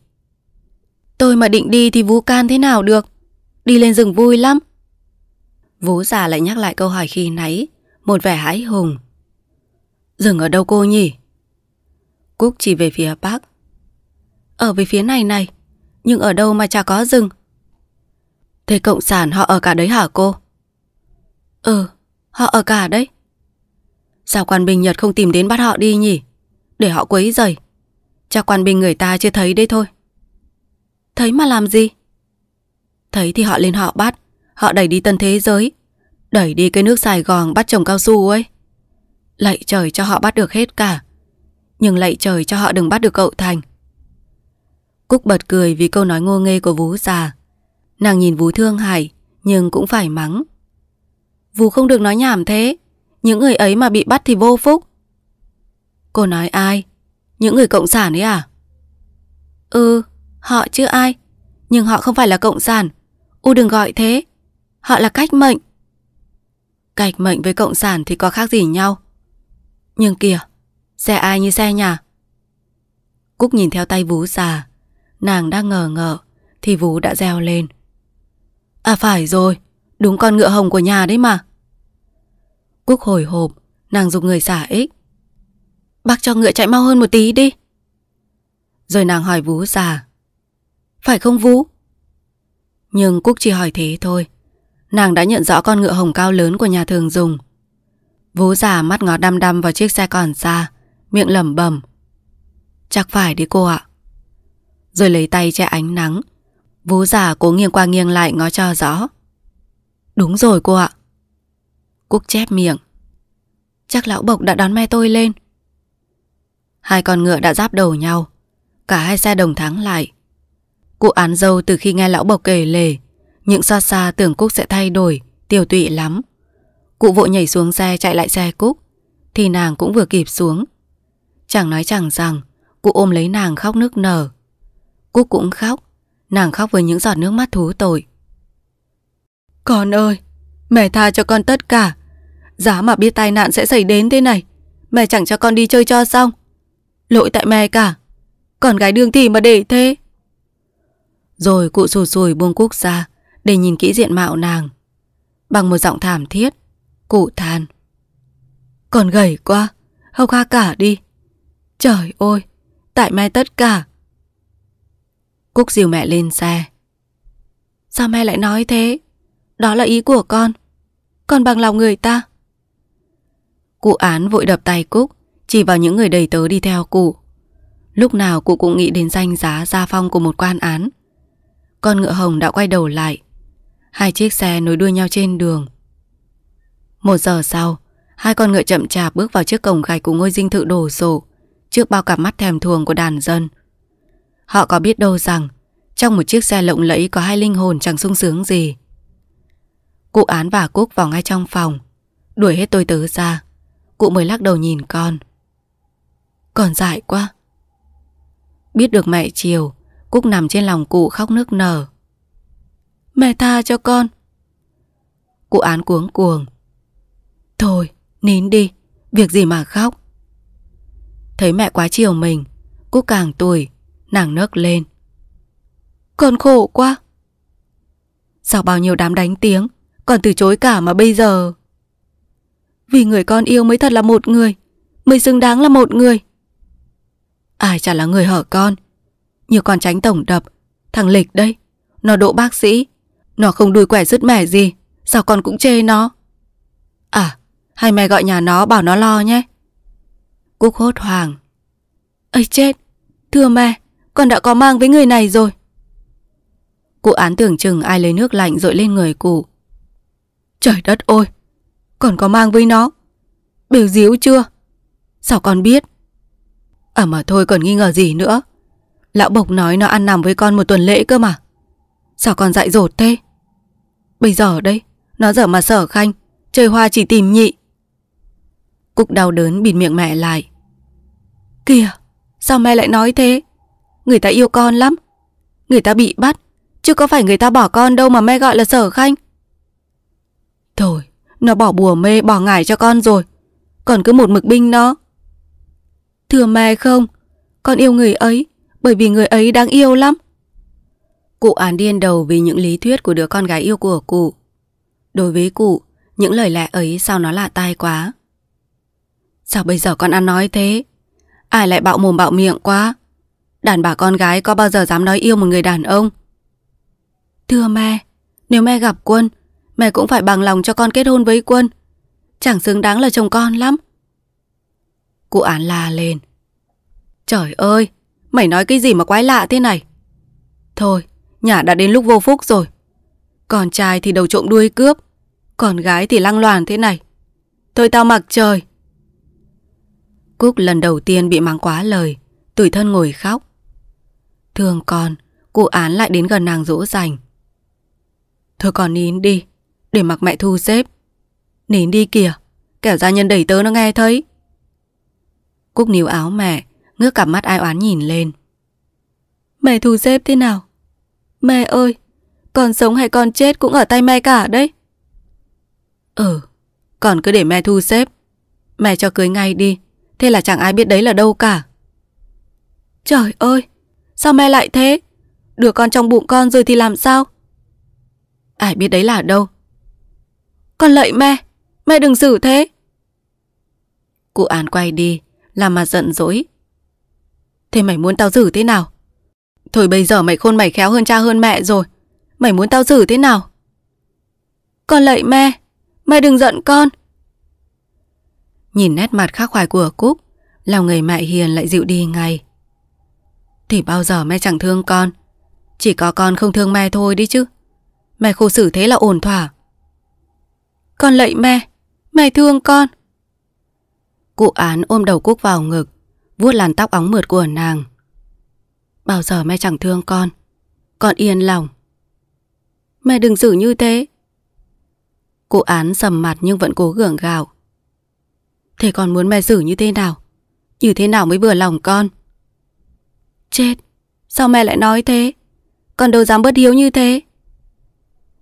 Tôi mà định đi thì vú can thế nào được? Đi lên rừng vui lắm. Vú già lại nhắc lại câu hỏi khi nãy, một vẻ hãi hùng. Rừng ở đâu cô nhỉ? Cúc chỉ về phía bắc. Ở về phía này này, nhưng ở đâu mà chả có rừng. Thế cộng sản họ ở cả đấy hả cô? Ừ, họ ở cả đấy. Sao quan binh Nhật không tìm đến bắt họ đi nhỉ? Để họ quấy rầy. Chắc quan binh người ta chưa thấy đấy thôi. Thấy mà làm gì? Thấy thì họ lên họ bắt. Họ đẩy đi tân thế giới. Đẩy đi cái nước Sài Gòn bắt trồng cao su ấy. Lạy trời cho họ bắt được hết cả. Nhưng lạy trời cho họ đừng bắt được cậu Thành. Cúc bật cười vì câu nói ngô nghê của vú già. Nàng nhìn vú thương hại, nhưng cũng phải mắng. Vú không được nói nhảm thế. Những người ấy mà bị bắt thì vô phúc Cô nói ai? Những người cộng sản ấy à? Ừ, họ chứ ai Nhưng họ không phải là cộng sản U đừng gọi thế Họ là cách mệnh Cách mệnh với cộng sản thì có khác gì nhau Nhưng kìa Xe ai như xe nhà Cúc nhìn theo tay vú già Nàng đang ngờ ngờ Thì vú đã reo lên À phải rồi Đúng con ngựa hồng của nhà đấy mà Cúc hồi hộp, nàng dùng người xả ích. Bác cho ngựa chạy mau hơn một tí đi. Rồi nàng hỏi vú già. Phải không vú? Nhưng Cúc chỉ hỏi thế thôi. Nàng đã nhận rõ con ngựa hồng cao lớn của nhà thường dùng. Vú già mắt ngó đăm đăm vào chiếc xe còn xa, miệng lẩm bẩm. Chắc phải đi cô ạ. Rồi lấy tay che ánh nắng. Vú già cố nghiêng qua nghiêng lại ngó cho rõ. Đúng rồi cô ạ. Cúc chép miệng Chắc lão bộc đã đón me tôi lên Hai con ngựa đã giáp đầu nhau Cả hai xe đồng thắng lại Cụ án dâu từ khi nghe lão bộc kể lể Những xa xa tưởng Cúc sẽ thay đổi tiều tụy lắm Cụ vội nhảy xuống xe chạy lại xe Cúc Thì nàng cũng vừa kịp xuống Chẳng nói chẳng rằng Cụ ôm lấy nàng khóc nước nở Cúc cũng khóc Nàng khóc với những giọt nước mắt thú tội Con ơi Mẹ tha cho con tất cả Giá mà biết tai nạn sẽ xảy đến thế này Mẹ chẳng cho con đi chơi cho xong Lỗi tại mẹ cả Còn gái đường thì mà để thế Rồi cụ sùi sùi buông cúc ra Để nhìn kỹ diện mạo nàng Bằng một giọng thảm thiết Cụ than Còn gầy quá Hốc kha cả đi Trời ơi Tại mẹ tất cả Cúc dìu mẹ lên xe Sao mẹ lại nói thế Đó là ý của con Còn bằng lòng người ta Cụ án vội đập tay Cúc, chỉ vào những người đầy tớ đi theo cụ. Lúc nào cụ cũng nghĩ đến danh giá gia phong của một quan án. Con ngựa hồng đã quay đầu lại. Hai chiếc xe nối đuôi nhau trên đường. Một giờ sau, hai con ngựa chậm chạp bước vào trước cổng gạch của ngôi dinh thự đồ sộ, trước bao cặp mắt thèm thuồng của đàn dân. Họ có biết đâu rằng, trong một chiếc xe lộng lẫy có hai linh hồn chẳng sung sướng gì. Cụ án và Cúc vào ngay trong phòng, đuổi hết tôi tớ ra. Cụ mới lắc đầu nhìn con Còn dại quá Biết được mẹ chiều Cúc nằm trên lòng cụ khóc nước nở Mẹ tha cho con Cụ án cuống cuồng Thôi nín đi Việc gì mà khóc Thấy mẹ quá chiều mình Cúc càng tuổi Nàng nấc lên Con khổ quá Sau bao nhiêu đám đánh tiếng Còn từ chối cả mà bây giờ vì người con yêu mới thật là một người Mới xứng đáng là một người Ai chả là người hở con Như con tránh tổng đập Thằng Lịch đây Nó độ bác sĩ Nó không đuôi quẻ rứt mẻ gì Sao con cũng chê nó À hai mẹ gọi nhà nó bảo nó lo nhé Cúc hốt hoàng ấy chết Thưa mẹ Con đã có mang với người này rồi Cụ án tưởng chừng ai lấy nước lạnh dội lên người cụ Trời đất ôi còn có mang với nó. Biểu díu chưa? Sao con biết? À mà thôi còn nghi ngờ gì nữa. Lão Bộc nói nó ăn nằm với con một tuần lễ cơ mà. Sao con dại dột thế? Bây giờ đây, nó dở mà sở khanh, chơi hoa chỉ tìm nhị. Cúc đau đớn bịt miệng mẹ lại. Kìa, sao mẹ lại nói thế? Người ta yêu con lắm. Người ta bị bắt, chứ có phải người ta bỏ con đâu mà mẹ gọi là sở khanh. Thôi, nó bỏ bùa mê bỏ ngải cho con rồi Còn cứ một mực binh nó Thừa mẹ không Con yêu người ấy Bởi vì người ấy đáng yêu lắm Cụ án điên đầu vì những lý thuyết của đứa con gái yêu của cụ Đối với cụ Những lời lẽ ấy sao nó lạ tai quá Sao bây giờ con ăn nói thế Ai lại bạo mồm bạo miệng quá Đàn bà con gái có bao giờ dám nói yêu một người đàn ông Thưa mẹ Nếu mẹ gặp quân Mẹ cũng phải bằng lòng cho con kết hôn với quân Chẳng xứng đáng là chồng con lắm Cụ án la lên Trời ơi Mày nói cái gì mà quái lạ thế này Thôi Nhà đã đến lúc vô phúc rồi Con trai thì đầu trộm đuôi cướp còn gái thì lăng loàn thế này Thôi tao mặc trời Cúc lần đầu tiên bị mắng quá lời Tủi thân ngồi khóc Thương con Cụ án lại đến gần nàng dỗ dành Thôi còn nín đi để mặc mẹ thu xếp. Nín đi kìa, kẻ gia nhân đẩy tớ nó nghe thấy. Cúc níu áo mẹ, ngước cặp mắt ai oán nhìn lên. Mẹ thu xếp thế nào? Mẹ ơi, còn sống hay con chết cũng ở tay mẹ cả đấy. Ừ, còn cứ để mẹ thu xếp. Mẹ cho cưới ngay đi, thế là chẳng ai biết đấy là đâu cả. Trời ơi, sao mẹ lại thế? Đứa con trong bụng con rồi thì làm sao? Ai biết đấy là đâu? Con lợi mẹ, mẹ đừng xử thế. Cụ an quay đi, làm mà giận dỗi. Thế mày muốn tao xử thế nào? Thôi bây giờ mày khôn mày khéo hơn cha hơn mẹ rồi. Mày muốn tao xử thế nào? Con lợi mẹ, mẹ đừng giận con. Nhìn nét mặt khắc khoải của Cúc, lòng người mẹ hiền lại dịu đi ngay. Thì bao giờ mẹ chẳng thương con, chỉ có con không thương mẹ thôi đi chứ. Mẹ khổ xử thế là ổn thỏa. Con lạy mẹ, mẹ thương con. Cụ án ôm đầu Cúc vào ngực, vuốt làn tóc óng mượt của nàng. Bao giờ mẹ chẳng thương con, con yên lòng. Mẹ đừng xử như thế. Cụ án sầm mặt nhưng vẫn cố gượng gạo. Thế con muốn mẹ xử như thế nào? Như thế nào mới vừa lòng con? Chết, sao mẹ lại nói thế? Con đâu dám bất hiếu như thế.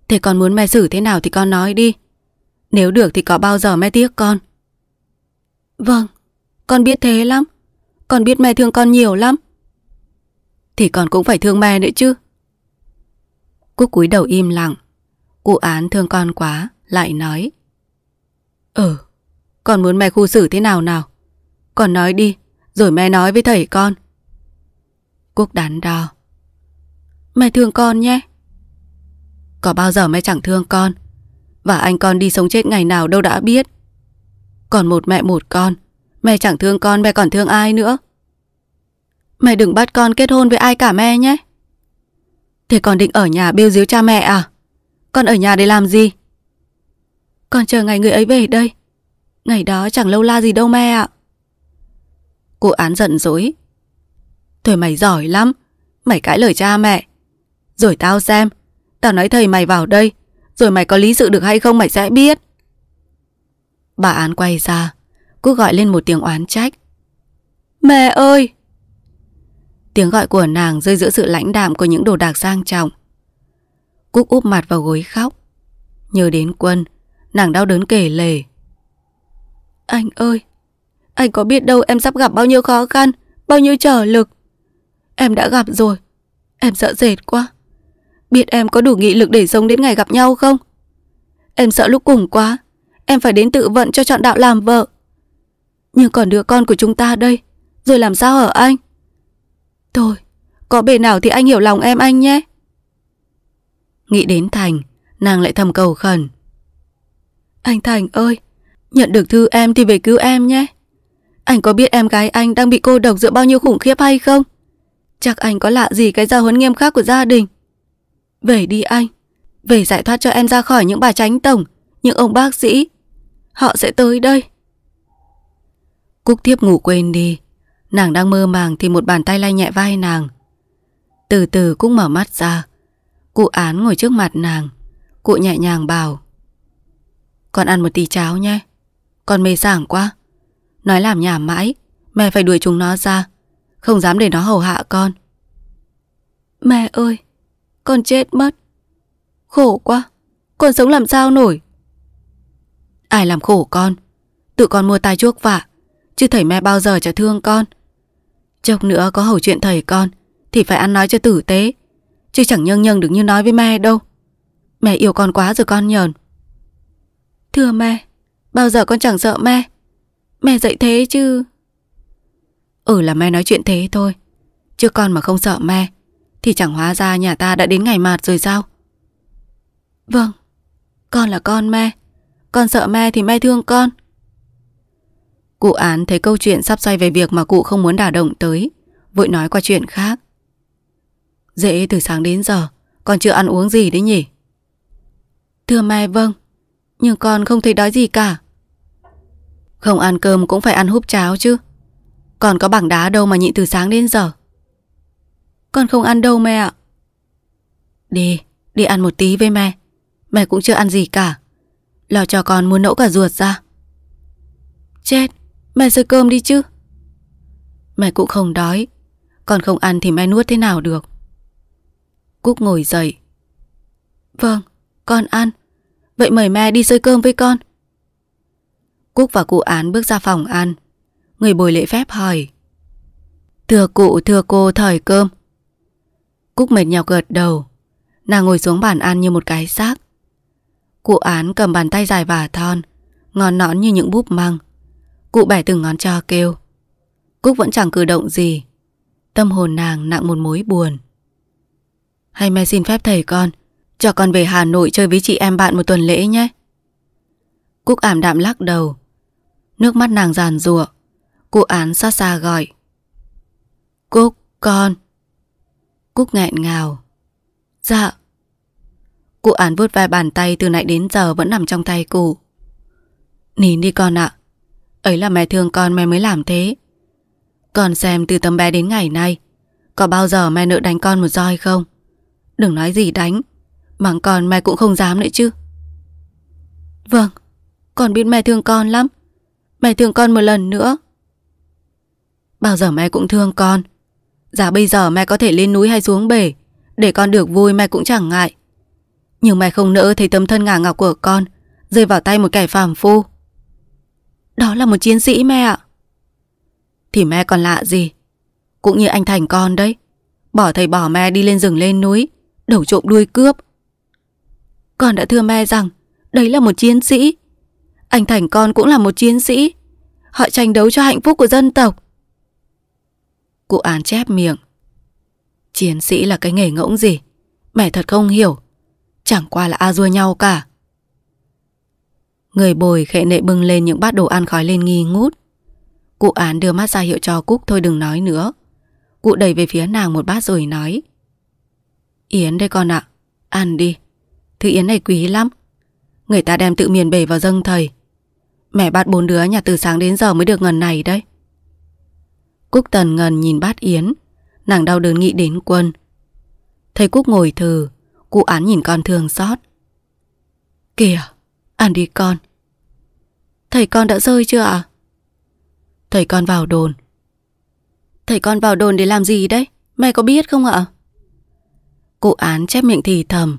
Thế con muốn mẹ xử thế nào thì con nói đi. Nếu được thì có bao giờ mẹ tiếc con Vâng Con biết thế lắm Con biết mẹ thương con nhiều lắm Thì con cũng phải thương mẹ nữa chứ Cúc cúi đầu im lặng Cụ án thương con quá Lại nói Ừ Con muốn mẹ khu xử thế nào nào Con nói đi Rồi mẹ nói với thầy con Cúc đắn đo Mẹ thương con nhé Có bao giờ mẹ chẳng thương con và anh con đi sống chết ngày nào đâu đã biết Còn một mẹ một con Mẹ chẳng thương con mẹ còn thương ai nữa Mẹ đừng bắt con kết hôn với ai cả mẹ nhé Thế con định ở nhà bêu díu cha mẹ à Con ở nhà để làm gì Con chờ ngày người ấy về đây Ngày đó chẳng lâu la gì đâu mẹ ạ Cô án giận dỗi Thôi mày giỏi lắm Mày cãi lời cha mẹ Rồi tao xem Tao nói thầy mày vào đây rồi mày có lý sự được hay không mày sẽ biết Bà án quay ra cúc gọi lên một tiếng oán trách Mẹ ơi Tiếng gọi của nàng rơi giữa sự lãnh đạm của những đồ đạc sang trọng. Cúc úp mặt vào gối khóc. Nhớ đến quân, nàng đau đớn kể lể. Anh ơi, anh có biết đâu em sắp gặp bao nhiêu khó khăn, bao nhiêu trở lực. Em đã gặp rồi, em sợ dệt quá. Biết em có đủ nghị lực để sống đến ngày gặp nhau không? Em sợ lúc cùng quá. Em phải đến tự vận cho chọn đạo làm vợ. Nhưng còn đứa con của chúng ta đây. Rồi làm sao ở anh? Thôi, có bề nào thì anh hiểu lòng em anh nhé. Nghĩ đến Thành, nàng lại thầm cầu khẩn. Anh Thành ơi, nhận được thư em thì về cứu em nhé. Anh có biết em gái anh đang bị cô độc giữa bao nhiêu khủng khiếp hay không? Chắc anh có lạ gì cái giao huấn nghiêm khắc của gia đình. Về đi anh, về giải thoát cho em ra khỏi những bà tránh tổng, những ông bác sĩ. Họ sẽ tới đây. Cúc thiếp ngủ quên đi. Nàng đang mơ màng thì một bàn tay lay nhẹ vai nàng. Từ từ cũng mở mắt ra. Cụ án ngồi trước mặt nàng. Cụ nhẹ nhàng bảo. Con ăn một tí cháo nhé. Con mê sảng quá. Nói làm nhảm mãi, mẹ phải đuổi chúng nó ra. Không dám để nó hầu hạ con. Mẹ ơi! Con chết mất Khổ quá Con sống làm sao nổi Ai làm khổ con Tự con mua tai chuốc vạ Chứ thầy mẹ bao giờ chả thương con Chốc nữa có hầu chuyện thầy con Thì phải ăn nói cho tử tế Chứ chẳng nhân nhân được như nói với mẹ đâu Mẹ yêu con quá rồi con nhờn Thưa mẹ Bao giờ con chẳng sợ mẹ Mẹ dạy thế chứ Ừ là mẹ nói chuyện thế thôi Chứ con mà không sợ mẹ thì chẳng hóa ra nhà ta đã đến ngày mạt rồi sao Vâng Con là con me Con sợ me thì me thương con Cụ án thấy câu chuyện sắp xoay về việc mà cụ không muốn đả động tới Vội nói qua chuyện khác Dễ từ sáng đến giờ Con chưa ăn uống gì đấy nhỉ Thưa me vâng Nhưng con không thấy đói gì cả Không ăn cơm cũng phải ăn húp cháo chứ Còn có bảng đá đâu mà nhịn từ sáng đến giờ con không ăn đâu mẹ ạ. Đi, đi ăn một tí với mẹ. Mẹ cũng chưa ăn gì cả. Lo cho con muốn nẫu cả ruột ra. Chết, mẹ sơi cơm đi chứ. Mẹ cũng không đói. Con không ăn thì mẹ nuốt thế nào được. Cúc ngồi dậy. Vâng, con ăn. Vậy mời mẹ đi sơi cơm với con. Cúc và cụ án bước ra phòng ăn. Người bồi lễ phép hỏi. Thưa cụ, thưa cô thời cơm, Cúc mệt nhọc gật đầu Nàng ngồi xuống bàn ăn như một cái xác Cụ án cầm bàn tay dài và thon ngon nõn như những búp măng Cụ bẻ từng ngón cho kêu Cúc vẫn chẳng cử động gì Tâm hồn nàng nặng một mối buồn Hay mẹ xin phép thầy con Cho con về Hà Nội chơi với chị em bạn một tuần lễ nhé Cúc ảm đạm lắc đầu Nước mắt nàng giàn rụa Cụ án xa xa gọi Cúc con Cúc nghẹn ngào Dạ Cụ án vuốt vai bàn tay từ nãy đến giờ vẫn nằm trong tay cụ Nín đi con ạ Ấy là mẹ thương con mẹ mới làm thế Con xem từ tấm bé đến ngày nay Có bao giờ mẹ nợ đánh con một roi không Đừng nói gì đánh Bằng con mẹ cũng không dám nữa chứ Vâng Con biết mẹ thương con lắm Mẹ thương con một lần nữa Bao giờ mẹ cũng thương con Giá dạ, bây giờ mẹ có thể lên núi hay xuống bể Để con được vui mẹ cũng chẳng ngại Nhưng mẹ không nỡ thấy tấm thân ngả ngọc của con Rơi vào tay một kẻ phàm phu Đó là một chiến sĩ mẹ ạ Thì mẹ còn lạ gì Cũng như anh Thành con đấy Bỏ thầy bỏ mẹ đi lên rừng lên núi Đầu trộm đuôi cướp Con đã thưa mẹ rằng Đấy là một chiến sĩ Anh Thành con cũng là một chiến sĩ Họ tranh đấu cho hạnh phúc của dân tộc Cụ án chép miệng. Chiến sĩ là cái nghề ngỗng gì? Mẹ thật không hiểu. Chẳng qua là a dua nhau cả. Người bồi khệ nệ bưng lên những bát đồ ăn khói lên nghi ngút. Cụ án đưa mắt ra hiệu cho Cúc thôi đừng nói nữa. Cụ đẩy về phía nàng một bát rồi nói. Yến đây con ạ, à, ăn đi. Thứ Yến này quý lắm. Người ta đem tự miền bể vào dâng thầy. Mẹ bắt bốn đứa nhà từ sáng đến giờ mới được ngần này đấy. Cúc tần ngần nhìn bát yến Nàng đau đớn nghĩ đến quân Thấy Cúc ngồi thừ Cụ án nhìn con thương xót Kìa Ăn đi con Thầy con đã rơi chưa ạ à? Thầy con vào đồn Thầy con vào đồn để làm gì đấy Mẹ có biết không ạ Cụ án chép miệng thì thầm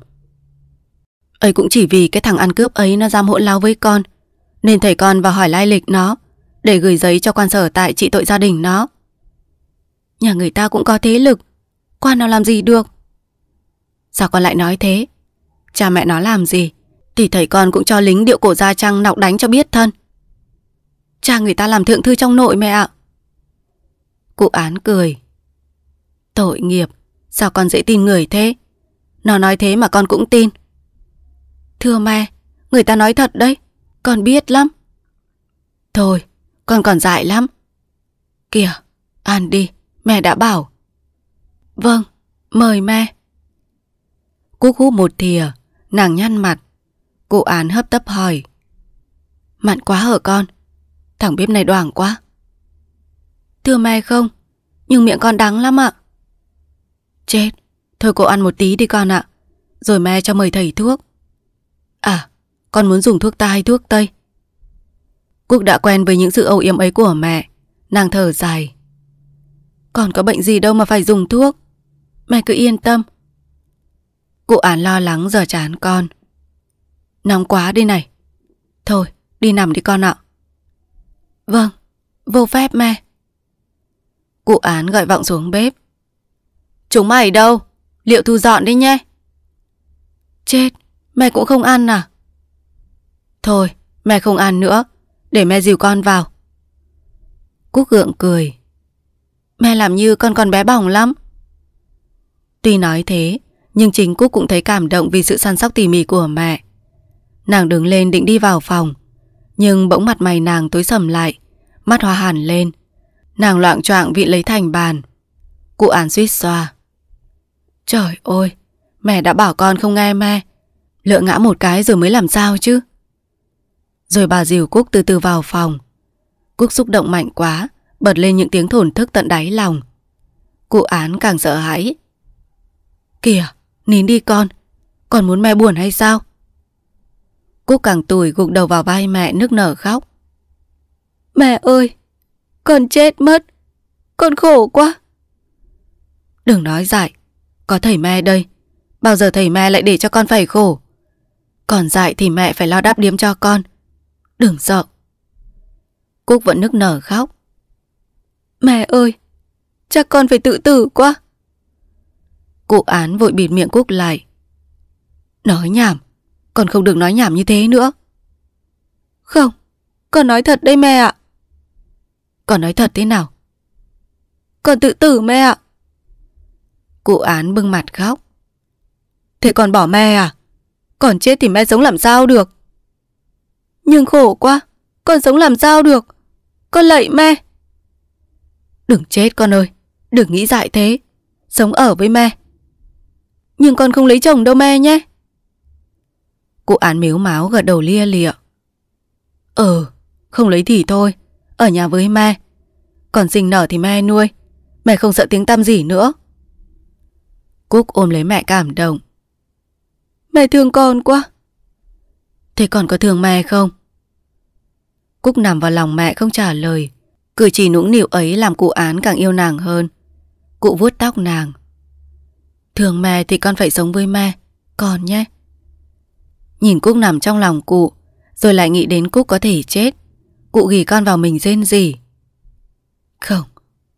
ấy cũng chỉ vì cái thằng ăn cướp ấy nó dám hỗn láo với con nên thầy con vào hỏi lai lịch nó để gửi giấy cho quan sở tại trị tội gia đình nó Nhà người ta cũng có thế lực Qua nào làm gì được Sao con lại nói thế Cha mẹ nó làm gì Thì thầy con cũng cho lính điệu cổ gia trăng nọc đánh cho biết thân Cha người ta làm thượng thư trong nội mẹ ạ Cụ án cười Tội nghiệp Sao con dễ tin người thế Nó nói thế mà con cũng tin Thưa mẹ Người ta nói thật đấy Con biết lắm Thôi con còn dại lắm Kìa Ăn đi mẹ đã bảo. Vâng, mời mẹ. Cúc hút một thìa, nàng nhăn mặt. Cụ án hấp tấp hỏi. Mặn quá hở con, thằng bếp này đoảng quá. Thưa mẹ không, nhưng miệng con đắng lắm ạ. Chết, thôi cô ăn một tí đi con ạ. Rồi mẹ cho mời thầy thuốc. À, con muốn dùng thuốc ta hay thuốc Tây? Cúc đã quen với những sự âu yếm ấy của mẹ. Nàng thở dài, còn có bệnh gì đâu mà phải dùng thuốc Mày cứ yên tâm Cụ án lo lắng giờ chán con Nóng quá đi này Thôi đi nằm đi con ạ Vâng Vô phép mẹ Cụ án gọi vọng xuống bếp Chúng mày đâu Liệu thu dọn đi nhé Chết Mẹ cũng không ăn à Thôi mẹ không ăn nữa Để mẹ dìu con vào Cúc gượng cười Mẹ làm như con còn bé bỏng lắm. Tuy nói thế, nhưng chính Cúc cũng thấy cảm động vì sự săn sóc tỉ mỉ của mẹ. Nàng đứng lên định đi vào phòng, nhưng bỗng mặt mày nàng tối sầm lại, mắt hoa hẳn lên. Nàng loạn choạng vị lấy thành bàn. Cụ án suýt xoa. Trời ơi, mẹ đã bảo con không nghe mẹ. Lựa ngã một cái rồi mới làm sao chứ? Rồi bà dìu Cúc từ từ vào phòng. Cúc xúc động mạnh quá, bật lên những tiếng thổn thức tận đáy lòng. Cụ án càng sợ hãi. Kìa, nín đi con, còn muốn mẹ buồn hay sao? Cúc càng tủi gục đầu vào vai mẹ nức nở khóc. Mẹ ơi, con chết mất, con khổ quá. Đừng nói dại, có thầy mẹ đây, bao giờ thầy mẹ lại để cho con phải khổ. Còn dại thì mẹ phải lo đáp điếm cho con, đừng sợ. Cúc vẫn nức nở khóc, Mẹ ơi, cha con phải tự tử quá. Cụ án vội bịt miệng Cúc lại. Nói nhảm, con không được nói nhảm như thế nữa. Không, con nói thật đây mẹ ạ. Con nói thật thế nào? Con tự tử mẹ ạ. Cụ án bưng mặt khóc. Thế còn bỏ mẹ à? Còn chết thì mẹ sống làm sao được? Nhưng khổ quá, con sống làm sao được? Con lạy mẹ. Đừng chết con ơi, đừng nghĩ dại thế. Sống ở với mẹ. Nhưng con không lấy chồng đâu mẹ nhé. Cụ án miếu máu gật đầu lia lịa. Ừ, không lấy thì thôi, ở nhà với mẹ. Còn sinh nở thì mẹ nuôi, mẹ không sợ tiếng tăm gì nữa. Cúc ôm lấy mẹ cảm động. Mẹ thương con quá. Thế còn có thương mẹ không? Cúc nằm vào lòng mẹ không trả lời. Cử chỉ nũng nịu ấy làm cụ án càng yêu nàng hơn. Cụ vuốt tóc nàng. Thường mẹ thì con phải sống với mẹ, còn nhé. Nhìn Cúc nằm trong lòng cụ, rồi lại nghĩ đến Cúc có thể chết. Cụ ghi con vào mình rên gì. Không,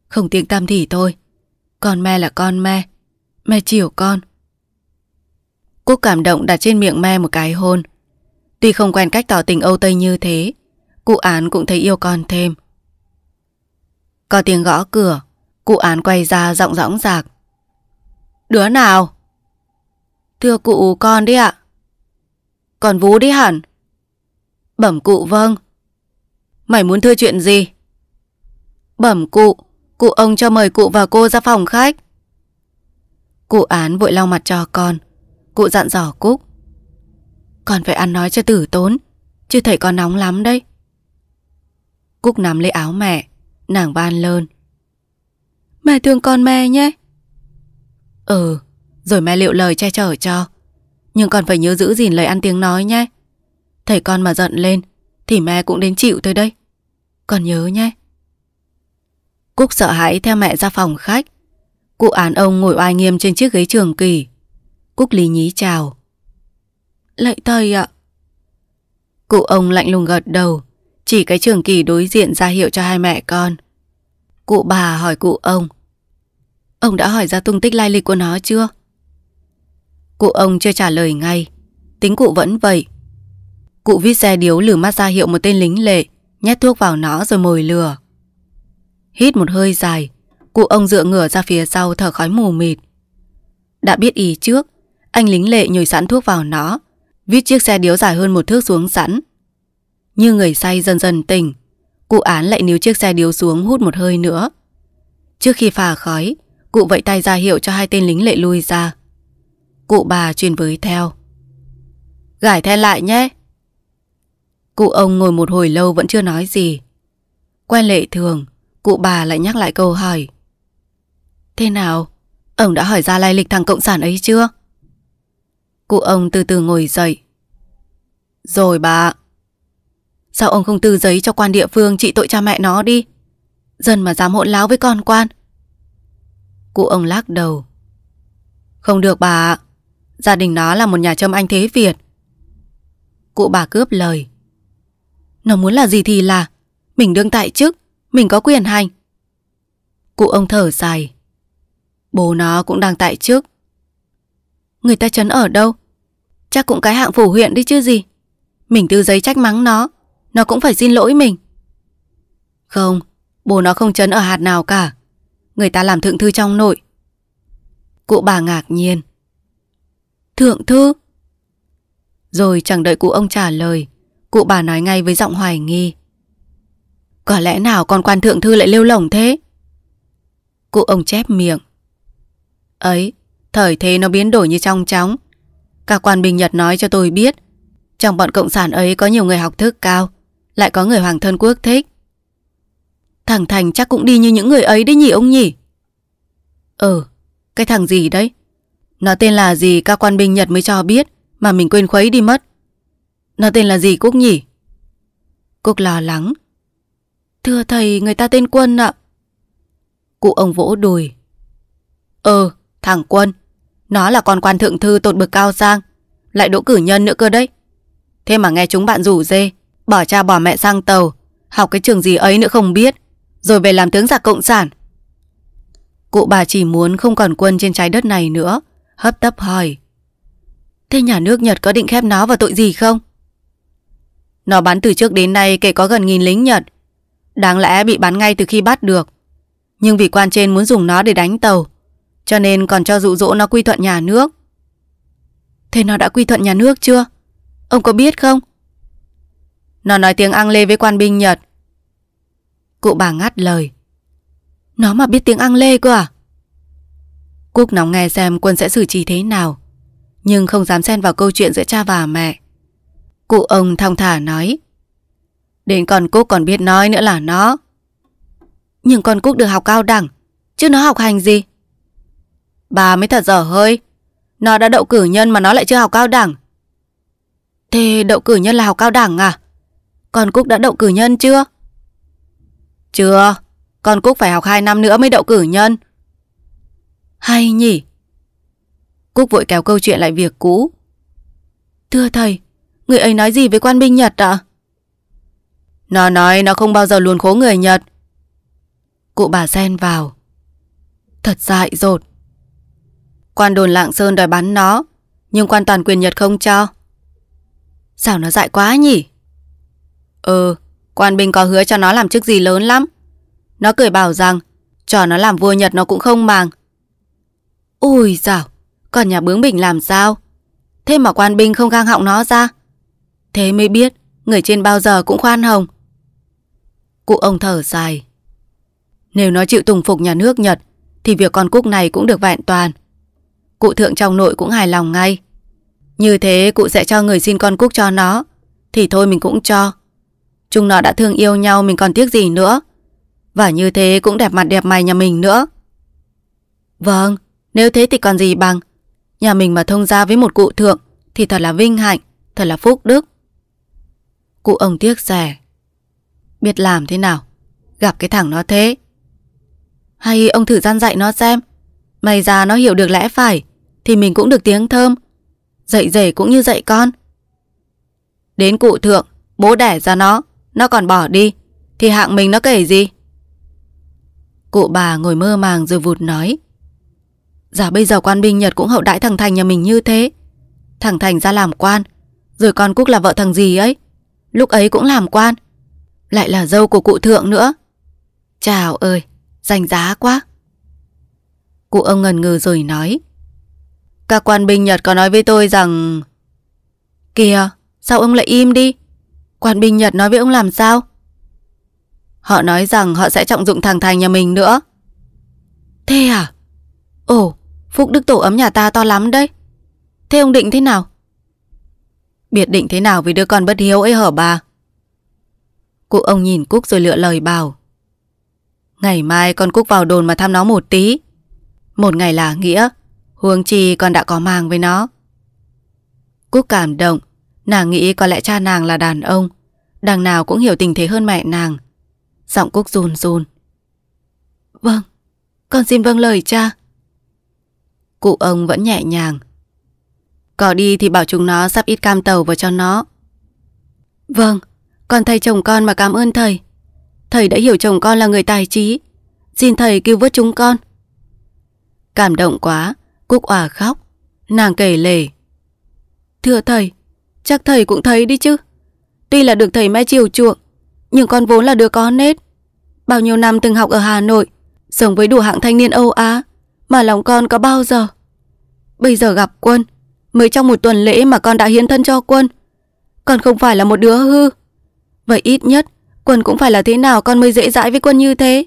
không tiếng tâm thì thôi. Con mẹ là con mẹ, mẹ chiều con. Cúc cảm động đặt trên miệng mẹ một cái hôn. Tuy không quen cách tỏ tình Âu Tây như thế, cụ án cũng thấy yêu con thêm. Có tiếng gõ cửa Cụ án quay ra giọng rõng rạc Đứa nào? Thưa cụ con đi ạ Còn vũ đi hẳn Bẩm cụ vâng Mày muốn thưa chuyện gì? Bẩm cụ Cụ ông cho mời cụ và cô ra phòng khách Cụ án vội lau mặt cho con Cụ dặn dò Cúc Con phải ăn nói cho tử tốn Chứ thầy con nóng lắm đấy Cúc nắm lấy áo mẹ Nàng van lơn Mẹ thương con mẹ nhé Ừ Rồi mẹ liệu lời che chở cho Nhưng con phải nhớ giữ gìn lời ăn tiếng nói nhé Thầy con mà giận lên Thì mẹ cũng đến chịu tới đây Con nhớ nhé Cúc sợ hãi theo mẹ ra phòng khách Cụ án ông ngồi oai nghiêm trên chiếc ghế trường kỳ Cúc lý nhí chào Lạy thầy ạ Cụ ông lạnh lùng gật đầu chỉ cái trường kỳ đối diện ra hiệu cho hai mẹ con. Cụ bà hỏi cụ ông. Ông đã hỏi ra tung tích lai lịch của nó chưa? Cụ ông chưa trả lời ngay. Tính cụ vẫn vậy. Cụ viết xe điếu lử mắt ra hiệu một tên lính lệ, nhét thuốc vào nó rồi mồi lửa. Hít một hơi dài, cụ ông dựa ngửa ra phía sau thở khói mù mịt. Đã biết ý trước, anh lính lệ nhồi sẵn thuốc vào nó, viết chiếc xe điếu dài hơn một thước xuống sẵn như người say dần dần tỉnh Cụ án lại níu chiếc xe điếu xuống hút một hơi nữa Trước khi phà khói Cụ vẫy tay ra hiệu cho hai tên lính lệ lui ra Cụ bà truyền với theo Gải then lại nhé Cụ ông ngồi một hồi lâu vẫn chưa nói gì Quen lệ thường Cụ bà lại nhắc lại câu hỏi Thế nào Ông đã hỏi ra lai lịch thằng cộng sản ấy chưa Cụ ông từ từ ngồi dậy Rồi bà Sao ông không từ giấy cho quan địa phương trị tội cha mẹ nó đi Dân mà dám hỗn láo với con quan Cụ ông lắc đầu Không được bà ạ Gia đình nó là một nhà châm anh thế Việt Cụ bà cướp lời Nó muốn là gì thì là Mình đương tại chức Mình có quyền hành Cụ ông thở dài Bố nó cũng đang tại chức Người ta chấn ở đâu Chắc cũng cái hạng phủ huyện đi chứ gì Mình tư giấy trách mắng nó nó cũng phải xin lỗi mình Không Bố nó không chấn ở hạt nào cả Người ta làm thượng thư trong nội Cụ bà ngạc nhiên Thượng thư Rồi chẳng đợi cụ ông trả lời Cụ bà nói ngay với giọng hoài nghi Có lẽ nào con quan thượng thư lại lêu lỏng thế Cụ ông chép miệng Ấy Thời thế nó biến đổi như trong chóng Các quan bình Nhật nói cho tôi biết Trong bọn cộng sản ấy có nhiều người học thức cao lại có người Hoàng Thân Quốc thích Thằng Thành chắc cũng đi như những người ấy đấy nhỉ ông nhỉ ờ Cái thằng gì đấy Nó tên là gì các quan binh Nhật mới cho biết Mà mình quên khuấy đi mất Nó tên là gì Cúc nhỉ Cúc lo lắng Thưa thầy người ta tên Quân ạ Cụ ông vỗ đùi Ừ thằng Quân Nó là con quan thượng thư tột bực cao sang Lại đỗ cử nhân nữa cơ đấy Thế mà nghe chúng bạn rủ dê Bỏ cha bỏ mẹ sang tàu Học cái trường gì ấy nữa không biết Rồi về làm tướng giặc cộng sản Cụ bà chỉ muốn không còn quân trên trái đất này nữa Hấp tấp hỏi Thế nhà nước Nhật có định khép nó vào tội gì không? Nó bắn từ trước đến nay kể có gần nghìn lính Nhật Đáng lẽ bị bắn ngay từ khi bắt được Nhưng vì quan trên muốn dùng nó để đánh tàu Cho nên còn cho dụ dỗ nó quy thuận nhà nước Thế nó đã quy thuận nhà nước chưa? Ông có biết không? Nó nói tiếng lê với quan binh Nhật Cụ bà ngắt lời Nó mà biết tiếng lê cơ à Cúc nóng nghe xem quân sẽ xử trí thế nào Nhưng không dám xen vào câu chuyện giữa cha và mẹ Cụ ông thong thả nói Đến con Cúc còn biết nói nữa là nó Nhưng con Cúc được học cao đẳng Chứ nó học hành gì Bà mới thật dở hơi Nó đã đậu cử nhân mà nó lại chưa học cao đẳng Thế đậu cử nhân là học cao đẳng à con Cúc đã đậu cử nhân chưa? Chưa, con Cúc phải học 2 năm nữa mới đậu cử nhân. Hay nhỉ? Cúc vội kéo câu chuyện lại việc cũ. Thưa thầy, người ấy nói gì với quan binh Nhật ạ? Nó nói nó không bao giờ luồn khố người Nhật. Cụ bà xen vào. Thật dại dột. Quan đồn Lạng Sơn đòi bắn nó, nhưng quan toàn quyền Nhật không cho. Sao nó dại quá nhỉ? Ừ, quan binh có hứa cho nó làm chức gì lớn lắm. Nó cười bảo rằng, cho nó làm vua Nhật nó cũng không màng. Ôi dào, còn nhà bướng bình làm sao? Thế mà quan binh không gang họng nó ra. Thế mới biết, người trên bao giờ cũng khoan hồng. Cụ ông thở dài. Nếu nó chịu tùng phục nhà nước Nhật, thì việc con cúc này cũng được vẹn toàn. Cụ thượng trong nội cũng hài lòng ngay. Như thế cụ sẽ cho người xin con cúc cho nó, thì thôi mình cũng cho. Chúng nó đã thương yêu nhau mình còn tiếc gì nữa. Và như thế cũng đẹp mặt đẹp mày nhà mình nữa. Vâng, nếu thế thì còn gì bằng. Nhà mình mà thông gia với một cụ thượng thì thật là vinh hạnh, thật là phúc đức. Cụ ông tiếc rẻ. Biết làm thế nào, gặp cái thằng nó thế. Hay ông thử gian dạy nó xem. Mày già nó hiểu được lẽ phải thì mình cũng được tiếng thơm. Dạy rể cũng như dạy con. Đến cụ thượng, bố đẻ ra nó nó còn bỏ đi Thì hạng mình nó kể gì Cụ bà ngồi mơ màng rồi vụt nói Giả bây giờ quan binh Nhật cũng hậu đãi thằng Thành nhà mình như thế Thằng Thành ra làm quan Rồi con Cúc là vợ thằng gì ấy Lúc ấy cũng làm quan Lại là dâu của cụ thượng nữa Chào ơi Danh giá quá Cụ ông ngần ngừ rồi nói Các quan binh Nhật có nói với tôi rằng Kìa sao ông lại im đi Quan binh Nhật nói với ông làm sao? Họ nói rằng họ sẽ trọng dụng thằng Thành nhà mình nữa. Thế à? Ồ, Phúc Đức Tổ ấm nhà ta to lắm đấy. Thế ông định thế nào? Biệt định thế nào vì đứa con bất hiếu ấy hở bà? Cụ ông nhìn Cúc rồi lựa lời bảo. Ngày mai con Cúc vào đồn mà thăm nó một tí. Một ngày là nghĩa, huống chi con đã có màng với nó. Cúc cảm động, Nàng nghĩ có lẽ cha nàng là đàn ông Đằng nào cũng hiểu tình thế hơn mẹ nàng Giọng Cúc run run Vâng Con xin vâng lời cha Cụ ông vẫn nhẹ nhàng Có đi thì bảo chúng nó sắp ít cam tàu vào cho nó Vâng Con thay chồng con mà cảm ơn thầy Thầy đã hiểu chồng con là người tài trí Xin thầy cứu vớt chúng con Cảm động quá Cúc òa khóc Nàng kể lể Thưa thầy Chắc thầy cũng thấy đi chứ Tuy là được thầy Mai chiều chuộng Nhưng con vốn là đứa có nết Bao nhiêu năm từng học ở Hà Nội Sống với đủ hạng thanh niên Âu Á Mà lòng con có bao giờ Bây giờ gặp quân Mới trong một tuần lễ mà con đã hiến thân cho quân Con không phải là một đứa hư Vậy ít nhất Quân cũng phải là thế nào con mới dễ dãi với quân như thế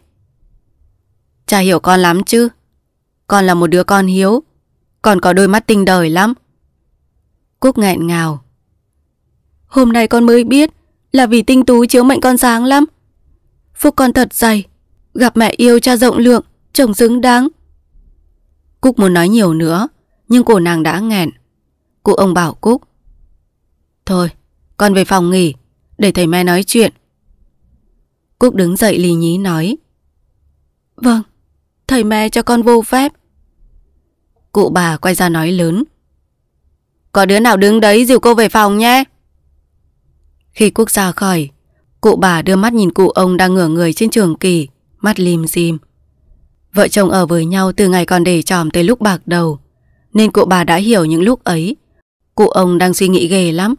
Chả hiểu con lắm chứ Con là một đứa con hiếu Con có đôi mắt tinh đời lắm Cúc nghẹn ngào Hôm nay con mới biết là vì tinh tú chiếu mệnh con sáng lắm. Phúc con thật dày, gặp mẹ yêu cha rộng lượng, chồng xứng đáng. Cúc muốn nói nhiều nữa, nhưng cổ nàng đã nghẹn. Cụ ông bảo Cúc. Thôi, con về phòng nghỉ, để thầy mẹ nói chuyện. Cúc đứng dậy lì nhí nói. Vâng, thầy mẹ cho con vô phép. Cụ bà quay ra nói lớn. Có đứa nào đứng đấy dìu cô về phòng nhé. Khi quốc gia khỏi, cụ bà đưa mắt nhìn cụ ông đang ngửa người trên trường kỳ, mắt lim dim. Vợ chồng ở với nhau từ ngày còn để tròm tới lúc bạc đầu, nên cụ bà đã hiểu những lúc ấy. Cụ ông đang suy nghĩ ghê lắm.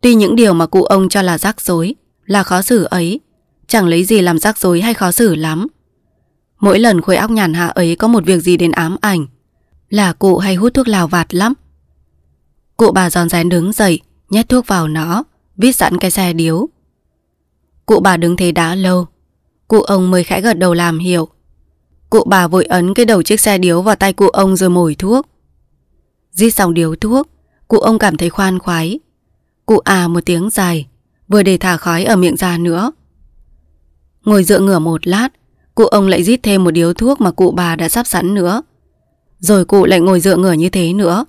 Tuy những điều mà cụ ông cho là rắc rối, là khó xử ấy, chẳng lấy gì làm rắc rối hay khó xử lắm. Mỗi lần khối óc nhàn hạ ấy có một việc gì đến ám ảnh, là cụ hay hút thuốc lào vạt lắm. Cụ bà giòn rén đứng dậy, nhét thuốc vào nó, Viết sẵn cái xe điếu Cụ bà đứng thế đã lâu Cụ ông mới khẽ gật đầu làm hiểu Cụ bà vội ấn cái đầu chiếc xe điếu vào tay cụ ông rồi mồi thuốc Giết xong điếu thuốc Cụ ông cảm thấy khoan khoái Cụ à một tiếng dài Vừa để thả khói ở miệng ra nữa Ngồi dựa ngửa một lát Cụ ông lại giết thêm một điếu thuốc mà cụ bà đã sắp sẵn nữa Rồi cụ lại ngồi dựa ngửa như thế nữa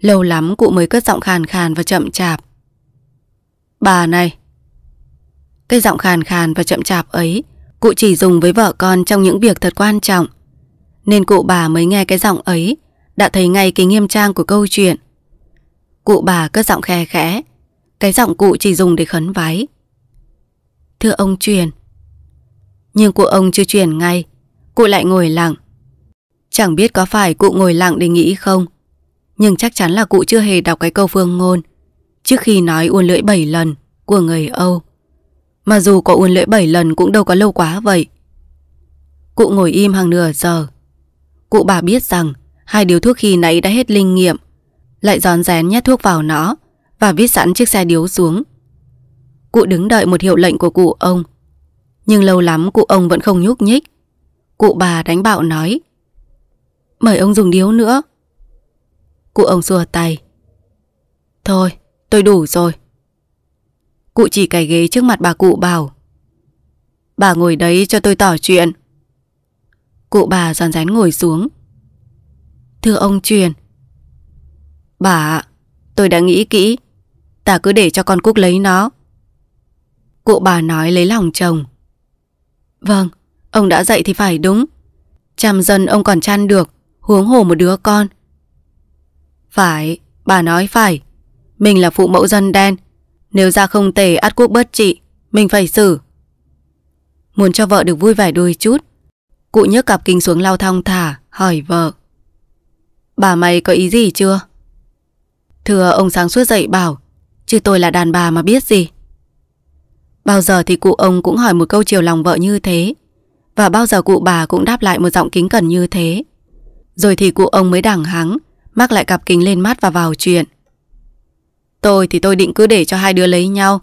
Lâu lắm cụ mới cất giọng khàn khàn và chậm chạp Bà này Cái giọng khàn khàn và chậm chạp ấy Cụ chỉ dùng với vợ con trong những việc thật quan trọng Nên cụ bà mới nghe cái giọng ấy Đã thấy ngay cái nghiêm trang của câu chuyện Cụ bà cất giọng khe khẽ Cái giọng cụ chỉ dùng để khấn vái Thưa ông truyền Nhưng cụ ông chưa truyền ngay Cụ lại ngồi lặng Chẳng biết có phải cụ ngồi lặng để nghĩ không Nhưng chắc chắn là cụ chưa hề đọc cái câu phương ngôn trước khi nói uôn lưỡi bảy lần của người Âu. Mà dù có uôn lưỡi bảy lần cũng đâu có lâu quá vậy. Cụ ngồi im hàng nửa giờ. Cụ bà biết rằng hai điếu thuốc khi nãy đã hết linh nghiệm, lại giòn rén nhét thuốc vào nó và viết sẵn chiếc xe điếu xuống. Cụ đứng đợi một hiệu lệnh của cụ ông. Nhưng lâu lắm cụ ông vẫn không nhúc nhích. Cụ bà đánh bạo nói Mời ông dùng điếu nữa Cụ ông xua tay Thôi Tôi đủ rồi. Cụ chỉ cái ghế trước mặt bà cụ bảo. Bà ngồi đấy cho tôi tỏ chuyện. Cụ bà giòn rén ngồi xuống. Thưa ông truyền. Bà tôi đã nghĩ kỹ. Ta cứ để cho con Cúc lấy nó. Cụ bà nói lấy lòng chồng. Vâng, ông đã dạy thì phải đúng. Chăm dân ông còn chăn được, huống hồ một đứa con. Phải, bà nói phải. Mình là phụ mẫu dân đen Nếu ra không tề át quốc bất trị Mình phải xử Muốn cho vợ được vui vẻ đôi chút Cụ nhấc cặp kính xuống lau thong thả Hỏi vợ Bà mày có ý gì chưa Thưa ông sáng suốt dậy bảo Chứ tôi là đàn bà mà biết gì Bao giờ thì cụ ông cũng hỏi một câu chiều lòng vợ như thế Và bao giờ cụ bà cũng đáp lại một giọng kính cẩn như thế Rồi thì cụ ông mới đẳng hắng Mắc lại cặp kính lên mắt và vào chuyện Tôi thì tôi định cứ để cho hai đứa lấy nhau.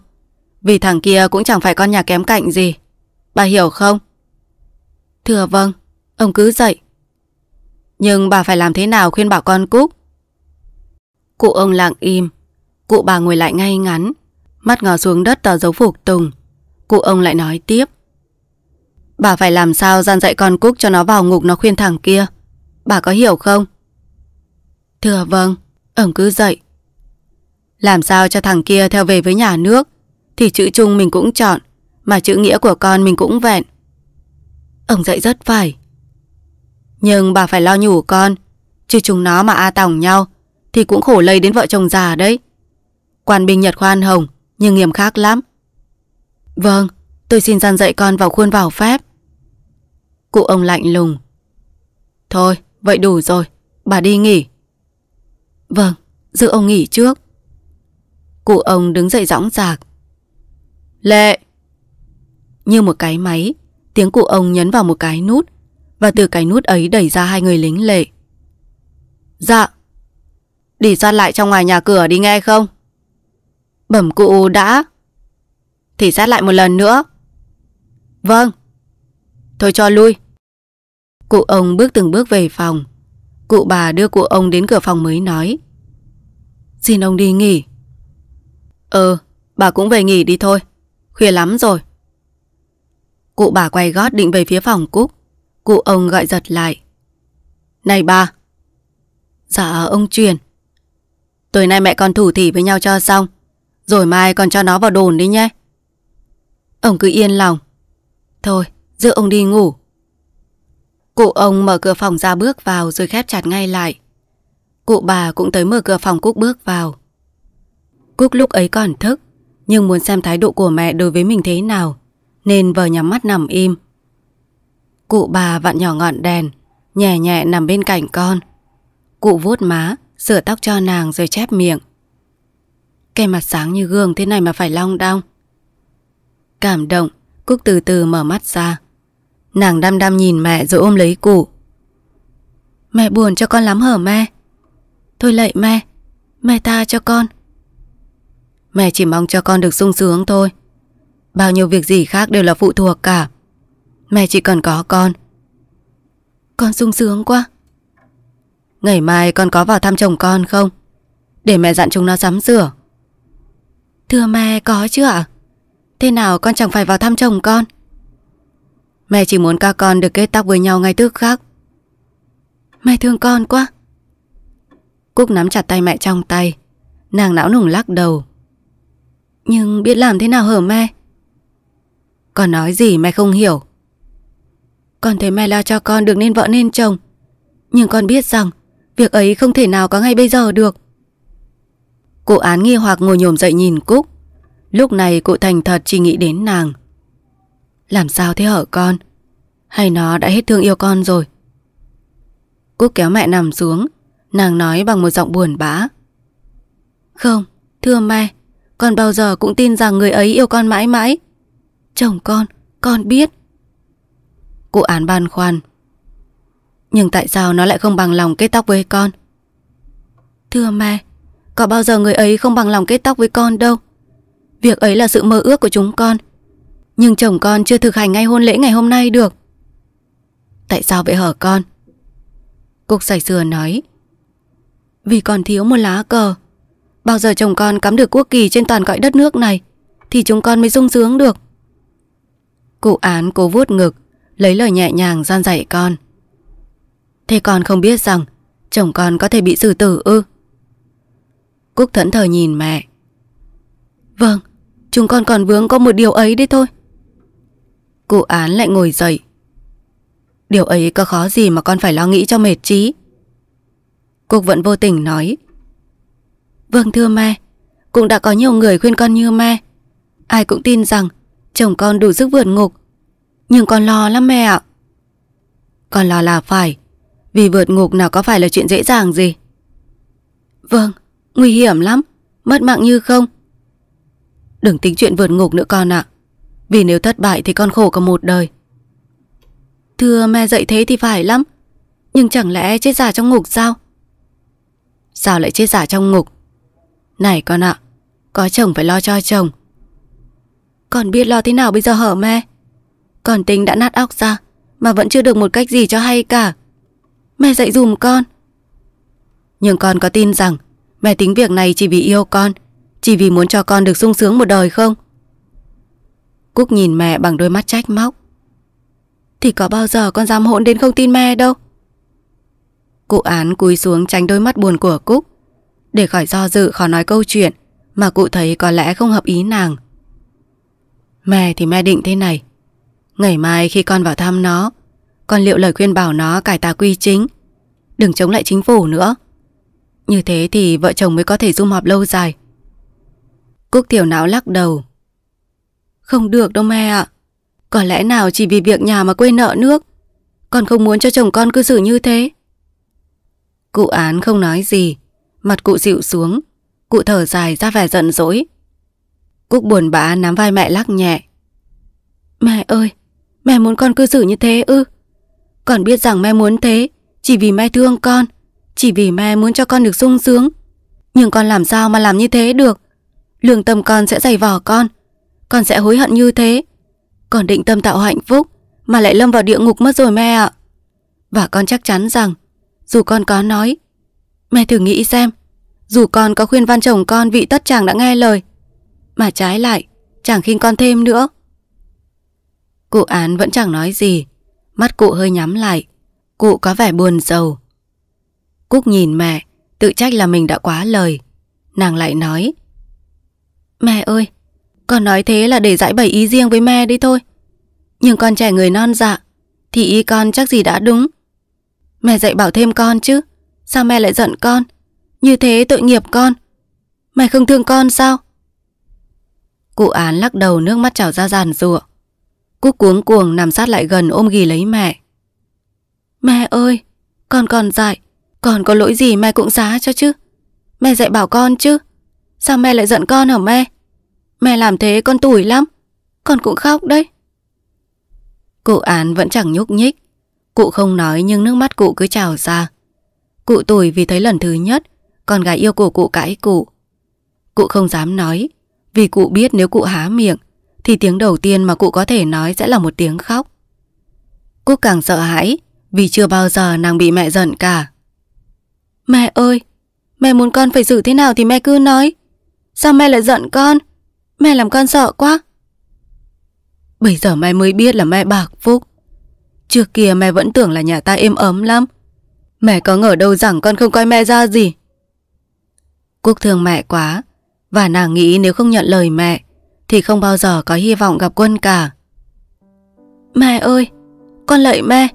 Vì thằng kia cũng chẳng phải con nhà kém cạnh gì. Bà hiểu không? Thưa vâng, ông cứ dậy. Nhưng bà phải làm thế nào khuyên bảo con Cúc? Cụ ông lặng im. Cụ bà ngồi lại ngay ngắn. Mắt ngò xuống đất tỏ dấu phục tùng. Cụ ông lại nói tiếp. Bà phải làm sao gian dạy con Cúc cho nó vào ngục nó khuyên thằng kia. Bà có hiểu không? Thưa vâng, ông cứ dậy. Làm sao cho thằng kia theo về với nhà nước Thì chữ chung mình cũng chọn Mà chữ nghĩa của con mình cũng vẹn Ông dạy rất phải Nhưng bà phải lo nhủ con Chứ chúng nó mà a tòng nhau Thì cũng khổ lây đến vợ chồng già đấy Quan binh Nhật khoan hồng Nhưng nghiêm khắc lắm Vâng tôi xin gian dạy con vào khuôn vào phép Cụ ông lạnh lùng Thôi vậy đủ rồi Bà đi nghỉ Vâng giữ ông nghỉ trước Cụ ông đứng dậy rõng rạc Lệ Như một cái máy Tiếng cụ ông nhấn vào một cái nút Và từ cái nút ấy đẩy ra hai người lính lệ Dạ Đi sát lại trong ngoài nhà cửa đi nghe không Bẩm cụ đã Thì sát lại một lần nữa Vâng Thôi cho lui Cụ ông bước từng bước về phòng Cụ bà đưa cụ ông đến cửa phòng mới nói Xin ông đi nghỉ Ừ, bà cũng về nghỉ đi thôi. Khuya lắm rồi. Cụ bà quay gót định về phía phòng Cúc. Cụ ông gọi giật lại. Này bà. Dạ ông truyền. Tối nay mẹ con thủ thỉ với nhau cho xong. Rồi mai còn cho nó vào đồn đi nhé. Ông cứ yên lòng. Thôi, giữ ông đi ngủ. Cụ ông mở cửa phòng ra bước vào rồi khép chặt ngay lại. Cụ bà cũng tới mở cửa phòng Cúc bước vào. Cúc lúc ấy còn thức, nhưng muốn xem thái độ của mẹ đối với mình thế nào, nên vờ nhắm mắt nằm im. Cụ bà vặn nhỏ ngọn đèn, nhẹ nhẹ nằm bên cạnh con. Cụ vuốt má, sửa tóc cho nàng rồi chép miệng. Cái mặt sáng như gương thế này mà phải long đong. Cảm động, Cúc từ từ mở mắt ra. Nàng đăm đăm nhìn mẹ rồi ôm lấy cụ. Mẹ buồn cho con lắm hở mẹ. Thôi lạy mẹ, mẹ tha cho con. Mẹ chỉ mong cho con được sung sướng thôi Bao nhiêu việc gì khác đều là phụ thuộc cả Mẹ chỉ cần có con Con sung sướng quá Ngày mai con có vào thăm chồng con không? Để mẹ dặn chúng nó sắm sửa Thưa mẹ có chưa? ạ Thế nào con chẳng phải vào thăm chồng con Mẹ chỉ muốn các con được kết tóc với nhau ngay tức khắc Mẹ thương con quá Cúc nắm chặt tay mẹ trong tay Nàng não nùng lắc đầu nhưng biết làm thế nào hở mẹ? Con nói gì mẹ không hiểu Con thấy mẹ lo cho con được nên vợ nên chồng Nhưng con biết rằng Việc ấy không thể nào có ngay bây giờ được cụ án nghi hoặc ngồi nhổm dậy nhìn Cúc Lúc này cụ thành thật chỉ nghĩ đến nàng Làm sao thế hở con Hay nó đã hết thương yêu con rồi Cúc kéo mẹ nằm xuống Nàng nói bằng một giọng buồn bã Không, thưa mẹ con bao giờ cũng tin rằng người ấy yêu con mãi mãi Chồng con, con biết Cụ án băn khoăn Nhưng tại sao nó lại không bằng lòng kết tóc với con Thưa mẹ Có bao giờ người ấy không bằng lòng kết tóc với con đâu Việc ấy là sự mơ ước của chúng con Nhưng chồng con chưa thực hành ngay hôn lễ ngày hôm nay được Tại sao vậy hở con Cục sải sườn nói Vì còn thiếu một lá cờ Bao giờ chồng con cắm được quốc kỳ trên toàn cõi đất nước này Thì chúng con mới sung sướng được Cụ án cố vuốt ngực Lấy lời nhẹ nhàng gian dạy con Thế con không biết rằng Chồng con có thể bị xử tử ư Cúc thẫn thờ nhìn mẹ Vâng Chúng con còn vướng có một điều ấy đấy thôi Cụ án lại ngồi dậy Điều ấy có khó gì mà con phải lo nghĩ cho mệt trí Cúc vẫn vô tình nói Vâng thưa mẹ, cũng đã có nhiều người khuyên con như mẹ. Ai cũng tin rằng chồng con đủ sức vượt ngục. Nhưng con lo lắm mẹ ạ. Con lo là phải, vì vượt ngục nào có phải là chuyện dễ dàng gì. Vâng, nguy hiểm lắm, mất mạng như không. Đừng tính chuyện vượt ngục nữa con ạ. vì nếu thất bại thì con khổ cả một đời. Thưa mẹ dạy thế thì phải lắm. Nhưng chẳng lẽ chết giả trong ngục sao? Sao lại chết giả trong ngục? Này con ạ, có chồng phải lo cho chồng. Con biết lo thế nào bây giờ hở mẹ? Con tính đã nát óc ra, mà vẫn chưa được một cách gì cho hay cả. Mẹ dạy dùm con. Nhưng con có tin rằng mẹ tính việc này chỉ vì yêu con, chỉ vì muốn cho con được sung sướng một đời không? Cúc nhìn mẹ bằng đôi mắt trách móc. Thì có bao giờ con dám hỗn đến không tin mẹ đâu. Cụ án cúi xuống tránh đôi mắt buồn của Cúc. Để khỏi do dự khó nói câu chuyện Mà cụ thấy có lẽ không hợp ý nàng Mẹ thì mẹ định thế này Ngày mai khi con vào thăm nó Con liệu lời khuyên bảo nó cải tà quy chính Đừng chống lại chính phủ nữa Như thế thì vợ chồng mới có thể dung họp lâu dài Cúc tiểu não lắc đầu Không được đâu mẹ ạ Có lẽ nào chỉ vì việc nhà mà quên nợ nước Con không muốn cho chồng con cư xử như thế Cụ án không nói gì Mặt cụ dịu xuống Cụ thở dài ra vẻ giận dỗi Cúc buồn bã nắm vai mẹ lắc nhẹ Mẹ ơi Mẹ muốn con cư xử như thế ư Con biết rằng mẹ muốn thế Chỉ vì mẹ thương con Chỉ vì mẹ muốn cho con được sung sướng Nhưng con làm sao mà làm như thế được Lương tâm con sẽ dày vò con Con sẽ hối hận như thế Con định tâm tạo hạnh phúc Mà lại lâm vào địa ngục mất rồi mẹ ạ Và con chắc chắn rằng Dù con có nói Mẹ thử nghĩ xem, dù con có khuyên văn chồng con vị tất chàng đã nghe lời, mà trái lại, chàng khinh con thêm nữa. Cụ án vẫn chẳng nói gì, mắt cụ hơi nhắm lại, cụ có vẻ buồn rầu. Cúc nhìn mẹ, tự trách là mình đã quá lời. Nàng lại nói, Mẹ ơi, con nói thế là để giải bày ý riêng với mẹ đi thôi. Nhưng con trẻ người non dạ, thì ý con chắc gì đã đúng. Mẹ dạy bảo thêm con chứ. Sao mẹ lại giận con? Như thế tội nghiệp con. Mày không thương con sao? Cụ án lắc đầu nước mắt trào ra giàn rụa. Cúc cuống cuồng nằm sát lại gần ôm ghì lấy mẹ. Mẹ ơi, con còn dạy Còn có lỗi gì mẹ cũng xá cho chứ. Mẹ dạy bảo con chứ. Sao mẹ lại giận con hả mẹ? Mẹ làm thế con tủi lắm. Con cũng khóc đấy. Cụ án vẫn chẳng nhúc nhích. Cụ không nói nhưng nước mắt cụ cứ trào ra. Cụ tủi vì thấy lần thứ nhất Con gái yêu của cụ cãi cụ Cụ không dám nói Vì cụ biết nếu cụ há miệng Thì tiếng đầu tiên mà cụ có thể nói sẽ là một tiếng khóc Cúc càng sợ hãi Vì chưa bao giờ nàng bị mẹ giận cả Mẹ ơi Mẹ muốn con phải xử thế nào thì mẹ cứ nói Sao mẹ lại giận con Mẹ làm con sợ quá Bây giờ mẹ mới biết là mẹ bạc phúc Trước kia mẹ vẫn tưởng là nhà ta êm ấm lắm Mẹ có ngờ đâu rằng con không coi mẹ ra gì Quốc thương mẹ quá Và nàng nghĩ nếu không nhận lời mẹ Thì không bao giờ có hy vọng gặp quân cả Mẹ ơi Con lợi mẹ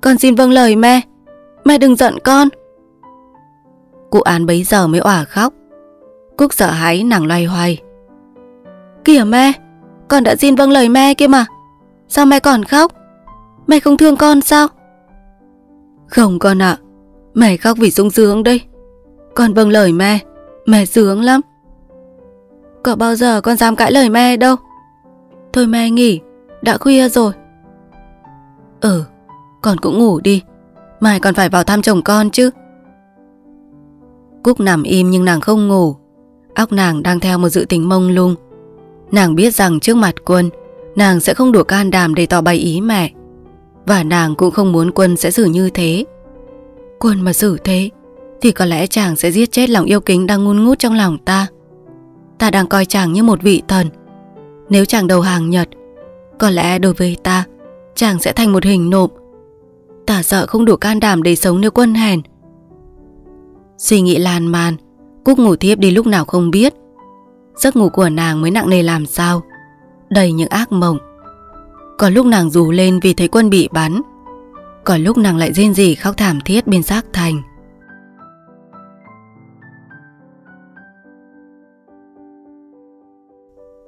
Con xin vâng lời mẹ Mẹ đừng giận con Cụ án bấy giờ mới òa khóc Cúc sợ hãi nàng loay hoay Kìa mẹ Con đã xin vâng lời mẹ kia mà Sao mẹ còn khóc Mẹ không thương con sao Không con ạ à, Mẹ khóc vì sung sướng đấy Con vâng lời mẹ Mẹ sướng lắm Có bao giờ con dám cãi lời mẹ đâu Thôi mẹ nghỉ Đã khuya rồi Ừ Con cũng ngủ đi Mai còn phải vào thăm chồng con chứ Cúc nằm im nhưng nàng không ngủ Óc nàng đang theo một dự tính mông lung Nàng biết rằng trước mặt quân Nàng sẽ không đủ can đảm để tỏ bày ý mẹ Và nàng cũng không muốn quân sẽ xử như thế Quân mà xử thế Thì có lẽ chàng sẽ giết chết lòng yêu kính Đang ngun ngút trong lòng ta Ta đang coi chàng như một vị thần Nếu chàng đầu hàng Nhật Có lẽ đối với ta Chàng sẽ thành một hình nộm Ta sợ không đủ can đảm để sống nếu quân hèn Suy nghĩ lan man Cúc ngủ thiếp đi lúc nào không biết Giấc ngủ của nàng mới nặng nề làm sao Đầy những ác mộng Có lúc nàng rủ lên vì thấy quân bị bắn còn lúc nàng lại rên rỉ khóc thảm thiết bên xác thành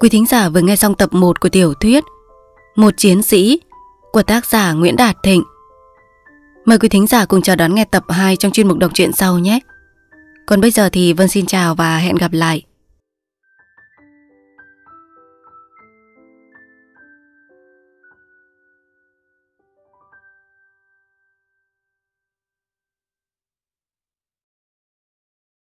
Quý thính giả vừa nghe xong tập 1 của tiểu thuyết Một chiến sĩ của tác giả Nguyễn Đạt Thịnh Mời quý thính giả cùng chờ đón nghe tập 2 trong chuyên mục đọc truyện sau nhé Còn bây giờ thì Vân xin chào và hẹn gặp lại